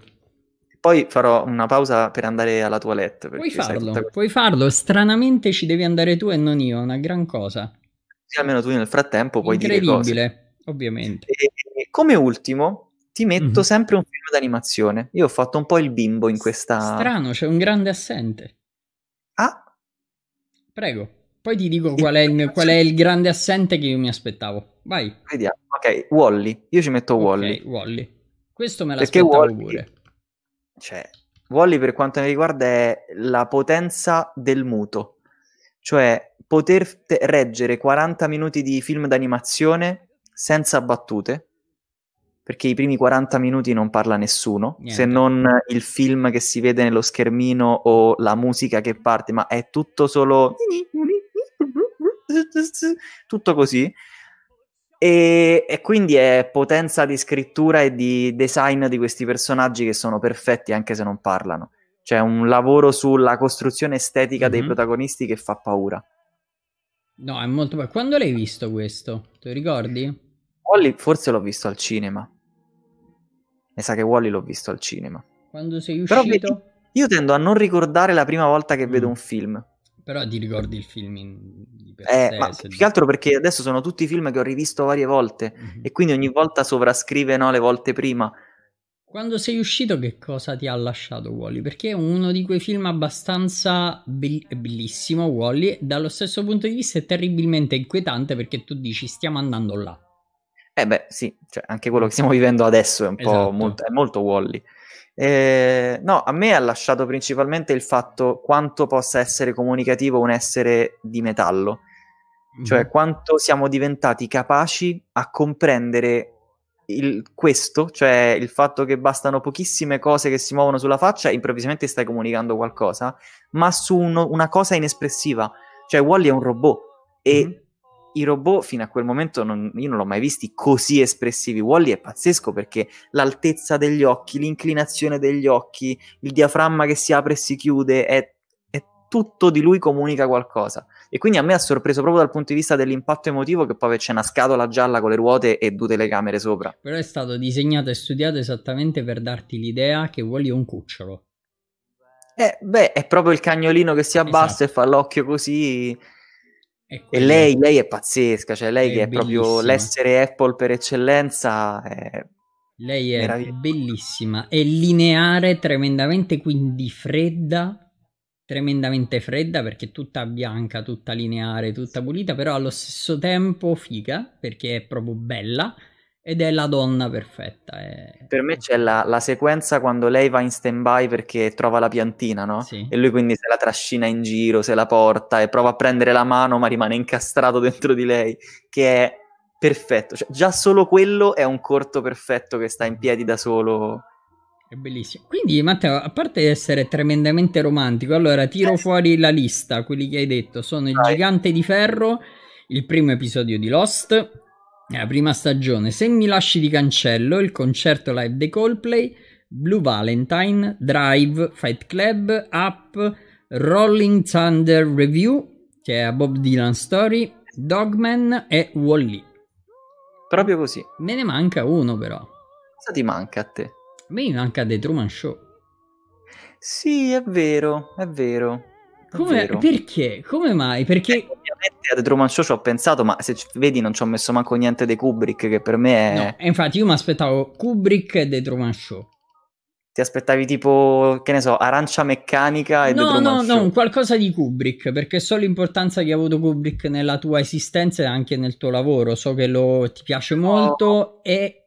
Poi farò una pausa per andare alla toilette. Puoi farlo, tutta... puoi farlo. Stranamente ci devi andare tu e non io, una gran cosa. Sì, almeno tu nel frattempo puoi dire cose. ovviamente. e come ultimo ti metto mm-hmm. sempre un film d'animazione. Io ho fatto un po' il bimbo in questa... Strano, c'è un grande assente. Ah? Prego. Poi ti dico qual è, il, qual è il grande assente che io mi aspettavo. Vai. Vediamo. Ok, Wally. Io ci metto Wally. Okay, Wally. Questo me l'aspettavo Perché Wally, pure. Cioè, Wally per quanto mi riguarda è la potenza del muto. Cioè, poter te- reggere 40 minuti di film d'animazione senza battute, perché i primi 40 minuti non parla nessuno, Niente. se non il film che si vede nello schermino o la musica che parte, ma è tutto solo tutto così. E, e, quindi è potenza di scrittura e di design di questi personaggi che sono perfetti anche se non parlano. C'è cioè, un lavoro sulla costruzione estetica mm-hmm. dei mhm. protagonisti che fa paura. No, è molto bello. Quando l'hai visto questo? Te lo ricordi? Wally forse l'ho visto al cinema. Mi sa che Wally l'ho visto al cinema. Quando sei uscito? Però, io tendo a non ricordare la prima volta che mm. vedo un film. Però ti ricordi il film in... di per eh, te, più di... che altro perché adesso sono tutti film che ho rivisto varie volte mm-hmm. e quindi ogni volta sovrascrive no, le volte prima. Quando sei uscito che cosa ti ha lasciato Wally? Perché è uno di quei film abbastanza be- bellissimo Wally, dallo stesso punto di vista è terribilmente inquietante perché tu dici stiamo andando là. Eh beh sì, cioè, anche quello che stiamo vivendo adesso è un esatto. po' molto, è molto Wally. Eh, no, a me ha lasciato principalmente il fatto quanto possa essere comunicativo un essere di metallo, mm cioè quanto siamo diventati capaci a comprendere il, questo, cioè il fatto che bastano pochissime cose che si muovono sulla faccia e improvvisamente stai comunicando qualcosa, ma su uno, una cosa inespressiva. Cioè, Wally è un robot e mm i robot fino a quel momento non, io non l'ho mai visti così espressivi. Wally è pazzesco perché l'altezza degli occhi, l'inclinazione degli occhi, il diaframma che si apre e si chiude, è, è tutto di lui comunica qualcosa. E quindi a me ha sorpreso proprio dal punto di vista dell'impatto emotivo che poi c'è una scatola gialla con le ruote e due telecamere sopra. Però è stato disegnato e studiato esattamente per darti l'idea che Wally è un cucciolo. Eh, beh, è proprio il cagnolino che si abbassa esatto. e fa l'occhio così e, lei, lei, è pazzesca, cioè lei è che è proprio l'essere Apple per eccellenza. È lei è bellissima, è lineare, tremendamente quindi fredda, tremendamente fredda perché tutta bianca, tutta lineare, tutta pulita, però allo stesso tempo figa perché è proprio bella ed è la donna perfetta. È... Per me c'è la, la, sequenza quando lei va in stand-by perché trova la piantina, no? Sì. E lui quindi se la trascina in giro, se la porta e prova a prendere la mano ma rimane incastrato dentro di lei, che è perfetto. Cioè, già solo quello è un corto perfetto che sta in piedi da solo. È bellissimo. Quindi, Matteo, a parte essere tremendamente romantico, allora tiro eh. fuori la lista, quelli che hai detto. Sono Il Gigante di Ferro, il primo episodio di Lost, la prima stagione, Se mi lasci di cancello, il concerto live dei Coldplay, Blue Valentine, Drive, Fight Club, Up, Rolling Thunder Review, che è a Bob Dylan Story, Dogman e Wally. Proprio così. Me ne manca uno però. Cosa ti manca a te? A me manca The Truman Show. Sì, è vero, è vero. Come, perché? Come mai? Perché... Eh, ovviamente a The Truman Show ci ho pensato, ma se vedi non ci ho messo manco niente dei Kubrick, che per me è... No, e infatti io mi aspettavo Kubrick e The Truman Show. Ti aspettavi tipo, che ne so, Arancia Meccanica e no, The Truman no, Show? No, no, qualcosa di Kubrick, perché so l'importanza che ha avuto Kubrick nella tua esistenza e anche nel tuo lavoro. So che lo, ti piace molto oh. e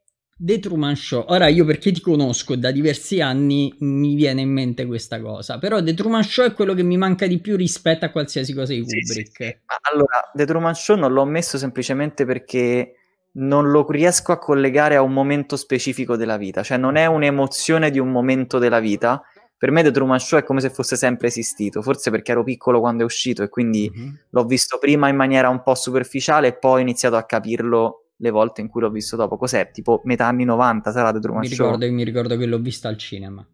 The Truman Show. Ora io perché ti conosco da diversi anni mi viene in mente questa cosa, però The Truman Show è quello che mi manca di più rispetto a qualsiasi cosa di Kubrick. Sì, sì. Allora, The Truman Show non l'ho messo semplicemente perché non lo riesco a collegare a un momento specifico della vita, cioè non è un'emozione di un momento della vita. Per me The Truman Show è come se fosse sempre esistito, forse perché ero piccolo quando è uscito e quindi mm-hmm. l'ho visto prima in maniera un po' superficiale e poi ho iniziato a capirlo le volte in cui l'ho visto dopo. Cos'è? Tipo metà anni 90 sarà The Truman mi Show? mi ricordo che l'ho vista al cinema.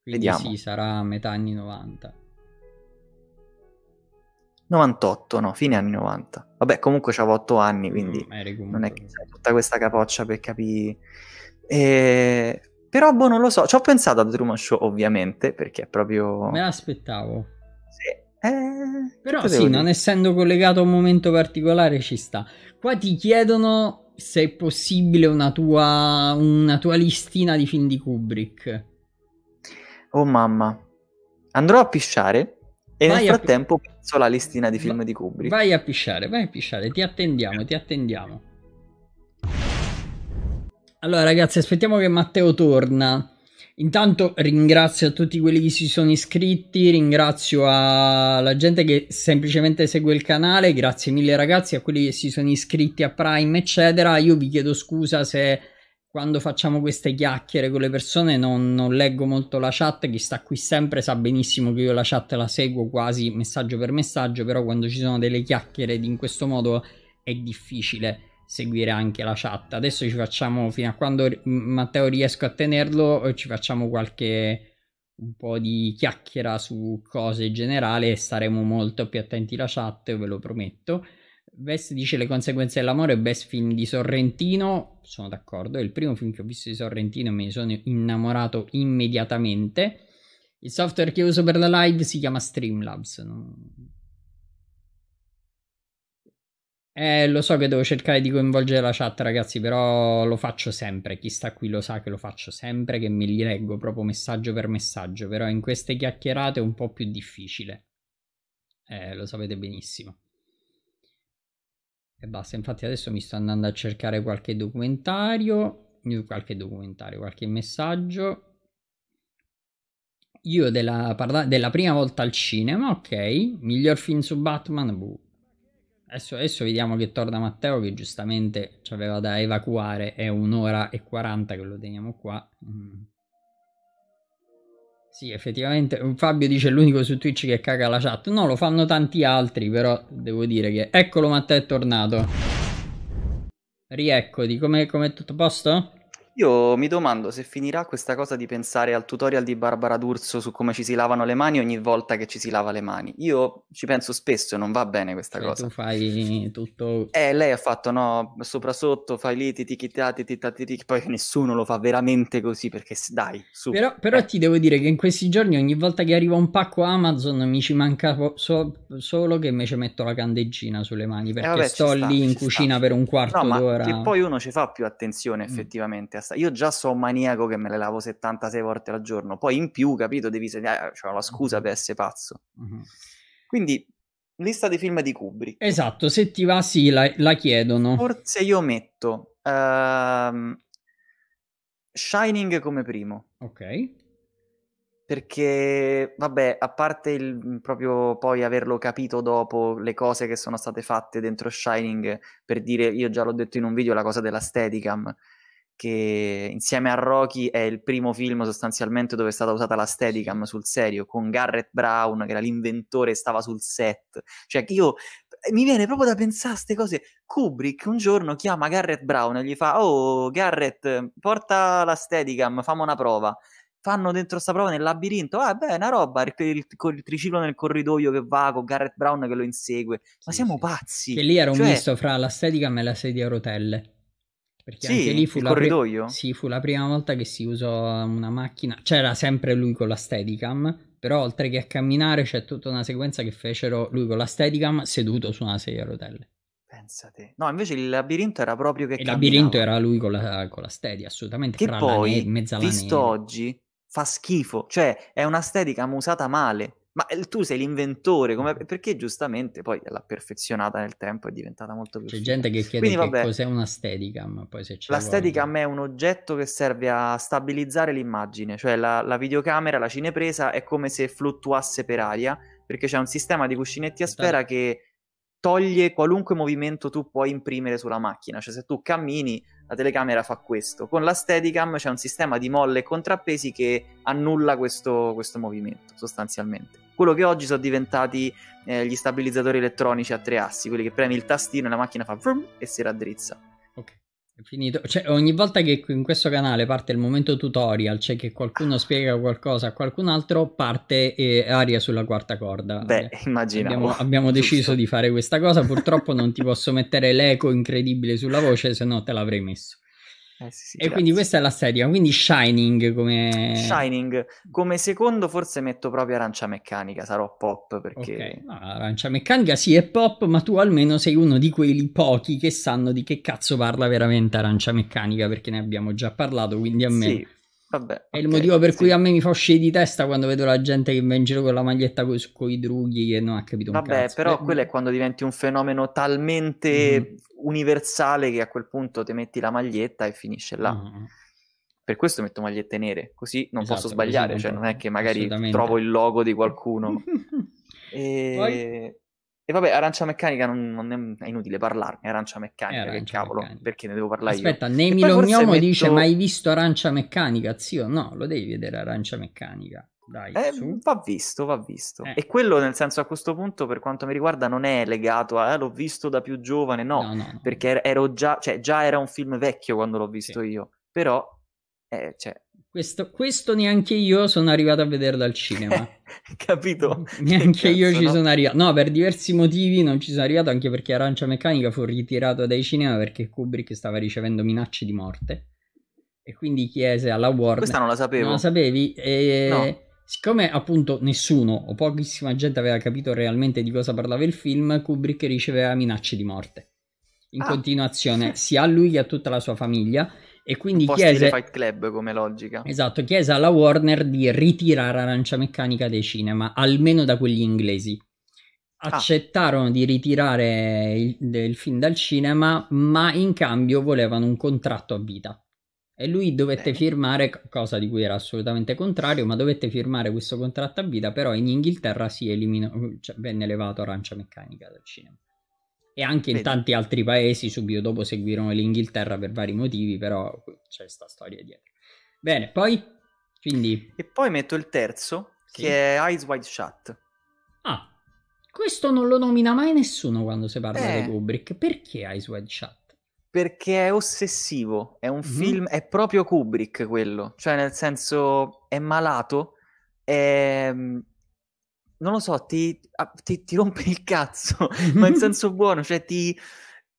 Quindi Vediamo. sì, sarà metà anni 90. 98, no, fine anni 90. Vabbè, comunque avevo 8 anni, quindi mm, non è che sai tutta questa capoccia per capire. E... Però, boh, non lo so. Ci ho pensato a The Truman Show, ovviamente, perché è proprio... Me l'aspettavo. Sì. Eh, Però sì, dire? non essendo collegato a un momento particolare ci sta. Qua ti chiedono se è possibile una tua, una tua listina di film di Kubrick. Oh mamma, andrò a pisciare e vai nel frattempo pi- penso alla listina di film Va- di Kubrick. Vai a pisciare, vai a pisciare, ti attendiamo, ti attendiamo. Allora ragazzi, aspettiamo che Matteo torna. Intanto ringrazio a tutti quelli che si sono iscritti, ringrazio alla gente che semplicemente segue il canale, grazie mille ragazzi a quelli che si sono iscritti a Prime, eccetera. Io vi chiedo scusa se quando facciamo queste chiacchiere con le persone non, non, leggo molto la chat, chi sta qui sempre sa benissimo che io la chat la seguo quasi messaggio per messaggio, però quando ci sono delle chiacchiere in questo modo è difficile seguire anche la chat. Adesso ci facciamo, fino a quando Matteo riesco a tenerlo, eh, ci facciamo qualche un po' di chiacchiera su cose in generale e staremo molto più attenti alla chat, ve lo prometto. Vest dice le conseguenze dell'amore, best film di Sorrentino, sono d'accordo, è il primo film che ho visto di Sorrentino e me ne sono innamorato immediatamente. Il software che uso per la live si chiama Streamlabs, non, Eh, lo so che devo cercare di coinvolgere la chat, ragazzi, però lo faccio sempre. Chi sta qui lo sa che lo faccio sempre, che mi li leggo proprio messaggio per messaggio, però in queste chiacchierate è un po' più difficile. Eh, lo sapete benissimo. E basta, infatti adesso mi sto andando a cercare qualche documentario, qualche documentario, qualche messaggio. Io della, parla- della prima volta al cinema, ok, miglior film su Batman, buh Adesso, adesso, vediamo che torna Matteo che giustamente ci aveva da evacuare, è un'ora e 40 che lo teniamo qua. Mm. Sì, effettivamente Fabio dice l'unico su Twitch che caga la chat. No, lo fanno tanti altri, però devo dire che... Eccolo Matteo è tornato. Rieccoti, come, è tutto a posto? Io mi domando se finirà questa cosa di pensare al tutorial di Barbara D'Urso su come ci si lavano le mani ogni volta che ci si lava le mani. Io ci penso spesso, non va bene questa cioè, cosa. Tu fai tutto. Eh, lei ha fatto no, sopra sotto, fai lì, ti tichitati, titati, poi nessuno lo fa veramente così perché dai, su. Però, però eh. ti devo dire che in questi giorni ogni volta che arriva un pacco Amazon mi ci manca po- so- solo che invece metto la candeggina sulle mani eh, perché eh vabbè, sto sta, lì in cucina sta. per un quarto no, d'ora. E poi uno ci fa più attenzione mm. effettivamente. Mm testa. Io già so un maniaco che me le lavo 76 volte al giorno, poi in più, capito, devi segnare, ah, c'è la scusa mm-hmm. per essere pazzo. Uh-huh. Quindi, lista di film di Kubrick. Esatto, se ti va sì, la, la chiedono. Forse io metto uh, Shining come primo. Ok perché vabbè, a parte il, mm, proprio poi averlo capito dopo le cose che sono state fatte dentro Shining, per dire, io già l'ho detto in un video, la cosa della Steadicam, che insieme a Rocky è il primo film sostanzialmente dove è stata usata la Steadicam sul serio, con Garrett Brown che era l'inventore e stava sul set. Cioè io eh, mi viene proprio da pensare a queste cose. Kubrick un giorno chiama Garrett Brown e gli fa "Oh Garrett, porta la Steadicam, fammi una prova" fanno dentro sta prova nel labirinto. Ah, beh, è una roba. Il, il, il, triciclo nel corridoio che va con Garrett Brown che lo insegue. Ma siamo pazzi. Che lì era un cioè... misto fra la Steadicam e la sedia a rotelle. Perché sì, anche lì fu la, pri- sì, fu la prima volta che si usò una macchina. C'era cioè sempre lui con la Steadicam, però oltre che a camminare c'è tutta una sequenza che fecero lui con la Steadicam seduto su una sedia a rotelle. Pensate. No, invece il labirinto era proprio che Il camminava. labirinto era lui con la, con la steady, assolutamente. Che poi, ne- visto oggi, fa schifo. Cioè, è una Steadicam usata male ma eh, tu sei l'inventore, come... perché giustamente poi l'ha perfezionata nel tempo, è diventata molto più... C'è figa. gente che chiede Quindi, che vabbè, cos'è una steadicam, poi se La steadicam è un oggetto che serve a stabilizzare l'immagine, cioè la, la videocamera, la cinepresa, è come se fluttuasse per aria, perché c'è un sistema di cuscinetti a sfera che toglie qualunque movimento tu puoi imprimere sulla macchina, cioè se tu cammini la telecamera fa questo. Con la Steadicam c'è un sistema di molle e contrappesi che annulla questo, questo movimento sostanzialmente quello che oggi sono diventati eh, gli stabilizzatori elettronici a tre assi, quelli che premi il tastino e la macchina fa vroom e si raddrizza. Ok, è finito. Cioè, ogni volta che in questo canale parte il momento tutorial, cioè che qualcuno ah. spiega qualcosa a qualcun altro, parte eh, aria sulla quarta corda. Beh, immaginiamo. Abbiamo, abbiamo deciso di fare questa cosa, purtroppo non ti posso mettere l'eco incredibile sulla voce, se no te l'avrei messo. Eh, sì, e grazie. quindi questa è la sedia, quindi Shining come... Shining, come secondo forse metto proprio Arancia Meccanica, sarò pop perché... Okay. No, arancia Meccanica sì è pop, ma tu almeno sei uno di quelli pochi che sanno di che cazzo parla veramente Arancia Meccanica, perché ne abbiamo già parlato, quindi a me... Sì. Vabbè, è okay, il motivo per sì. cui a me mi fa uscire di testa quando vedo la gente che va in giro con la maglietta co- con i drughi e non ha capito Vabbè, cazzo. però Beh, quello mm. è quando diventi un fenomeno talmente mm universale che a quel punto ti metti la maglietta e finisce là. Mm-hmm. Per questo metto magliette nere, così non esatto, posso sbagliare, cioè non è che magari trovo il logo di qualcuno. e... E vabbè, arancia meccanica non, non è, è, inutile parlarne. Arancia meccanica, eh, arancia che cavolo, meccanica. perché ne devo parlare Aspetta, io? Aspetta, Nemi Lognomo metto... dice: Ma hai visto arancia meccanica, zio? No, lo devi vedere arancia meccanica. Dai, eh, va visto, va visto. Eh. E quello, nel senso, a questo punto, per quanto mi riguarda, non è legato a eh, l'ho visto da più giovane, no, no, no, no. perché er, ero già, cioè, già era un film vecchio quando l'ho visto sì. io, però, eh, cioè... questo, questo, neanche io sono arrivato a vedere dal cinema. Capito? Neanche io cazzo, ci sono arrivato. No, per diversi motivi non ci sono arrivato, anche perché Arancia Meccanica fu ritirato dai cinema perché Kubrick stava ricevendo minacce di morte. E quindi chiese alla Warner... Questa non la sapevo. Non la sapevi? E... No Siccome appunto nessuno o pochissima gente aveva capito realmente di cosa parlava il film, Kubrick riceveva minacce di morte. In ah. continuazione, sia a lui che a tutta la sua famiglia. E quindi chiese. Fight Club come logica. Esatto, chiese alla Warner di ritirare Arancia Meccanica dai cinema, almeno da quegli inglesi. Ah. Accettarono ah. di ritirare il, il film dal cinema, ma in cambio volevano un contratto a vita. E lui dovette Bene. firmare, cosa di cui era assolutamente contrario, ma dovette firmare questo contratto a vita, però in Inghilterra si eliminò, cioè venne elevato Arancia Meccanica dal cinema. E anche in Bene. tanti altri paesi subito dopo seguirono l'Inghilterra per vari motivi, però c'è questa storia dietro. Bene, poi... Quindi... E poi metto il terzo, sì. che è Eyes Wide Shut. Ah, questo non lo nomina mai nessuno quando si parla eh. di Kubrick. Perché Eyes Wide Shut? perché è ossessivo, è un mm-hmm. film, è proprio Kubrick quello, cioè nel senso è malato, è... Mhmm, non lo so, ti, ah, ti, ti rompe il cazzo, ma in senso buono, cioè ti,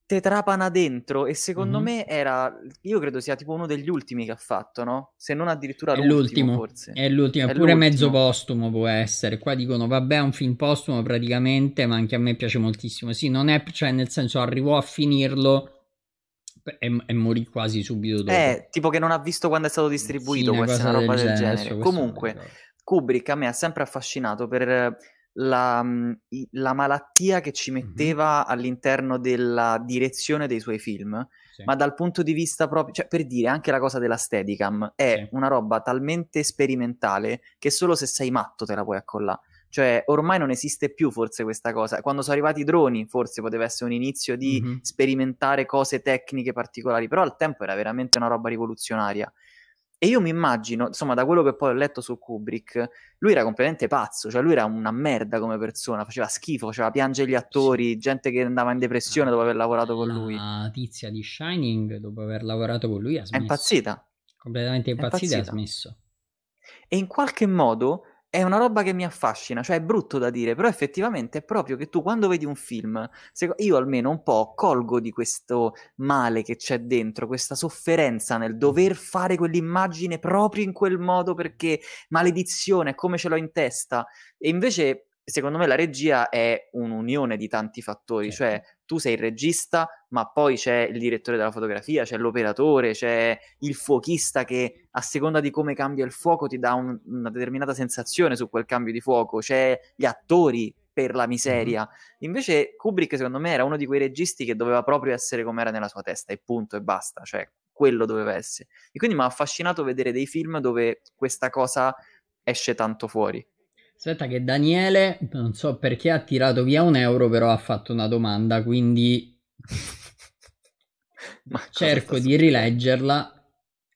trapana dentro e secondo mm-hmm. me era io credo sia tipo uno degli ultimi che ha fatto no? se non addirittura l'ultimo, l'ultimo, forse è l'ultimo è pure l'ultimo. mezzo postumo può essere qua dicono vabbè è un film postumo praticamente ma anche a me piace moltissimo sì non è cioè nel senso arrivò a finirlo e, e, morì quasi subito dopo. Eh, tipo che non ha visto quando è stato distribuito, sì, questa una roba del, del genere. genere. Comunque, Kubrick a me ha sempre affascinato per eh, la, mm, la malattia che ci mhm. metteva mm-hmm. all'interno della direzione dei suoi film, sì. ma dal punto di vista proprio, cioè per dire anche la cosa della Steadicam, è sì. una roba talmente sperimentale che solo se sei matto te la puoi accollare. Cioè, ormai non esiste più forse questa cosa. Quando sono arrivati i droni, forse poteva essere un inizio di mm-hmm. sperimentare cose tecniche particolari, però al tempo era veramente una roba rivoluzionaria. E io mi immagino, insomma, da quello che poi ho letto su Kubrick, lui era completamente pazzo, cioè lui era una merda come persona, faceva schifo, faceva piangere gli attori, sì. gente che andava in depressione dopo aver lavorato con La lui. La tizia di Shining, dopo aver lavorato con lui, ha smesso. È impazzita. Completamente impazzita, impazzita. ha smesso. E in qualche modo è una roba che mi affascina, cioè è brutto da dire, però effettivamente è proprio che tu quando vedi un film, io almeno un po' colgo di questo male che c'è dentro, questa sofferenza nel dover fare quell'immagine proprio in quel modo perché maledizione, è come ce l'ho in testa. E invece, secondo me, la regia è un'unione di tanti fattori, certo. cioè tu sei il regista, ma poi c'è il direttore della fotografia, c'è l'operatore, c'è il fuochista che a seconda di come cambia il fuoco ti dà un, una determinata sensazione su quel cambio di fuoco, c'è gli attori per la miseria. Mm-hmm. Invece Kubrick secondo me era uno di quei registi che doveva proprio essere come era nella sua testa e punto e basta, cioè quello doveva essere. E quindi mi ha affascinato vedere dei film dove questa cosa esce tanto fuori. Aspetta che Daniele, non so perché ha tirato via un euro, però ha fatto una domanda, quindi cerco di rileggerla.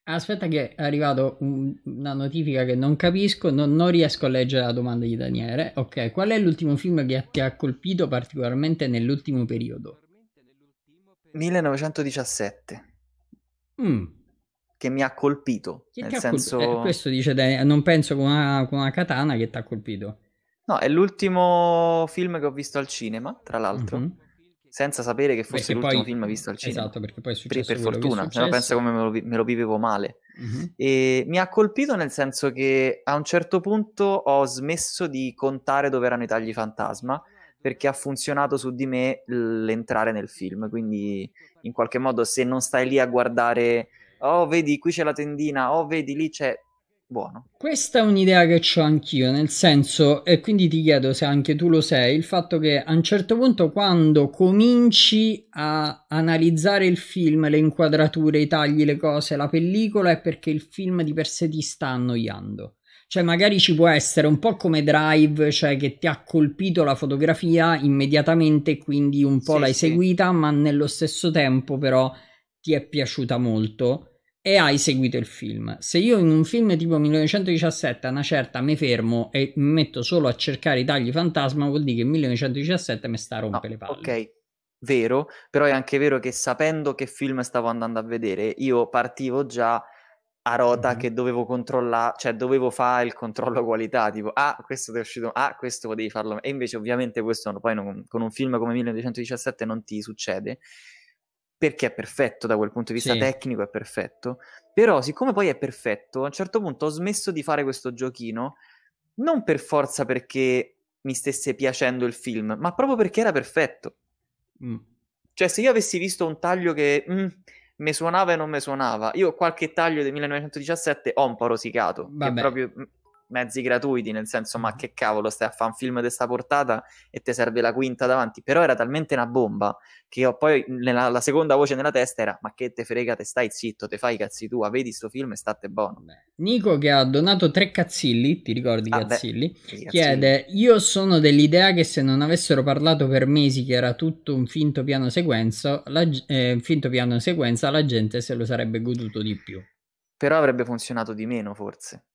Aspetta che è arrivata un, una notifica che non capisco, non, non, riesco a leggere la domanda di Daniele. Ok, qual è l'ultimo film che ti ha colpito particolarmente nell'ultimo periodo? 1917. Mm che mi ha colpito. Chi nel senso... Colp- eh, questo dice, Daniel, non penso con una, con una katana che ti ha colpito. No, è l'ultimo film che ho visto al cinema, tra l'altro. Mm-hmm. Senza sapere che fosse perché l'ultimo poi... film visto al cinema. Esatto, perché poi è successo Per, per fortuna, se no pensa come me lo, me lo vivevo male. Mm-hmm. E mi ha colpito nel senso che a un certo punto ho smesso di contare dove erano i tagli fantasma perché ha funzionato su di me l'entrare nel film. Quindi, in qualche modo, se non stai lì a guardare oh vedi qui c'è la tendina, oh vedi lì c'è... Buono. Questa è un'idea che ho anch'io, nel senso, e quindi ti chiedo se anche tu lo sei, il fatto che a un certo punto quando cominci a analizzare il film, le inquadrature, i tagli, le cose, la pellicola, è perché il film di per sé ti sta annoiando. Cioè, magari ci può essere un po' come Drive, cioè che ti ha colpito la fotografia immediatamente, quindi un po' sì, l'hai sì. seguita, ma nello stesso tempo però ti è piaciuta molto e hai seguito il film. Se io in un film tipo 1917 a una certa mi fermo e mi metto solo a cercare i tagli fantasma, vuol dire che 1917 mi sta a rompere no, le palle. Ok, vero, però è anche vero che sapendo che film stavo andando a vedere, io partivo già a rota mm-hmm. che dovevo controllare, cioè dovevo fare il controllo qualità, tipo ah, questo ti è uscito, ah, questo potevi farlo, e invece ovviamente questo poi non, con un film come 1917 non ti succede perché è perfetto da quel punto di vista sì. tecnico, è perfetto. Però, siccome poi è perfetto, a un certo punto ho smesso di fare questo giochino, non per forza perché mi stesse piacendo il film, ma proprio perché era perfetto. Mm. Cioè, se io avessi visto un taglio che mm, mi suonava e non mi suonava, io qualche taglio del 1917 ho un po' rosicato. Vabbè. Che proprio mm, mezzi gratuiti, nel senso, ma che cavolo, stai a fare un film di sta portata e ti serve la quinta davanti. Però era talmente una bomba che ho poi mhmm, nella, la seconda voce nella testa era: Ma che te frega, te stai zitto, te fai i cazzi tua, ah, vedi sto film e state buono. Nico che ha donato tre cazzilli, ti ricordi ah, cazzilli? Beh, cazzilli? Chiede: Io sono dell'idea che se non avessero parlato per mesi che era tutto un finto piano sequenza, la, eh, finto piano sequenza, la gente se lo sarebbe goduto di più. Però avrebbe funzionato di meno, forse.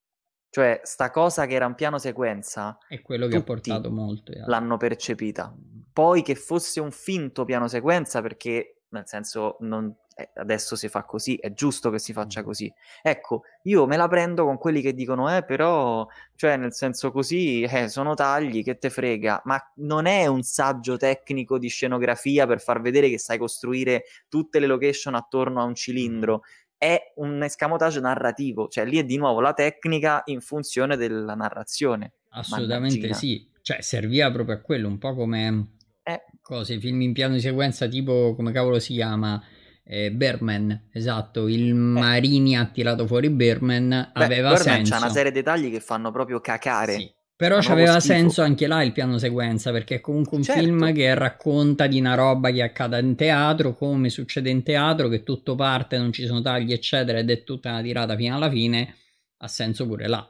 Cioè, sta cosa che era un piano sequenza... È quello che ha portato molto. Eh. L'hanno percepita. Poi che fosse un finto piano sequenza, perché, nel senso, non, eh, adesso si fa così, è giusto che si faccia mm. così. Ecco, io me la prendo con quelli che dicono, eh, però, cioè, nel senso così, eh, sono tagli, che te frega, ma non è un saggio tecnico di scenografia per far vedere che sai costruire tutte le location attorno a un cilindro. Mm è un escamotage narrativo, cioè lì è di nuovo la tecnica in funzione della narrazione. Assolutamente Mannagina. sì, cioè serviva proprio a quello, un po' come mm, eh. cose, film in piano di sequenza tipo come cavolo si chiama eh, Berman, esatto, il eh. Marini ha tirato fuori Berman, Beh, aveva Birdman senso. c'ha una serie di dettagli che fanno proprio cacare. Sì. Però aveva schifo. senso anche là il piano sequenza, perché è comunque un certo. film che racconta di una roba che accada in teatro, come succede in teatro, che tutto parte, non ci sono tagli, eccetera, ed è tutta una tirata fino alla fine, ha senso pure là.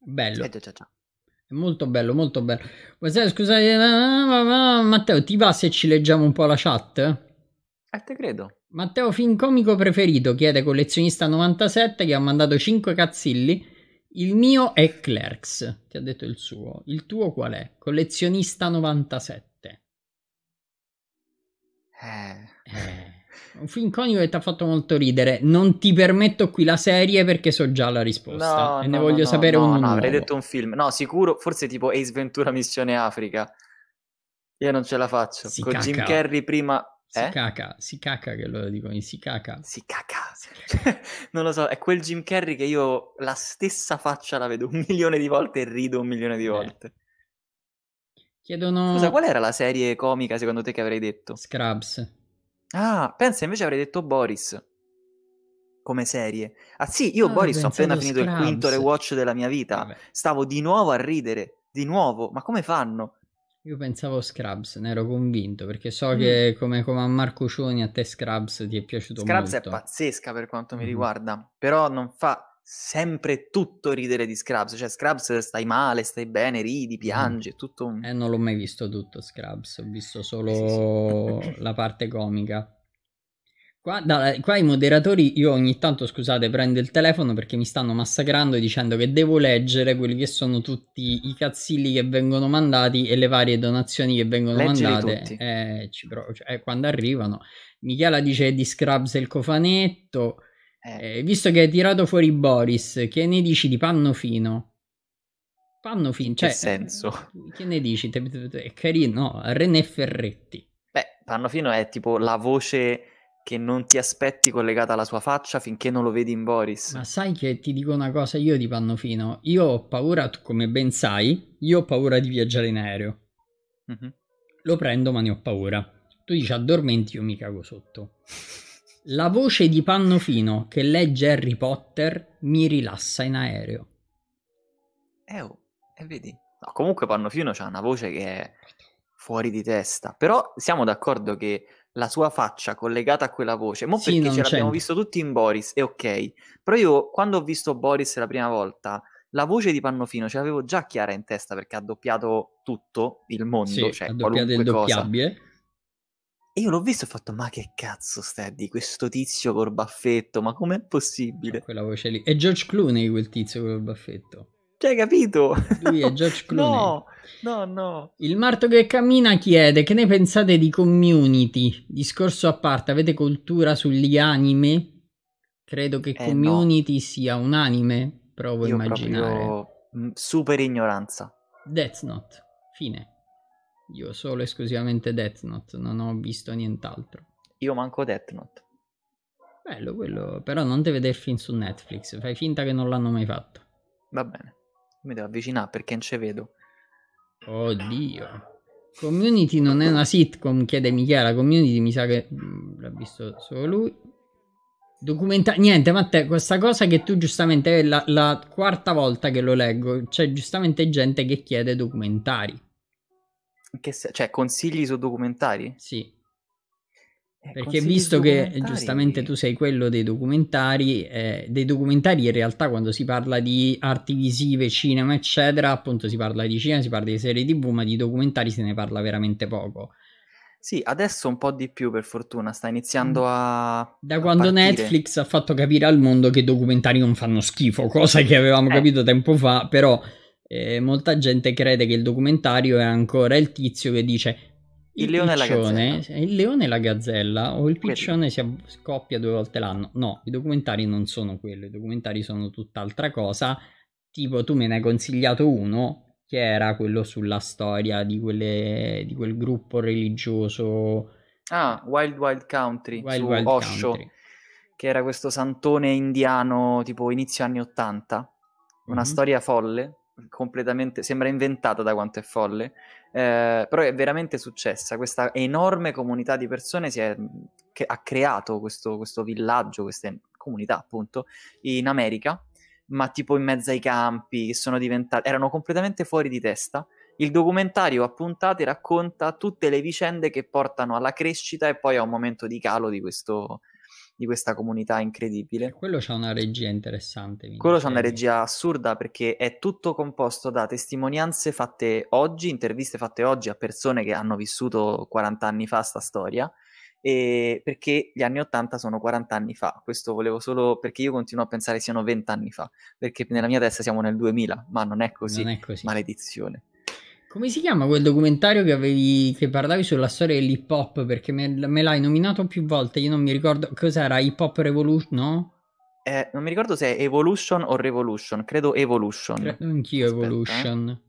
Bello. Certo, certo. Molto bello, molto bello. Scusate, eh, eh, eh, Matteo, ti va se ci leggiamo un po' la chat? Eh, te credo. Matteo, film comico preferito, chiede collezionista 97 che ha mandato 5 cazzilli il mio è Clerks, ti ha detto il suo. Il tuo qual è? Collezionista 97. Eh. eh. Un film conico che ti ha fatto molto ridere. Non ti permetto qui la serie perché so già la risposta. No, e no, ne voglio no, sapere no, uno. No, nuovo. avrei detto un film. No, sicuro, forse tipo Ace Ventura Missione Africa. Io non ce la faccio. Si Con cacca. Jim Carrey prima si eh? caca, si caca che loro dicono, si caca. Si caca. Cioè, non lo so, è quel Jim Carrey che io la stessa faccia la vedo un milione di volte e rido un milione di eh. volte. Eh. Chiedono... Scusa, qual era la serie comica secondo te che avrei detto? Scrubs. Ah, pensa invece avrei detto Boris. Come serie. Ah sì, io ah, Boris ho appena finito Scrubs. il quinto rewatch della mia vita. Vabbè. Stavo di nuovo a ridere, di nuovo. Ma come fanno? Io pensavo Scrubs, ne ero convinto perché so mm. che come, come, a Marco Cioni a te Scrubs ti è piaciuto Scrubs molto. Scrubs è pazzesca per quanto mi mm. riguarda, però non fa sempre tutto ridere di Scrubs, cioè Scrubs stai male, stai bene, ridi, mm. piangi, mm. tutto un... Eh non l'ho mai visto tutto Scrubs, ho visto solo sì, sì. la parte comica. Qua, da, qua, i moderatori, io ogni tanto scusate, prendo il telefono perché mi stanno massacrando dicendo che devo leggere quelli che sono tutti i cazzilli che vengono mandati e le varie donazioni che vengono Leggili mandate. Eh, provo, cioè, eh, quando arrivano. Michela dice di Scrubs e il cofanetto. Eh. Eh, visto che hai tirato fuori Boris, che ne dici di panno Pannofino? Pannofino, cioè... Che senso? Eh, che ne dici? È carino, no, René Ferretti. Beh, panno fino è tipo la voce che non ti aspetti collegata alla sua faccia finché non lo vedi in Boris. Ma sai che ti dico una cosa io di Pannofino? Io ho paura, tu come ben sai, io ho paura di viaggiare in aereo. Mm-hmm. Lo prendo ma ne ho paura. Tu dici addormenti, io mi cago sotto. La voce di Pannofino che legge Harry Potter mi rilassa in aereo. Eh, oh, eh vedi. No, comunque Pannofino c'ha una voce che è fuori di testa. Però siamo d'accordo che la sua faccia collegata a quella voce, mo sì, perché ce c'è. l'abbiamo visto tutti in Boris, è ok, però io quando ho visto Boris la prima volta, la voce di Pannofino ce l'avevo già chiara in testa perché ha doppiato tutto il mondo, sì, cioè ha qualunque cosa. E io l'ho visto e ho fatto, ma che cazzo stai di questo tizio col baffetto, ma com'è possibile? Quella voce lì, è George Clooney quel tizio col baffetto. Cioè, capito? Lui è George Clooney. No, no, no. Il Marto che cammina chiede che ne pensate di community? Discorso a parte, avete cultura sugli anime? Credo che eh, community no. sia un anime, provo a immaginare. Proprio... Mm, super ignoranza. Death Note, fine. Io solo esclusivamente Death Note, non ho visto nient'altro. Io manco Death Note. Bello quello, però non deve vedere film su Netflix, fai finta che non l'hanno mai fatto. Va bene. Mi devo avvicinare perché non ci vedo. Oddio. Community non è una sitcom, chiede Michela. community, mi sa che mm, l'ha visto solo lui. Documenta... Niente, Matteo, questa cosa che tu giustamente è la, la quarta volta che lo leggo, c'è giustamente gente che chiede documentari. Che se... Cioè, consigli su documentari? Sì. Eh, Perché visto che giustamente tu sei quello dei documentari, eh, dei documentari in realtà quando si parla di arti visive, cinema eccetera, appunto si parla di cinema, si parla di serie tv, ma di documentari se ne parla veramente poco. Sì, adesso un po' di più per fortuna, sta iniziando mm. a... Da quando a Netflix ha fatto capire al mondo che i documentari non fanno schifo, cosa che avevamo eh. capito tempo fa, però eh, molta gente crede che il documentario è ancora il tizio che dice il, leone piccione, e il leone e la gazzella o il piccione si scoppia due volte l'anno. No, i documentari non sono quello, i documentari sono tutt'altra cosa. Tipo tu me ne hai consigliato uno che era quello sulla storia di, quelle, di quel gruppo religioso. Ah, Wild Wild Country Wild, Wild Osho, Country. che era questo santone indiano tipo inizio anni 80. Una mm-hmm. storia folle, completamente, sembra inventata da quanto è folle eh, però è veramente successa, questa enorme comunità di persone è, mm, che ha creato questo, questo villaggio, questa comunità appunto, in America, ma tipo in mezzo ai campi, che sono diventati, erano completamente fuori di testa. Il documentario a puntate racconta tutte le vicende che portano alla crescita e poi a un momento di calo di questo, di questa comunità incredibile. Eh, quello c'ha una regia interessante. Quindi. Quello c'ha una regia assurda perché è tutto composto da testimonianze fatte oggi, interviste fatte oggi a persone che hanno vissuto 40 anni fa sta storia. E perché gli anni 80 sono 40 anni fa, questo volevo solo perché io continuo a pensare siano 20 anni fa, perché nella mia testa siamo nel 2000, ma non è così, non è così. maledizione. Come si chiama quel documentario che, avevi, che parlavi sulla storia dell'hip hop? Perché me, me, l'hai nominato più volte, io non mi ricordo. Cos'era? Hip Hop Revolution? No? Eh, non mi ricordo se è Evolution o Revolution, credo Evolution. Credo anch'io Aspetta, eh. Evolution.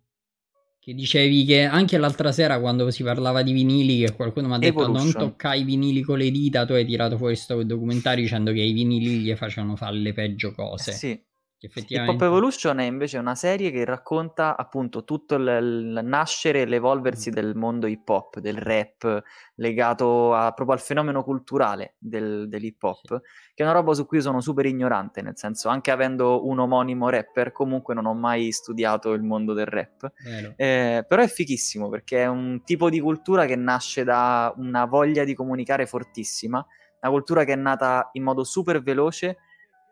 Che dicevi che anche l'altra sera quando si parlava di vinili, che qualcuno mi ha detto Evolution. non tocca i vinili con le dita, tu hai tirato fuori questo documentario dicendo che i vinili gli facevano fare le peggio cose. Eh sì, Effettivamente. Hip Hop Evolution è invece una serie che racconta appunto tutto il, il nascere e l'evolversi mm. del mondo hip hop, del rap, legato a, proprio al fenomeno culturale del, dell'hip hop, sì. che è una roba su cui sono super ignorante, nel senso anche avendo un omonimo rapper comunque non ho mai studiato il mondo del rap, eh, però è fichissimo perché è un tipo di cultura che nasce da una voglia di comunicare fortissima, una cultura che è nata in modo super veloce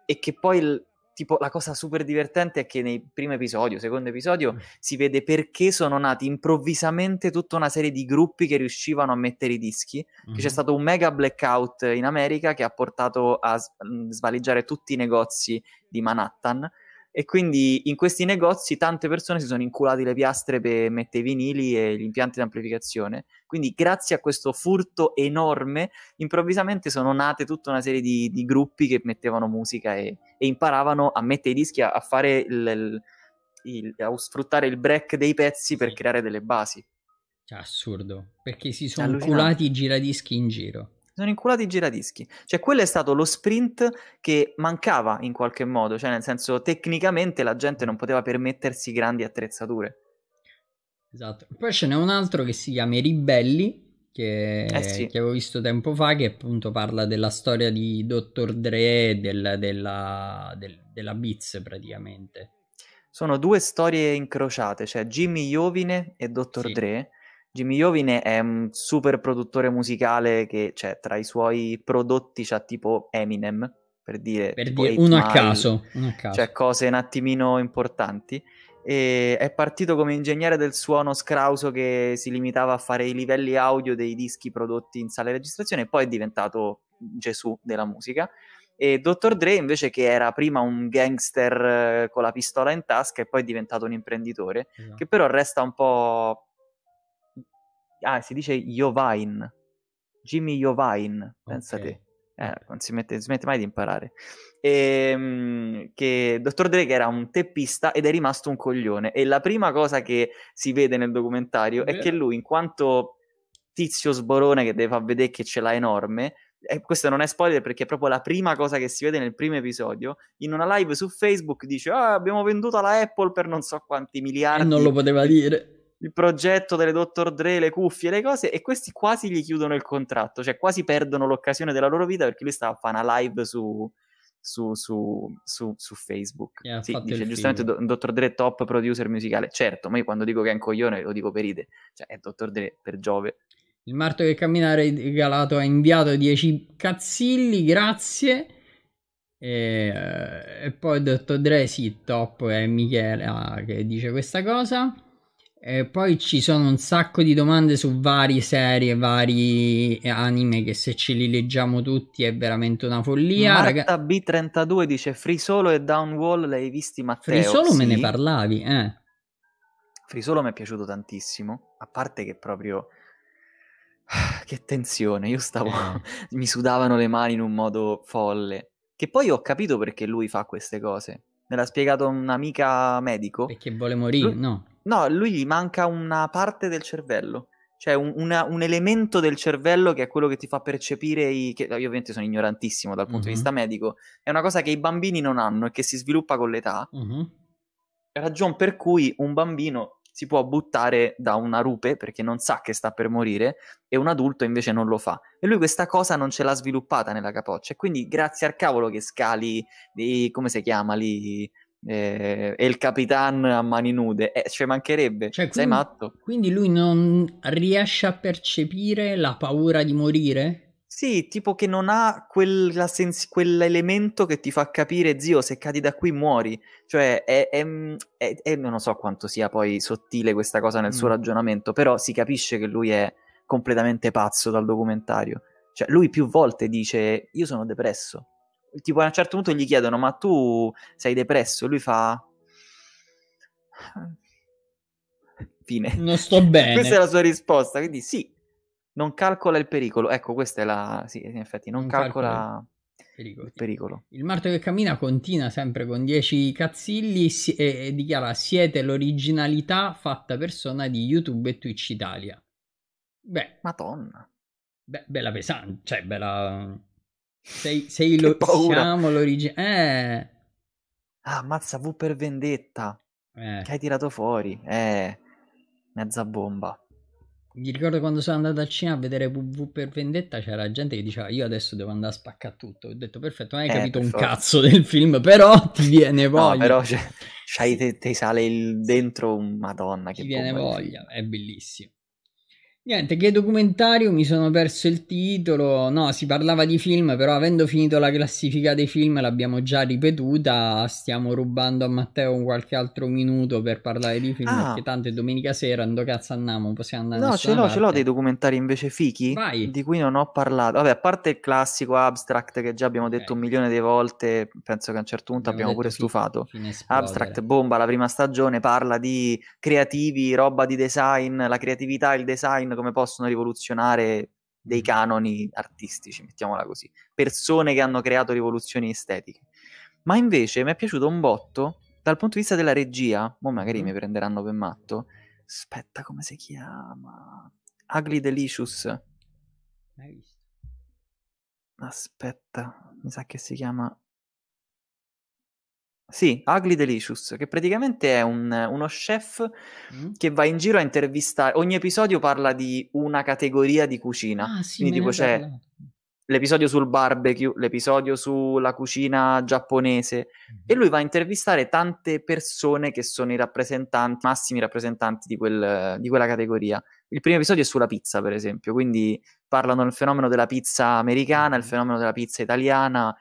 e che poi tipo la cosa super divertente è che nei primo episodio, secondo episodio, mm. si vede perché sono nati improvvisamente tutta una serie di gruppi che riuscivano a mettere i dischi, mm-hmm. c'è mhm. stato un mega blackout in America che ha portato a s- mm, svaliggiare tutti i negozi di Manhattan e quindi in questi negozi tante persone si sono inculati le piastre per mettere i vinili e gli impianti di amplificazione. Quindi grazie a questo furto enorme, improvvisamente sono nate tutta una serie di, di gruppi che mettevano musica e, e, imparavano a mettere i dischi, a, a fare il, il il, a sfruttare il break dei pezzi per creare delle basi. Cioè, assurdo, perché si sono inculati i giradischi in giro sono inculati i giradischi. Cioè, quello è stato lo sprint che mancava in qualche modo, cioè nel senso tecnicamente la gente non poteva permettersi grandi attrezzature. Esatto. Poi ce n'è un altro che si chiama I Ribelli, che, eh sì. che, avevo visto tempo fa, che appunto parla della storia di Dr. Dre del, della, del, della Beats praticamente. Sono due storie incrociate, cioè Jimmy Iovine e Dr. Sì. Dre, Jimmy Iovine è un super produttore musicale che cioè, tra i suoi prodotti c'ha tipo Eminem, per dire, per dire uno, a caso, uno, a caso, cioè cose un attimino importanti. E è partito come ingegnere del suono scrauso che si limitava a fare i livelli audio dei dischi prodotti in sala di registrazione e poi è diventato Gesù della musica e Dr. Dre invece che era prima un gangster eh, con la pistola in tasca e poi è diventato un imprenditore, esatto. che però resta un po' Ah, si dice Jovain. Jimmy Jovain, pensate. Okay. Eh, non si, mette, non mai di imparare. E, ehm, che Dottor Drake era un teppista ed è rimasto un coglione. E la prima cosa che si vede nel documentario Beh. è che lui, in quanto tizio sborone che deve far vedere che ce l'ha enorme, e questo non è spoiler perché è proprio la prima cosa che si vede nel primo episodio, in una live su Facebook dice ah, abbiamo venduto la Apple per non so quanti miliardi. E non lo poteva dire il progetto delle Dr. Dre, le cuffie, le cose, e questi quasi gli chiudono il contratto, cioè quasi perdono l'occasione della loro vita perché lui stava a fare una live su, su, su, su, su Facebook. Yeah, sì, dice giustamente do, Dr. Dre top producer musicale. Certo, ma io quando dico che è un coglione lo dico per ide, cioè è Dr. Dre per Giove. Il marto che cammina regalato ha inviato 10 cazzilli, grazie. E, eh, e poi Dr. Dre, sì, top, è Michele ah, che dice questa cosa. E poi ci sono un sacco di domande su varie serie, vari eh, anime che se ce li leggiamo tutti è veramente una follia. Marta B32 dice Free Solo e Downwall l'hai visti Matteo? Free Solo sì. me ne parlavi, eh. Free Solo mi è piaciuto tantissimo, a parte che proprio... che tensione, io stavo... Eh. mi sudavano le mani in un modo folle. Che poi ho capito perché lui fa queste cose. Me l'ha spiegato un'amica medico. Perché vuole morire, lui... no? No, lui gli manca una parte del cervello. Cioè un, una, un, elemento del cervello che è quello che ti fa percepire i... Che, io ovviamente sono ignorantissimo dal punto mm-hmm. di mhm. vista medico. È una cosa che i bambini non hanno e che si sviluppa con l'età. Mm-hmm. Ragion per cui un bambino si può buttare da una rupe perché non sa che sta per morire e un adulto invece non lo fa. E lui questa cosa non ce l'ha sviluppata nella capoccia. E quindi grazie al cavolo che scali, di, come si chiama lì, eh, e il capitano a mani nude, eh, ci mancherebbe, cioè, quindi, sei matto. Quindi lui non riesce a percepire la paura di morire? Sì, tipo che non ha quella sens- quell'elemento che ti fa capire, zio, se cadi da qui muori. Cioè, è, è, mm, è, è non so quanto sia poi sottile questa cosa nel mm. suo ragionamento, però si capisce che lui è completamente pazzo dal documentario. Cioè, lui più volte dice, io sono depresso tipo a un certo punto gli chiedono ma tu sei depresso? Lui fa... Fine. Non sto bene. Questa è la sua risposta, quindi sì, non calcola il pericolo. Ecco, questa è la... Sì, in effetti, non, non calcola... calcola. Pericolo. Il, pericolo. il marto che cammina continua sempre con 10 cazzilli si- e dichiara siete l'originalità fatta persona di YouTube e Twitch Italia. Beh. Madonna. Be- bella pesante, cioè bella... Sei, sei lo, siamo l'origine. Eh. Ah, mazza V per vendetta. Eh. Che hai tirato fuori. Eh. Mezza bomba. Mi ricordo quando sono andato al cinema a vedere V per Vendetta, c'era gente che diceva io adesso devo andare a spaccare tutto. Ho detto perfetto, non hai eh, capito un forza. cazzo del film, però ti viene voglia. No, però c'hai, te, te sale il, dentro madonna. Ti che viene voglia, è bellissimo. Niente, che documentario, mi sono perso il titolo, no, si parlava di film, però avendo finito la classifica dei film l'abbiamo già ripetuta, stiamo rubando a Matteo un qualche altro minuto per parlare di film, ah. perché tanto è domenica sera, ando cazzo andiamo, possiamo andare No, ce l'ho, parte. ce l'ho dei documentari invece fichi, Vai. di cui non ho parlato, vabbè, a parte il classico Abstract che già abbiamo detto okay. un eh. milione di volte, penso che a un certo punto abbiamo, abbiamo pure stufato, Abstract, bomba, la prima stagione, parla di creativi, roba di design, la creatività, il design come possono rivoluzionare dei mm. canoni artistici, mettiamola così, persone che hanno creato rivoluzioni estetiche. Ma invece mi è piaciuto un botto dal punto di vista della regia, mo magari mi mm. prenderanno per matto. Aspetta, come si chiama? Ugly Delicious. Aspetta, mi sa che si chiama sì, Ugly Delicious, che praticamente è un, uno chef mm-hmm. che va in giro a intervistare. Ogni episodio parla di una categoria di cucina. Ah, sì, Quindi, tipo, c'è l'episodio sul barbecue, l'episodio sulla cucina giapponese. Mm-hmm. E lui va a intervistare tante persone che sono i rappresentanti, massimi rappresentanti di, quel, di quella categoria. Il primo episodio è sulla pizza, per esempio. Quindi parlano del fenomeno della pizza americana, il mm-hmm. fenomeno della pizza italiana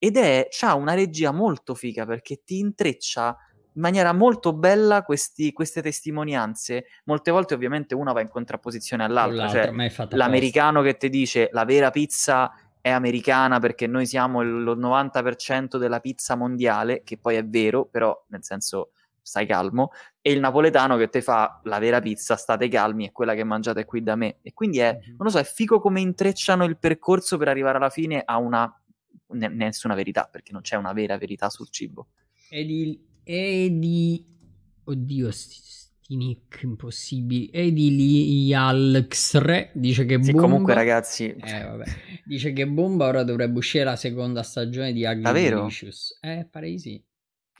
ed è, ha una regia molto figa perché ti intreccia in maniera molto bella questi, queste testimonianze. Molte volte ovviamente una va in contrapposizione all'altra, cioè l'americano posta. che ti dice la vera pizza è americana perché noi siamo il, 90% della pizza mondiale, che poi è vero, però nel senso stai calmo, e il napoletano che te fa la vera pizza, state calmi, è quella che mangiate qui da me. E quindi è, non lo so, è figo come intrecciano il percorso per arrivare alla fine a una ne- nessuna verità, perché non c'è una vera verità sul cibo. E di... E di... Oddio, sti, sti nick impossibili. E di lì dice che sì, bomba... comunque ragazzi... Eh, vabbè. Dice che bomba, ora dovrebbe uscire la seconda stagione di Agri Davvero? Delicious. Eh, pare sì.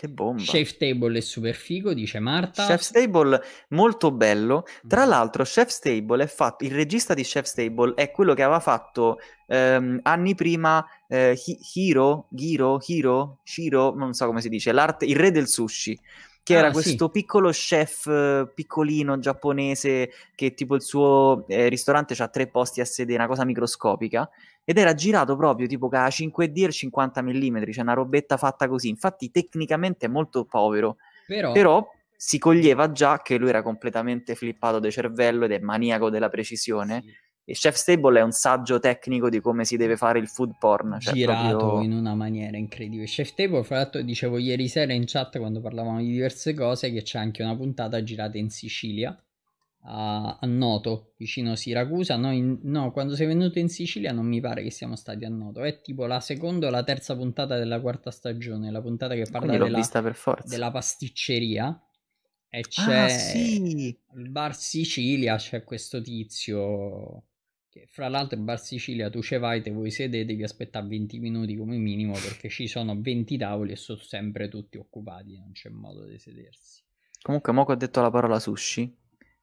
Che bomba. Chef Table è super figo, dice Marta. Chef Table molto bello. Tra mm. l'altro, Chef Table è fatto. Il regista di Chef Table è quello che aveva fatto ehm, anni prima eh, Hiro, Giro, Hiro, Shiro, non so come si dice, l'arte, il re del sushi. Che ah, era questo sì. piccolo chef eh, piccolino giapponese che tipo il suo eh, ristorante ha tre posti a sede, una cosa microscopica ed era girato proprio tipo a 5D e 50 mm, cioè una robetta fatta così. Infatti, tecnicamente è molto povero, però, però si coglieva già che lui era completamente flippato del cervello ed è maniaco della precisione. Sì. E Chef Stable è un saggio tecnico di come si deve fare il food porn. Cioè Girato proprio... in una maniera incredibile. Chef Stable, fra l'altro, dicevo ieri sera in chat quando parlavamo di diverse cose, che c'è anche una puntata girata in Sicilia a, a Noto, vicino Siracusa. Noi, no, quando sei venuto in Sicilia non mi pare che siamo stati a Noto. È tipo la seconda o la terza puntata della quarta stagione, la puntata che parla della, della pasticceria. E ah, c'è ah, sì. il Bar Sicilia, c'è questo tizio che fra l'altro il Bar Sicilia tu ce vai, te voi sedete, vi aspetta 20 minuti come minimo perché ci sono 20 tavoli e sono sempre tutti occupati, non c'è modo di sedersi. Comunque, mo che ho detto la parola sushi,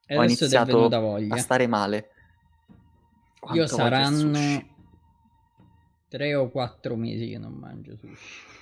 e ho iniziato a stare male. Quanto Io saranno tre o quattro mesi che non mangio sushi.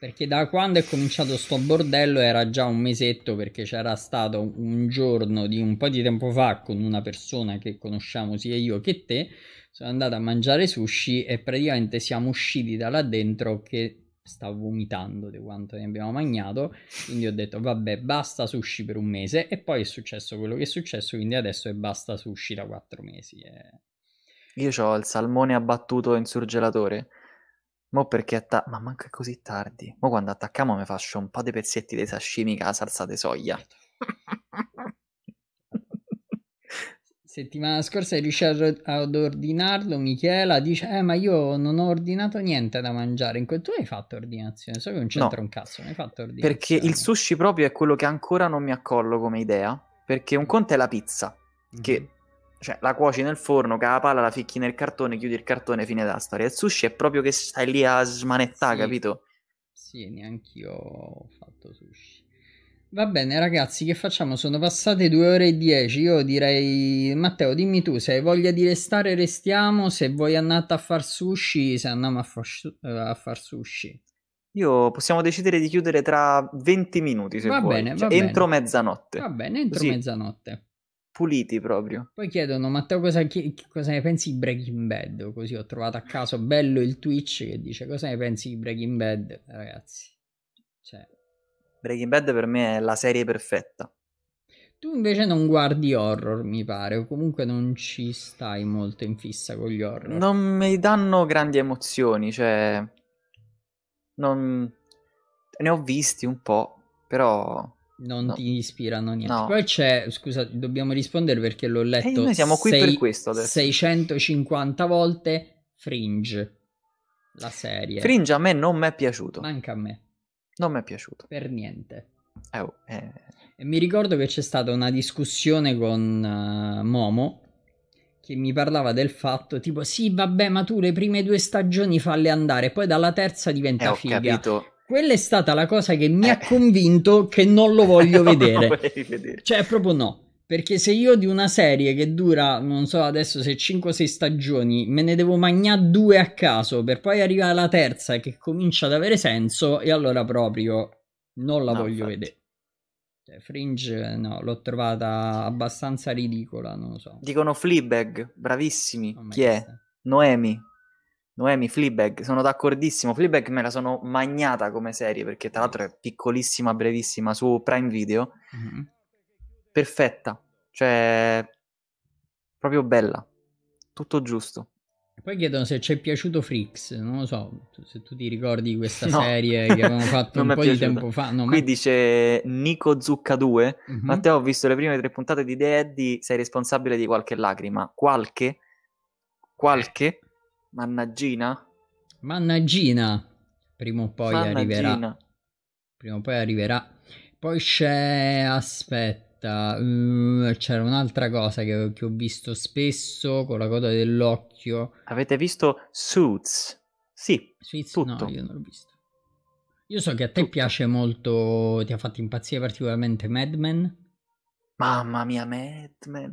Perché da quando è cominciato sto bordello era già un mesetto perché c'era stato un giorno di un po' di tempo fa con una persona che conosciamo sia io che te, sono andato a mangiare sushi e praticamente siamo usciti da là dentro che stavo vomitando di quanto ne abbiamo mangiato, quindi ho detto vabbè basta sushi per un mese e poi è successo quello che è successo, quindi adesso è basta sushi da quattro mesi. E... Eh. Io ho il salmone abbattuto in surgelatore, mo perché atta- ma manca così tardi, mo quando attacchiamo mi faccio un po' di pezzetti di sashimi con la salsa di soia. Certo settimana scorsa riuscì ad ordinarlo Michela dice eh ma io non ho ordinato niente da mangiare in quel tu hai fatto ordinazione so che non c'entra no, un cazzo non hai fatto ordinazione perché il sushi proprio è quello che ancora non mi accollo come idea perché un conto è la pizza mm-hmm. che cioè la cuoci nel forno cava palla la ficchi nel cartone chiudi il cartone fine della storia il sushi è proprio che stai lì a smanettare sì. capito sì neanche io ho fatto sushi Va bene ragazzi, che facciamo? Sono passate due ore e dieci. io direi... Matteo, dimmi tu, se hai voglia di restare restiamo, se vuoi andare a far sushi, se andiamo a far, eh, a far sushi. Io possiamo decidere di chiudere tra 20 minuti se va vuoi, bene, cioè, entro mezzanotte. Va bene, entro Così. mezzanotte puliti proprio. Poi chiedono, Matteo, cosa, chi, cosa, ne pensi di Breaking Bad? Così ho trovato a caso bello il Twitch che dice cosa ne pensi di Breaking Bad, ragazzi. Cioè, Breaking Bad per me è la serie perfetta. Tu invece non guardi horror, mi pare, o comunque non ci stai molto in fissa con gli horror. Non mi danno grandi emozioni, cioè... Non... Ne ho visti un po', però... Non no. ti ispirano niente. No. Poi c'è, scusa, dobbiamo rispondere perché l'ho eh, letto... E noi siamo qui sei... per questo adesso. 650 volte Fringe, la serie. Fringe a me non mi è piaciuto. Manca a me. Non mi è piaciuto. Per niente. Eh, oh, eh. Mi ricordo che c'è stata una discussione con uh, Momo che mi parlava del fatto tipo sì vabbè ma tu le prime due stagioni falle andare poi dalla terza diventa eh, ho figa. Capito. Quella è stata la cosa che mi ha eh. convinto che non lo voglio vedere. vedere. Cioè proprio no. Perché se io di una serie che dura, non so adesso se 5 o 6 stagioni, me ne devo magnare due a caso per poi arrivare alla terza che comincia ad avere senso, e allora proprio non la no, voglio infatti. vedere. Cioè, Fringe no, l'ho trovata abbastanza ridicola, non lo so. Dicono Fleabag, bravissimi. Oh, Chi è? Noemi. Noemi, Fleabag, sono d'accordissimo. Fleabag me la sono magnata come serie perché tra l'altro è piccolissima, brevissima su Prime Video. Mm-hmm perfetta, cioè proprio bella, tutto giusto. poi chiedono se ci è piaciuto Freaks, non lo so, se tu ti ricordi questa no. serie che avevamo fatto un po' piaciuta. di tempo fa. No, Qui ma... dice Nico Zucca 2, uh-huh. Mhm. Matteo ho visto le prime tre puntate di The Eddie, sei responsabile di qualche lacrima, qualche? Qualche? Mannaggina? Mannaggina, prima o poi Mannaggina. arriverà. Prima o poi arriverà. Poi c'è, aspetta aspetta, mm, c'era un'altra cosa che, che, ho visto spesso con la coda dell'occhio. Avete visto Suits? Sì, Suits tutto. no, io non l'ho visto. Io so che a te tutto. piace molto, ti ha fatto impazzire particolarmente Mad Men. Mamma mia, Madman.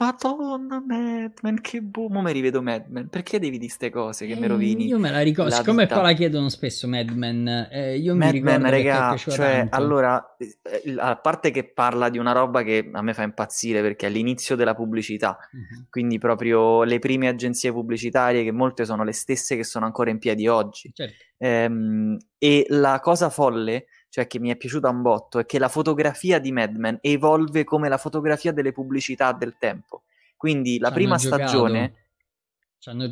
Madonna, Madman, che boom. Mo mi rivedo Madman. Perché devi dire queste cose che eh, mi rovini? Io me la ricordo. La siccome qua la chiedono spesso Madman. eh, io Mad mi ricordo Man, raga, cioè, tanto. allora, eh, a parte che parla di una roba che a me fa impazzire perché è l'inizio della pubblicità, uh-huh. quindi proprio le prime agenzie pubblicitarie, che molte sono le stesse che sono ancora in piedi oggi. Certo. Ehm, e la cosa folle è cioè che mi è piaciuta un botto, è che la fotografia di Mad Men evolve come la fotografia delle pubblicità del tempo. Quindi la prima giocato. stagione...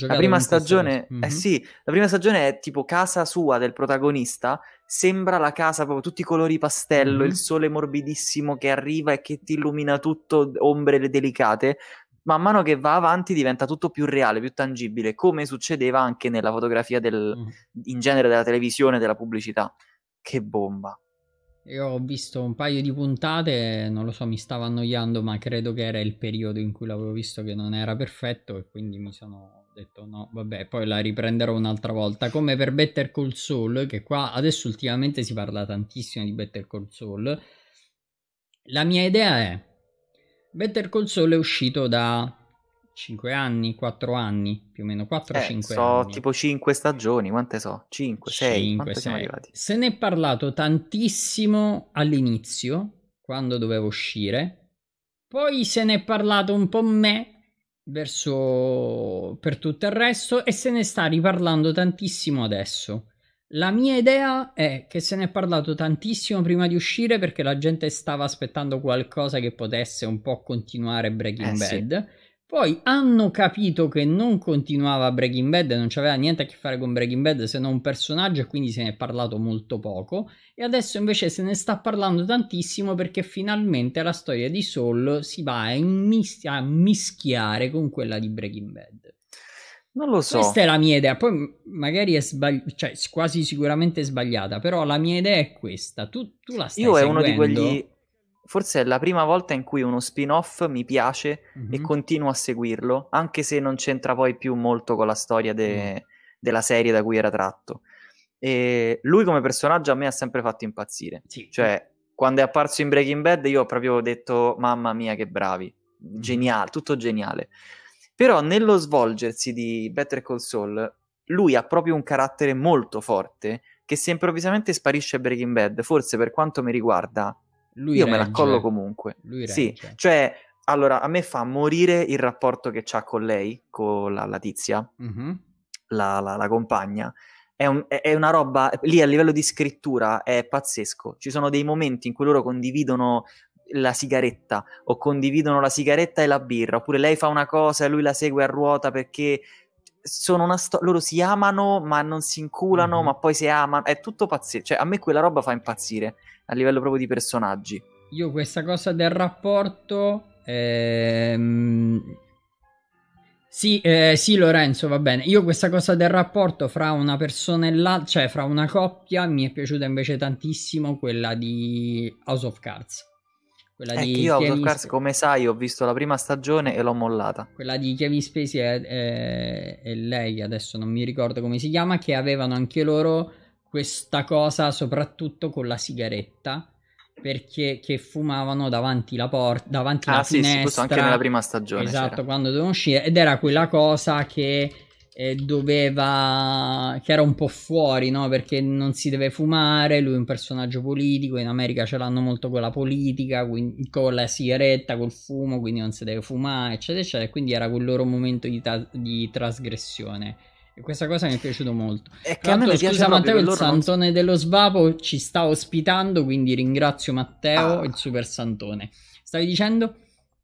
La prima stagione, mm-hmm. eh mhm. sì, la prima stagione è tipo casa sua del protagonista, sembra la casa proprio tutti i colori pastello, mm-hmm. il mhm. sole morbidissimo che arriva e che ti illumina tutto, ombre delicate. Man mano che va avanti diventa tutto più reale, più tangibile, come succedeva anche nella fotografia del, mm-hmm. in genere della televisione, della pubblicità che bomba. Io ho visto un paio di puntate, non lo so, mi stava annoiando, ma credo che era il periodo in cui l'avevo visto che non era perfetto e quindi mi sono detto no, vabbè, poi la riprenderò un'altra volta. Come per Better Call Saul, che qua adesso ultimamente si parla tantissimo di Better Call Saul. La mia idea è Better Call Saul è uscito da 5 anni, 4 anni, più o meno 4-5 eh, so anni. tipo 5 stagioni, quante so? 5, 6, 5, 6. siamo arrivati? Se ne è parlato tantissimo all'inizio, quando dovevo uscire, poi se ne è parlato un po' me verso per tutto il resto e se ne sta riparlando tantissimo adesso. La mia idea è che se ne è parlato tantissimo prima di uscire perché la gente stava aspettando qualcosa che potesse un po' continuare Breaking eh, Bad. Sì poi hanno capito che non continuava Breaking Bad, non c'aveva niente a che fare con Breaking Bad se non un personaggio e quindi se ne è parlato molto poco e adesso invece se ne sta parlando tantissimo perché finalmente la storia di Saul si va a, mis- a mischiare con quella di Breaking Bad. Non lo so. Questa è la mia idea, poi magari è sbagliata, cioè, quasi sicuramente sbagliata, però la mia idea è questa. Tu, tu la stai Io seguendo. Io è uno di quelli forse è la prima volta in cui uno spin-off mi piace mm-hmm. e mhm. continuo a seguirlo, anche se non c'entra poi più molto con la storia de- mm. della serie da cui era tratto. E lui come personaggio a me ha sempre fatto impazzire. Sì. Cioè, quando è apparso in Breaking Bad io ho proprio detto mamma mia che bravi, mhm. geniale, tutto geniale. Però nello svolgersi di Better Call Saul, lui ha proprio un carattere molto forte che se improvvisamente sparisce Breaking Bad, forse per quanto mi riguarda, lui Io regge. me la collo comunque. Lui sì, cioè, allora, a me fa morire il rapporto che c'ha con lei, con la, la tizia, mm-hmm. la, la, la, compagna. È, un, è, una roba, lì a livello di scrittura è pazzesco. Ci sono dei momenti in cui loro condividono la sigaretta o condividono la sigaretta e la birra, oppure lei fa una cosa e lui la segue a ruota perché sono una sto- loro si amano ma non si inculano, mm-hmm. ma poi si amano, è tutto pazzesco, cioè a me quella roba fa impazzire a livello proprio di personaggi. Io questa cosa del rapporto... Ehm... Sì, eh, sì, Lorenzo, va bene. Io questa cosa del rapporto fra una persona e l'altra, cioè fra una coppia, mi è piaciuta invece tantissimo quella di House of Cards. Quella ecco, di io House of Cards, come sai, ho visto la prima stagione e l'ho mollata. Quella di Kevin Spacey e lei, adesso non mi ricordo come si chiama, che avevano anche loro questa cosa soprattutto con la sigaretta perché che fumavano davanti la porta, davanti ah, la sì, finestra. anche nella prima stagione. Esatto, c'era. quando dovevano uscire ed era quella cosa che eh, doveva che era un po' fuori, no? Perché non si deve fumare, lui è un personaggio politico, in America ce l'hanno molto con la politica, quindi, con la sigaretta, col fumo, quindi non si deve fumare, eccetera eccetera, quindi era quel loro momento di, ta- di trasgressione. E questa cosa mi è piaciuta molto. E che a me scusa Matteo, il Santone non... dello Svapo ci sta ospitando, quindi ringrazio Matteo, ah. il super Santone. Stavi dicendo?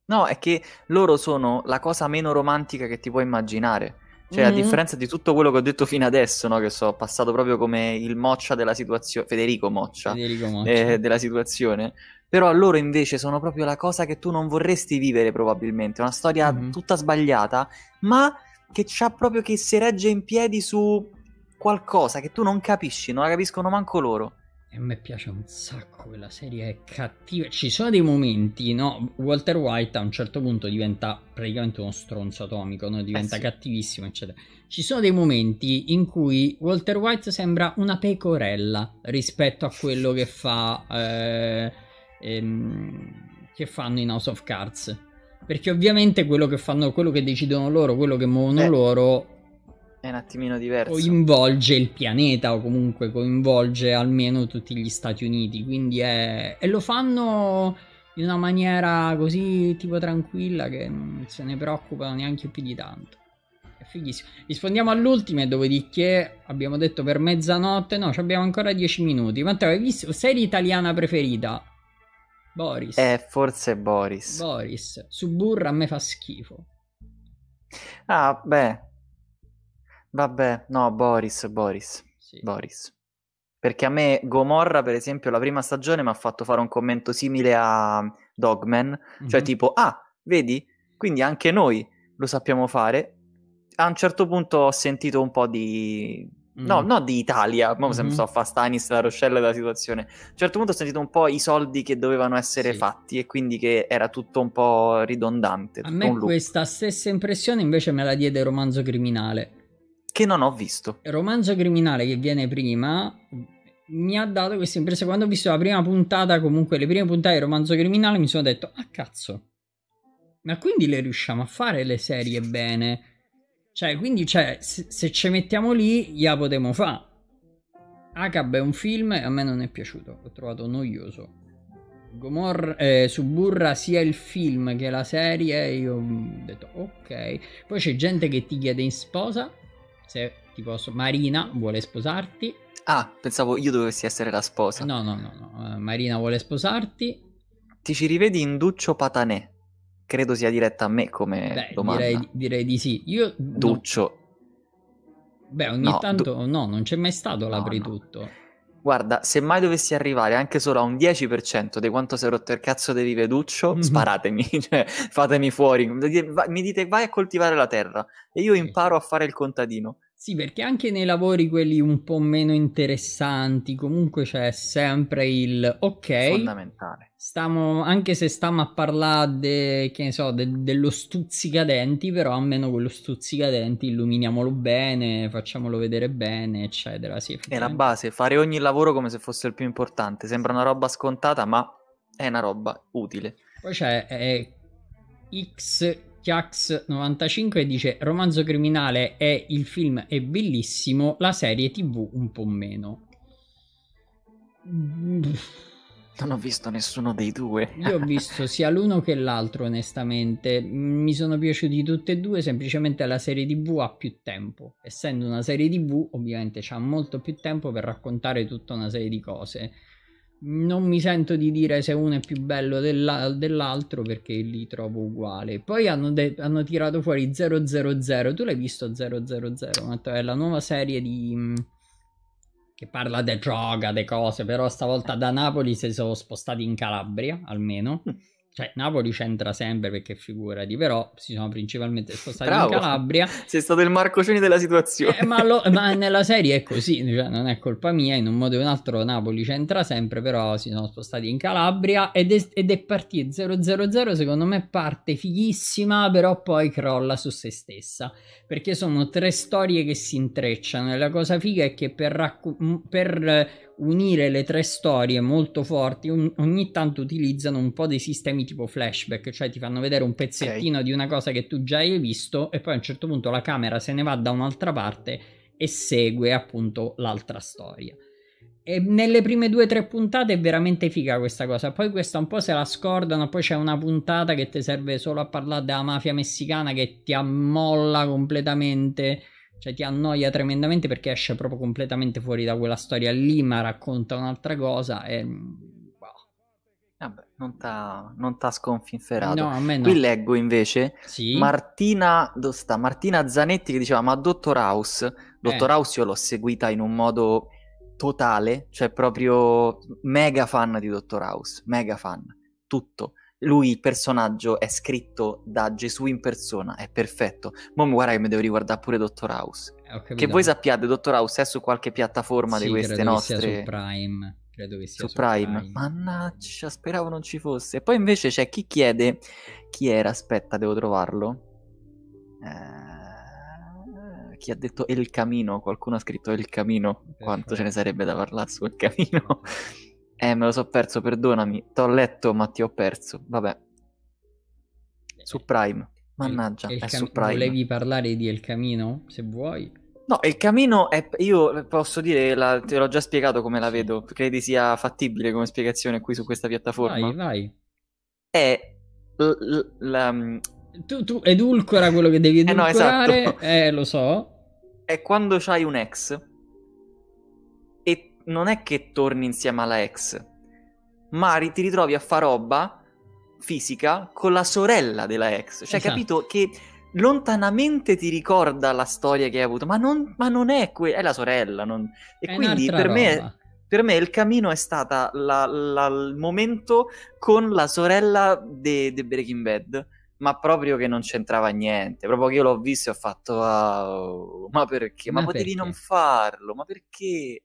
No, è che loro sono la cosa meno romantica che ti puoi immaginare. Cioè, mm-hmm. a mm. differenza di tutto quello che ho detto fino adesso, no, che so, passato proprio come il moccia della situazione, Federico Moccia, Federico moccia. Eh, della situazione, però loro invece sono proprio la cosa che tu non vorresti vivere probabilmente, una storia mm-hmm. tutta sbagliata, ma che c'ha proprio che si regge in piedi su qualcosa che tu non capisci, non la capiscono manco loro. E a me piace un sacco quella serie, è cattiva. Ci sono dei momenti, no? Walter White a un certo punto diventa praticamente uno stronzo atomico, no? Diventa eh sì. cattivissimo, eccetera. Ci sono dei momenti in cui Walter White sembra una pecorella rispetto a quello che fa. Eh, ehm, che fanno in House of Cards. Perché ovviamente quello che fanno, quello che decidono loro, quello che muovono eh, loro è un attimino diverso. Coinvolge il pianeta o comunque coinvolge almeno tutti gli Stati Uniti, quindi è e lo fanno in una maniera così tipo tranquilla che non se ne preoccupano neanche più di tanto. È fighissimo. Rispondiamo all'ultima e dopodiché abbiamo detto per mezzanotte, no, abbiamo ancora 10 minuti. Matteo, hai visto serie italiana preferita? Boris. Eh, forse Boris. Boris. Suburra a me fa schifo. Ah, beh. Vabbè, no, Boris, Boris. Sì. Boris. Perché a me Gomorra, per esempio, la prima stagione mi ha fatto fare un commento simile a Dogman, mm-hmm. cioè mhm. tipo, ah, vedi? Quindi anche noi lo sappiamo fare. A un certo punto ho sentito un po' di No, mm-hmm. no di Italia, ma mm-hmm. sto a fare Stanis, la Rochelle della situazione. A un certo punto ho sentito un po' i soldi che dovevano essere sì. fatti e quindi che era tutto un po' ridondante. A me questa stessa impressione invece me la diede Romanzo Criminale. Che non ho visto. Romanzo Criminale che viene prima mi ha dato questa impressione. Quando ho visto la prima puntata, comunque le prime puntate di Romanzo Criminale, mi sono detto, ah cazzo, ma quindi le riusciamo a fare le serie bene? Cioè, quindi cioè, se, se ci mettiamo lì, la potremmo fare. Acab è un film e a me non è piaciuto, l'ho trovato noioso. Gomorra, eh, Suburra sia il film che la serie, io ho detto ok. Poi c'è gente che ti chiede in sposa, se ti posso, Marina vuole sposarti. Ah, pensavo io dovessi essere la sposa. No, no, no, no. Eh, Marina vuole sposarti. Ti ci rivedi in Duccio Patanè credo sia diretta a me come Beh, domanda. Direi, direi, di sì. Io Duccio. Beh, ogni no, tanto du... no, non c'è mai stato no, tutto. No. Guarda, se mai dovessi arrivare anche solo a un 10% di quanto sei rotto il cazzo di vive Duccio, mm-hmm. sparatemi, cioè, fatemi fuori. Mi dite vai a coltivare la terra e io sì. imparo a fare il contadino. Sì, perché anche nei lavori quelli un po' meno interessanti, comunque c'è sempre il ok. Fondamentale. Stiamo, anche se stiamo a parlare de, che ne so, de, dello stuzzicadenti, però almeno quello stuzzicadenti illuminiamolo bene, facciamolo vedere bene, eccetera. Sì, è la base, fare ogni lavoro come se fosse il più importante. Sembra una roba scontata, ma è una roba utile. Poi c'è eh, XChiax95 dice Romanzo criminale è il film è bellissimo, la serie tv un po' meno. Non ho visto nessuno dei due. Io ho visto sia l'uno che l'altro, onestamente. Mi sono piaciuti tutti e due, semplicemente la serie TV ha più tempo. Essendo una serie TV, ovviamente c'ha molto più tempo per raccontare tutta una serie di cose. Non mi sento di dire se uno è più bello della- dell'altro perché li trovo uguali. Poi hanno, de- hanno, tirato fuori 000. Tu l'hai visto 000, Matteo? È la nuova serie di che parla di droga, di cose, però stavolta da Napoli si sono spostati in Calabria, almeno. cioè Napoli c'entra sempre perché figurati, però si sono principalmente spostati Bravo. in Calabria. Sei stato il Marcocini della situazione. Eh, ma, lo, ma, nella serie è così, cioè non è colpa mia, in un modo o in un altro Napoli c'entra sempre, però si sono spostati in Calabria ed è, ed è partito 0-0-0, secondo me parte fighissima, però poi crolla su se stessa, perché sono tre storie che si intrecciano e la cosa figa è che per, racco- per unire le tre storie molto forti, un, ogni tanto utilizzano un po' dei sistemi tipo flashback, cioè ti fanno vedere un pezzettino okay. di una cosa che tu già hai visto e poi a un certo punto la camera se ne va da un'altra parte e segue appunto l'altra storia. E nelle prime due o tre puntate è veramente figa questa cosa, poi questa un po' se la scordano, poi c'è una puntata che ti serve solo a parlare della mafia messicana che ti ammolla completamente cioè ti annoia tremendamente perché esce proprio completamente fuori da quella storia lì, ma racconta un'altra cosa e... Mm, boh. Vabbè, non ti ha sconfinferato. No, no. Qui leggo invece sì? Martina, Martina, Zanetti che diceva ma Dottor House, Dottor eh. House io l'ho seguita in un modo totale, cioè proprio mega fan di Dottor House, mega fan, tutto lui il personaggio è scritto da Gesù in persona, è perfetto. Ma guarda che mi devo riguardare pure Dottor House. Eh, che voi sappiate, Dottor House è su qualche piattaforma sì, di queste nostre. sia su Prime. Credo che sia su, su Prime. Prime. Mannaggia, speravo non ci fosse. E poi invece c'è chi chiede chi era, aspetta, devo trovarlo. Eh, chi ha detto El Camino? Qualcuno ha scritto El Camino. Quanto ce ne sarebbe da parlare sul Camino? Eh, me lo so perso, perdonami. T'ho letto, ma ti ho perso. Vabbè. Eh, su Prime. Mannaggia, il, il è cam- su Prime. Volevi parlare di El Camino, se vuoi? No, il camino è. Io posso dire, la, te l'ho già spiegato come la vedo. Credi sia fattibile come spiegazione qui su questa piattaforma? Vai, vai. È. L- la... Mm, tu, tu edulcora quello che devi edulcorare, eh, no, esatto. eh, lo so. È quando c'hai un ex non è che torni insieme alla ex, ma ti ritrovi a fare roba fisica con la sorella della ex. Cioè, esatto. capito che lontanamente ti ricorda la storia che hai avuto, ma non, ma non è quella, è la sorella. Non... E è quindi per me, per me il cammino è stato il momento con la sorella di Breaking Bad. Ma proprio che non c'entrava niente, proprio che io l'ho visto e ho fatto, wow, ma perché? Ma, ma potevi perché? non farlo? Ma perché?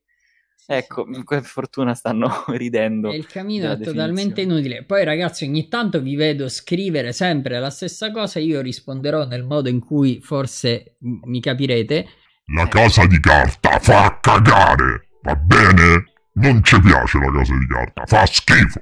Ecco, per fortuna stanno ridendo. E il camino è totalmente inutile. Poi, ragazzi, ogni tanto vi vedo scrivere sempre la stessa cosa. Io risponderò nel modo in cui forse mi capirete. La casa di carta fa cagare, va bene? Non ci piace la casa di carta, fa schifo.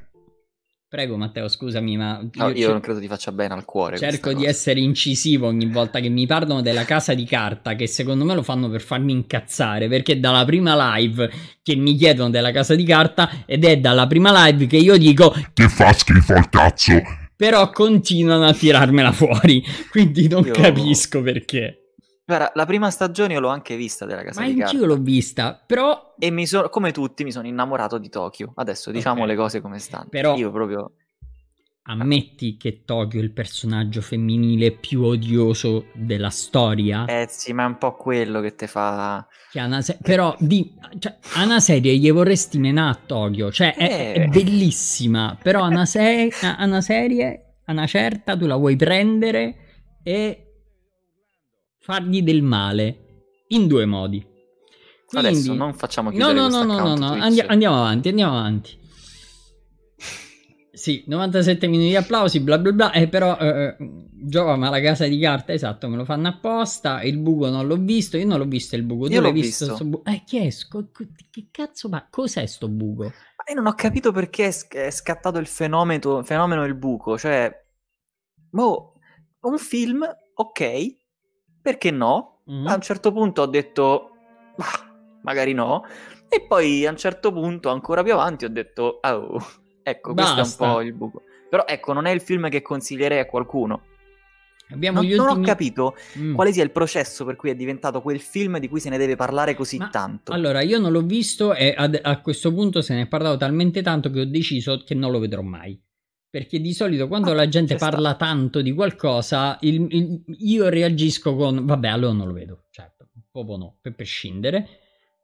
Prego Matteo, scusami, ma... Io, no, io non credo ti faccia bene al cuore. Cerco di essere incisivo ogni volta che mi parlano della casa di carta, che secondo me lo fanno per farmi incazzare, perché è dalla prima live che mi chiedono della casa di carta ed è dalla prima live che io dico... Che fa schifo il cazzo! Però continuano a tirarmela fuori, quindi non io... capisco perché. Guarda, la prima stagione io l'ho anche vista della Casa Ma di Carta. Ma anch'io l'ho vista, però... E mi sono, come tutti, mi sono innamorato di Tokyo. Adesso diciamo okay. le cose come stanno. Però... Io proprio... Ammetti che Tokyo è il personaggio femminile più odioso della storia? Eh sì, ma è un po' quello che te fa... Che se... Però di... cioè, a una serie gli vorresti menà a Tokyo, cioè è, eh. è bellissima, però a una, se... a una serie, a una certa, tu la vuoi prendere e fargli del male in due modi. Quindi, Adesso non facciamo chiudere No, no, no, no, no, Andi- andiamo avanti, andiamo avanti. Sì, 97 minuti di applausi, bla bla bla, eh, però eh, eh, Giova ma la casa di carta, esatto, me lo fanno apposta, il buco non l'ho visto, io non l'ho visto il buco, tu io l'hai visto? visto. Bu- eh, chi è? Sco- che cazzo, ma cos'è sto buco? Ma io non ho capito perché è, sc- è scattato il fenomeno, fenomeno del buco, cioè, boh, un film, ok, perché no? Mm-hmm. A un certo punto ho detto, ah, magari no. E poi a un certo punto, ancora più avanti, ho detto, oh, ecco, Basta. questo è un po' il buco. Però ecco, non è il film che consiglierei a qualcuno. Abbiamo non, ultimi... non ho capito mm. quale sia il processo per cui è diventato quel film di cui se ne deve parlare così Ma, tanto. Allora, io non l'ho visto e ad, a questo punto se ne è parlato talmente tanto che ho deciso che non lo vedrò mai. Perché di solito quando ah, la gente parla sta. tanto di qualcosa, il, il, io reagisco con vabbè, allora non lo vedo. Certo, proprio no, per, per scindere.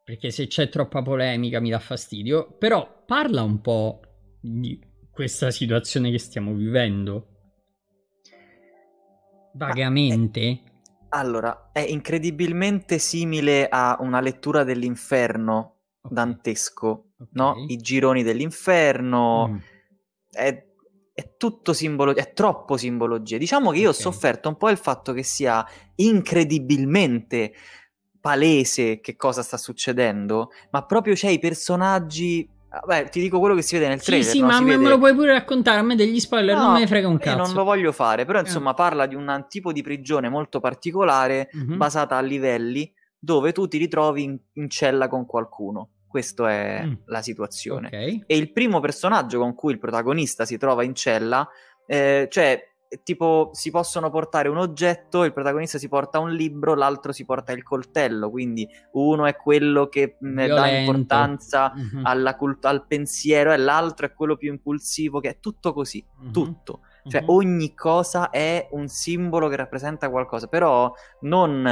Perché se c'è troppa polemica mi dà fastidio. Però parla un po' di questa situazione che stiamo vivendo. Vagamente. Ah, eh. Allora, è incredibilmente simile a una lettura dell'inferno dantesco, okay. no? I gironi dell'inferno. Mm. È è tutto simbologia, è troppo simbologia. Diciamo che io okay. ho sofferto un po' il fatto che sia incredibilmente palese che cosa sta succedendo, ma proprio c'è i personaggi ah, Beh, ti dico quello che si vede nel trailer. Sì, sì no? ma vede... me lo puoi pure raccontare. A me degli spoiler no, non me ne frega un cazzo. Non lo voglio fare, però eh. insomma eh. parla di un tipo di prigione molto particolare, mm-hmm. basata a livelli, dove tu ti ritrovi in, in cella con qualcuno. Questa è mm. la situazione. Okay. E il primo personaggio con cui il protagonista si trova in cella, eh, cioè tipo si possono portare un oggetto, il protagonista si porta un libro, l'altro si porta il coltello, quindi uno è quello che mm, Violento. dà importanza mm-hmm. cult- al pensiero e l'altro è quello più impulsivo, che è tutto così, mm-hmm. tutto. Cioè mm-hmm. ogni cosa è un simbolo che rappresenta qualcosa, però non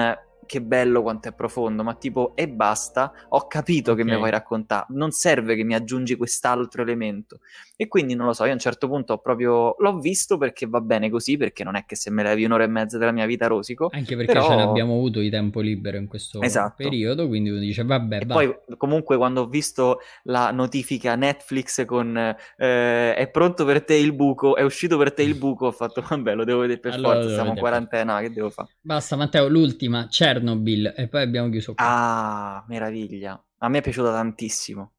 che bello quanto è profondo, ma tipo e basta, ho capito okay. che mi vuoi raccontare, non serve che mi aggiungi quest'altro elemento. E quindi non lo so, io a un certo punto ho proprio l'ho visto perché va bene così, perché non è che se me levi un'ora e mezza della mia vita rosico. Anche perché però... ce l'abbiamo avuto di tempo libero in questo esatto. periodo, quindi uno dice vabbè, e poi comunque quando ho visto la notifica Netflix con eh, è pronto per te il buco, è uscito per te il buco, ho fatto vabbè, lo devo vedere per allora, forza, siamo in quarantena, che devo fare? Basta Matteo, l'ultima, c'è Chernobyl e poi abbiamo chiuso qua. Ah, meraviglia. A me è piaciuta tantissimo.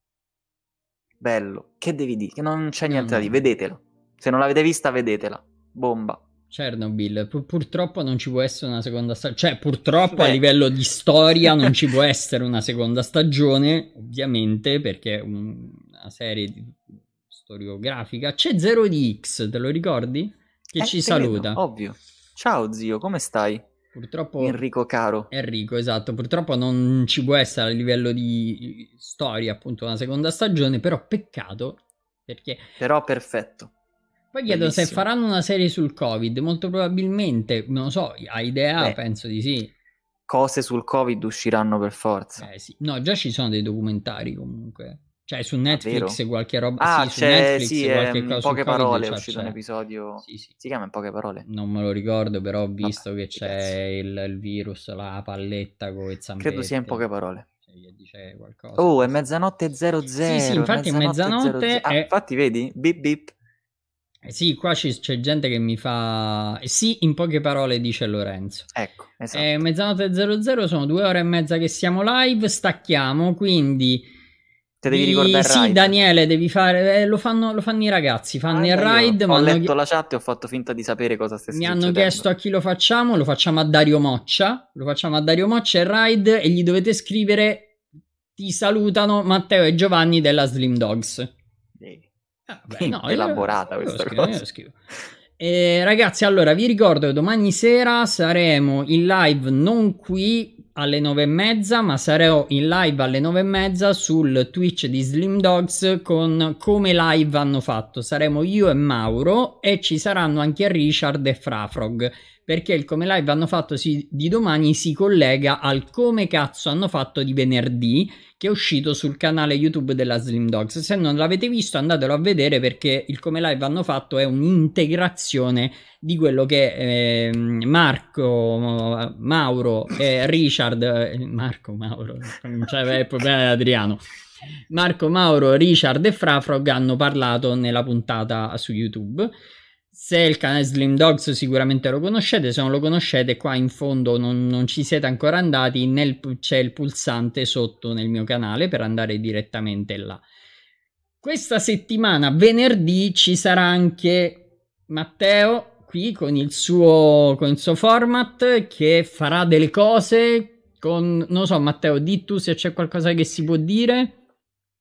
Bello. Che devi dire? Che non c'è niente no, da dire. Vedetela. Se non l'avete vista, vedetela. Bomba. Chernobyl, Pur- purtroppo non ci può essere una seconda stagione, cioè purtroppo Beh. a livello di storia non ci può essere una seconda stagione, ovviamente perché è un- una serie di- storiografica. C'è 0 di X, te lo ricordi? Che eh, ci saluta. Vedo, ovvio. Ciao zio, come stai? Purtroppo... Enrico Caro. Enrico, esatto. Purtroppo non ci può essere a livello di storia, appunto, una seconda stagione, però peccato, perché... Però perfetto. Poi chiedo Bellissimo. se faranno una serie sul Covid, molto probabilmente, non lo so, ha idea Beh, penso di sì. Cose sul Covid usciranno per forza. Eh sì, no, già ci sono dei documentari comunque. Cioè, su ah, Netflix qualche roba. Ah, sì, su Netflix sì, qualche cosa. In poche parole è uscito c'è. un cioè episodio. Sì, sì. Si chiama in poche parole. Non me lo ricordo, però ho visto Vabbè, che c'è il, il, virus, la palletta con il zampette. Credo sia in poche parole. Cioè, dice qualcosa. Oh, è mezzanotte 00. Sì, sì, infatti mezzanotte. mezzanotte è... ah, infatti, vedi? Bip bip. Eh sì, qua c- c'è gente che mi fa... Eh sì, in poche parole dice Lorenzo. Ecco, eh, esatto. Eh, mezzanotte 00 sono due ore e mezza che siamo live, stacchiamo, quindi Te devi ricordare Sì, ride. Daniele, devi fare. Eh, lo, fanno, lo, fanno, i ragazzi, fanno ah, il ride. Ho letto la chat e ho fatto finta di sapere cosa stesse Mi hanno chiesto a chi lo facciamo. Lo facciamo a Dario Moccia. Lo facciamo a Dario Moccia e ride. E gli dovete scrivere. Ti salutano Matteo e Giovanni della Slim Dogs. Eh, vabbè, no, elaborata io, questa io scrivo, cosa. Io scrivo. Eh, ragazzi, allora vi ricordo che domani sera saremo in live non qui alle 9 e mezza, ma sarò in live alle 9 e mezza sul Twitch di Slim Dogs con come live hanno fatto. Saremo io e Mauro e ci saranno anche Richard e Frafrog perché il come live hanno fatto si, di domani si collega al come cazzo hanno fatto di venerdì che è uscito sul canale YouTube della Slim Dogs. Se non l'avete visto andatelo a vedere perché il come live hanno fatto è un'integrazione di quello che eh, Marco, Mauro e Richard, eh, Marco, Mauro, cioè, Adriano. Marco, Mauro, Richard e Frafrog hanno parlato nella puntata su YouTube se il canale Slim Dogs sicuramente lo conoscete, se non lo conoscete qua in fondo non, non ci siete ancora andati, nel, c'è il pulsante sotto nel mio canale per andare direttamente là. Questa settimana, venerdì, ci sarà anche Matteo qui con il suo, con il suo format che farà delle cose con... Non so Matteo, di tu se c'è qualcosa che si può dire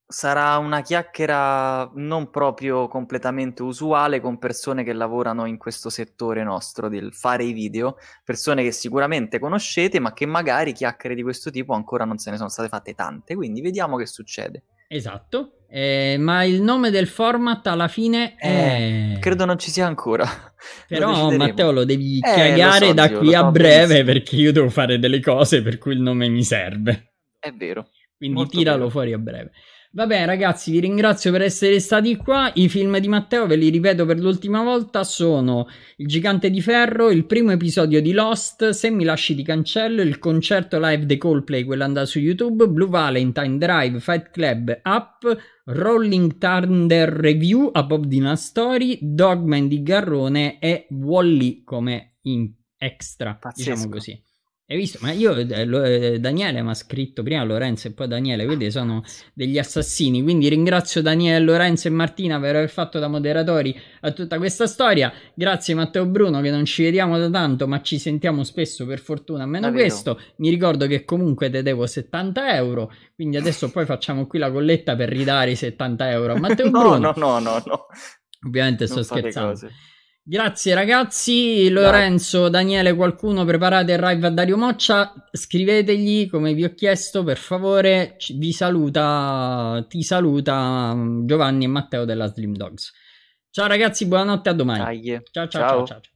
sarà una chiacchiera non proprio completamente usuale con persone che lavorano in questo settore nostro del fare i video, persone che sicuramente conoscete, ma che magari chiacchiere di questo tipo ancora non se ne sono state fatte tante, quindi vediamo che succede. Esatto, eh, ma il nome del format alla fine è... Eh, credo non ci sia ancora. Però lo Matteo lo devi eh, cagare lo so, da Dio, qui a breve perché io devo fare delle cose per cui il nome mi serve. È vero. Quindi Molto tiralo vero. fuori a breve. Va bene ragazzi, vi ringrazio per essere stati qua. I film di Matteo, ve li ripeto per l'ultima volta, sono Il Gigante di Ferro, il primo episodio di Lost, Se mi lasci ti cancello, il concerto live The Coldplay, quello andato su YouTube, Blue Valentine, Drive, Fight Club, Up, Rolling Thunder Review a Bob Dylan Story, Dogman di Garrone e Wally come in extra, diciamo Pazzesco. diciamo così. Hai visto? Ma io, eh, eh, Daniele mi ha scritto prima Lorenzo e poi Daniele, quindi ah, sono degli assassini. Quindi ringrazio Daniele, Lorenzo e Martina per aver fatto da moderatori a tutta questa storia. Grazie Matteo Bruno che non ci vediamo da tanto, ma ci sentiamo spesso per fortuna, a meno questo. Mi ricordo che comunque te devo 70 euro, quindi adesso poi facciamo qui la colletta per ridare i 70 euro a Matteo no, Bruno. No, no, no, no. Ovviamente non sto scherzando. Cose. Grazie ragazzi, Lorenzo, Daniele, qualcuno preparate il live a Dario Moccia, scrivetegli come vi ho chiesto per favore, vi saluta, ti saluta mm, Giovanni e Matteo della Slim Dogs. Ciao ragazzi, buonanotte a domani. Ciao ciao ciao. ciao. ciao, ciao.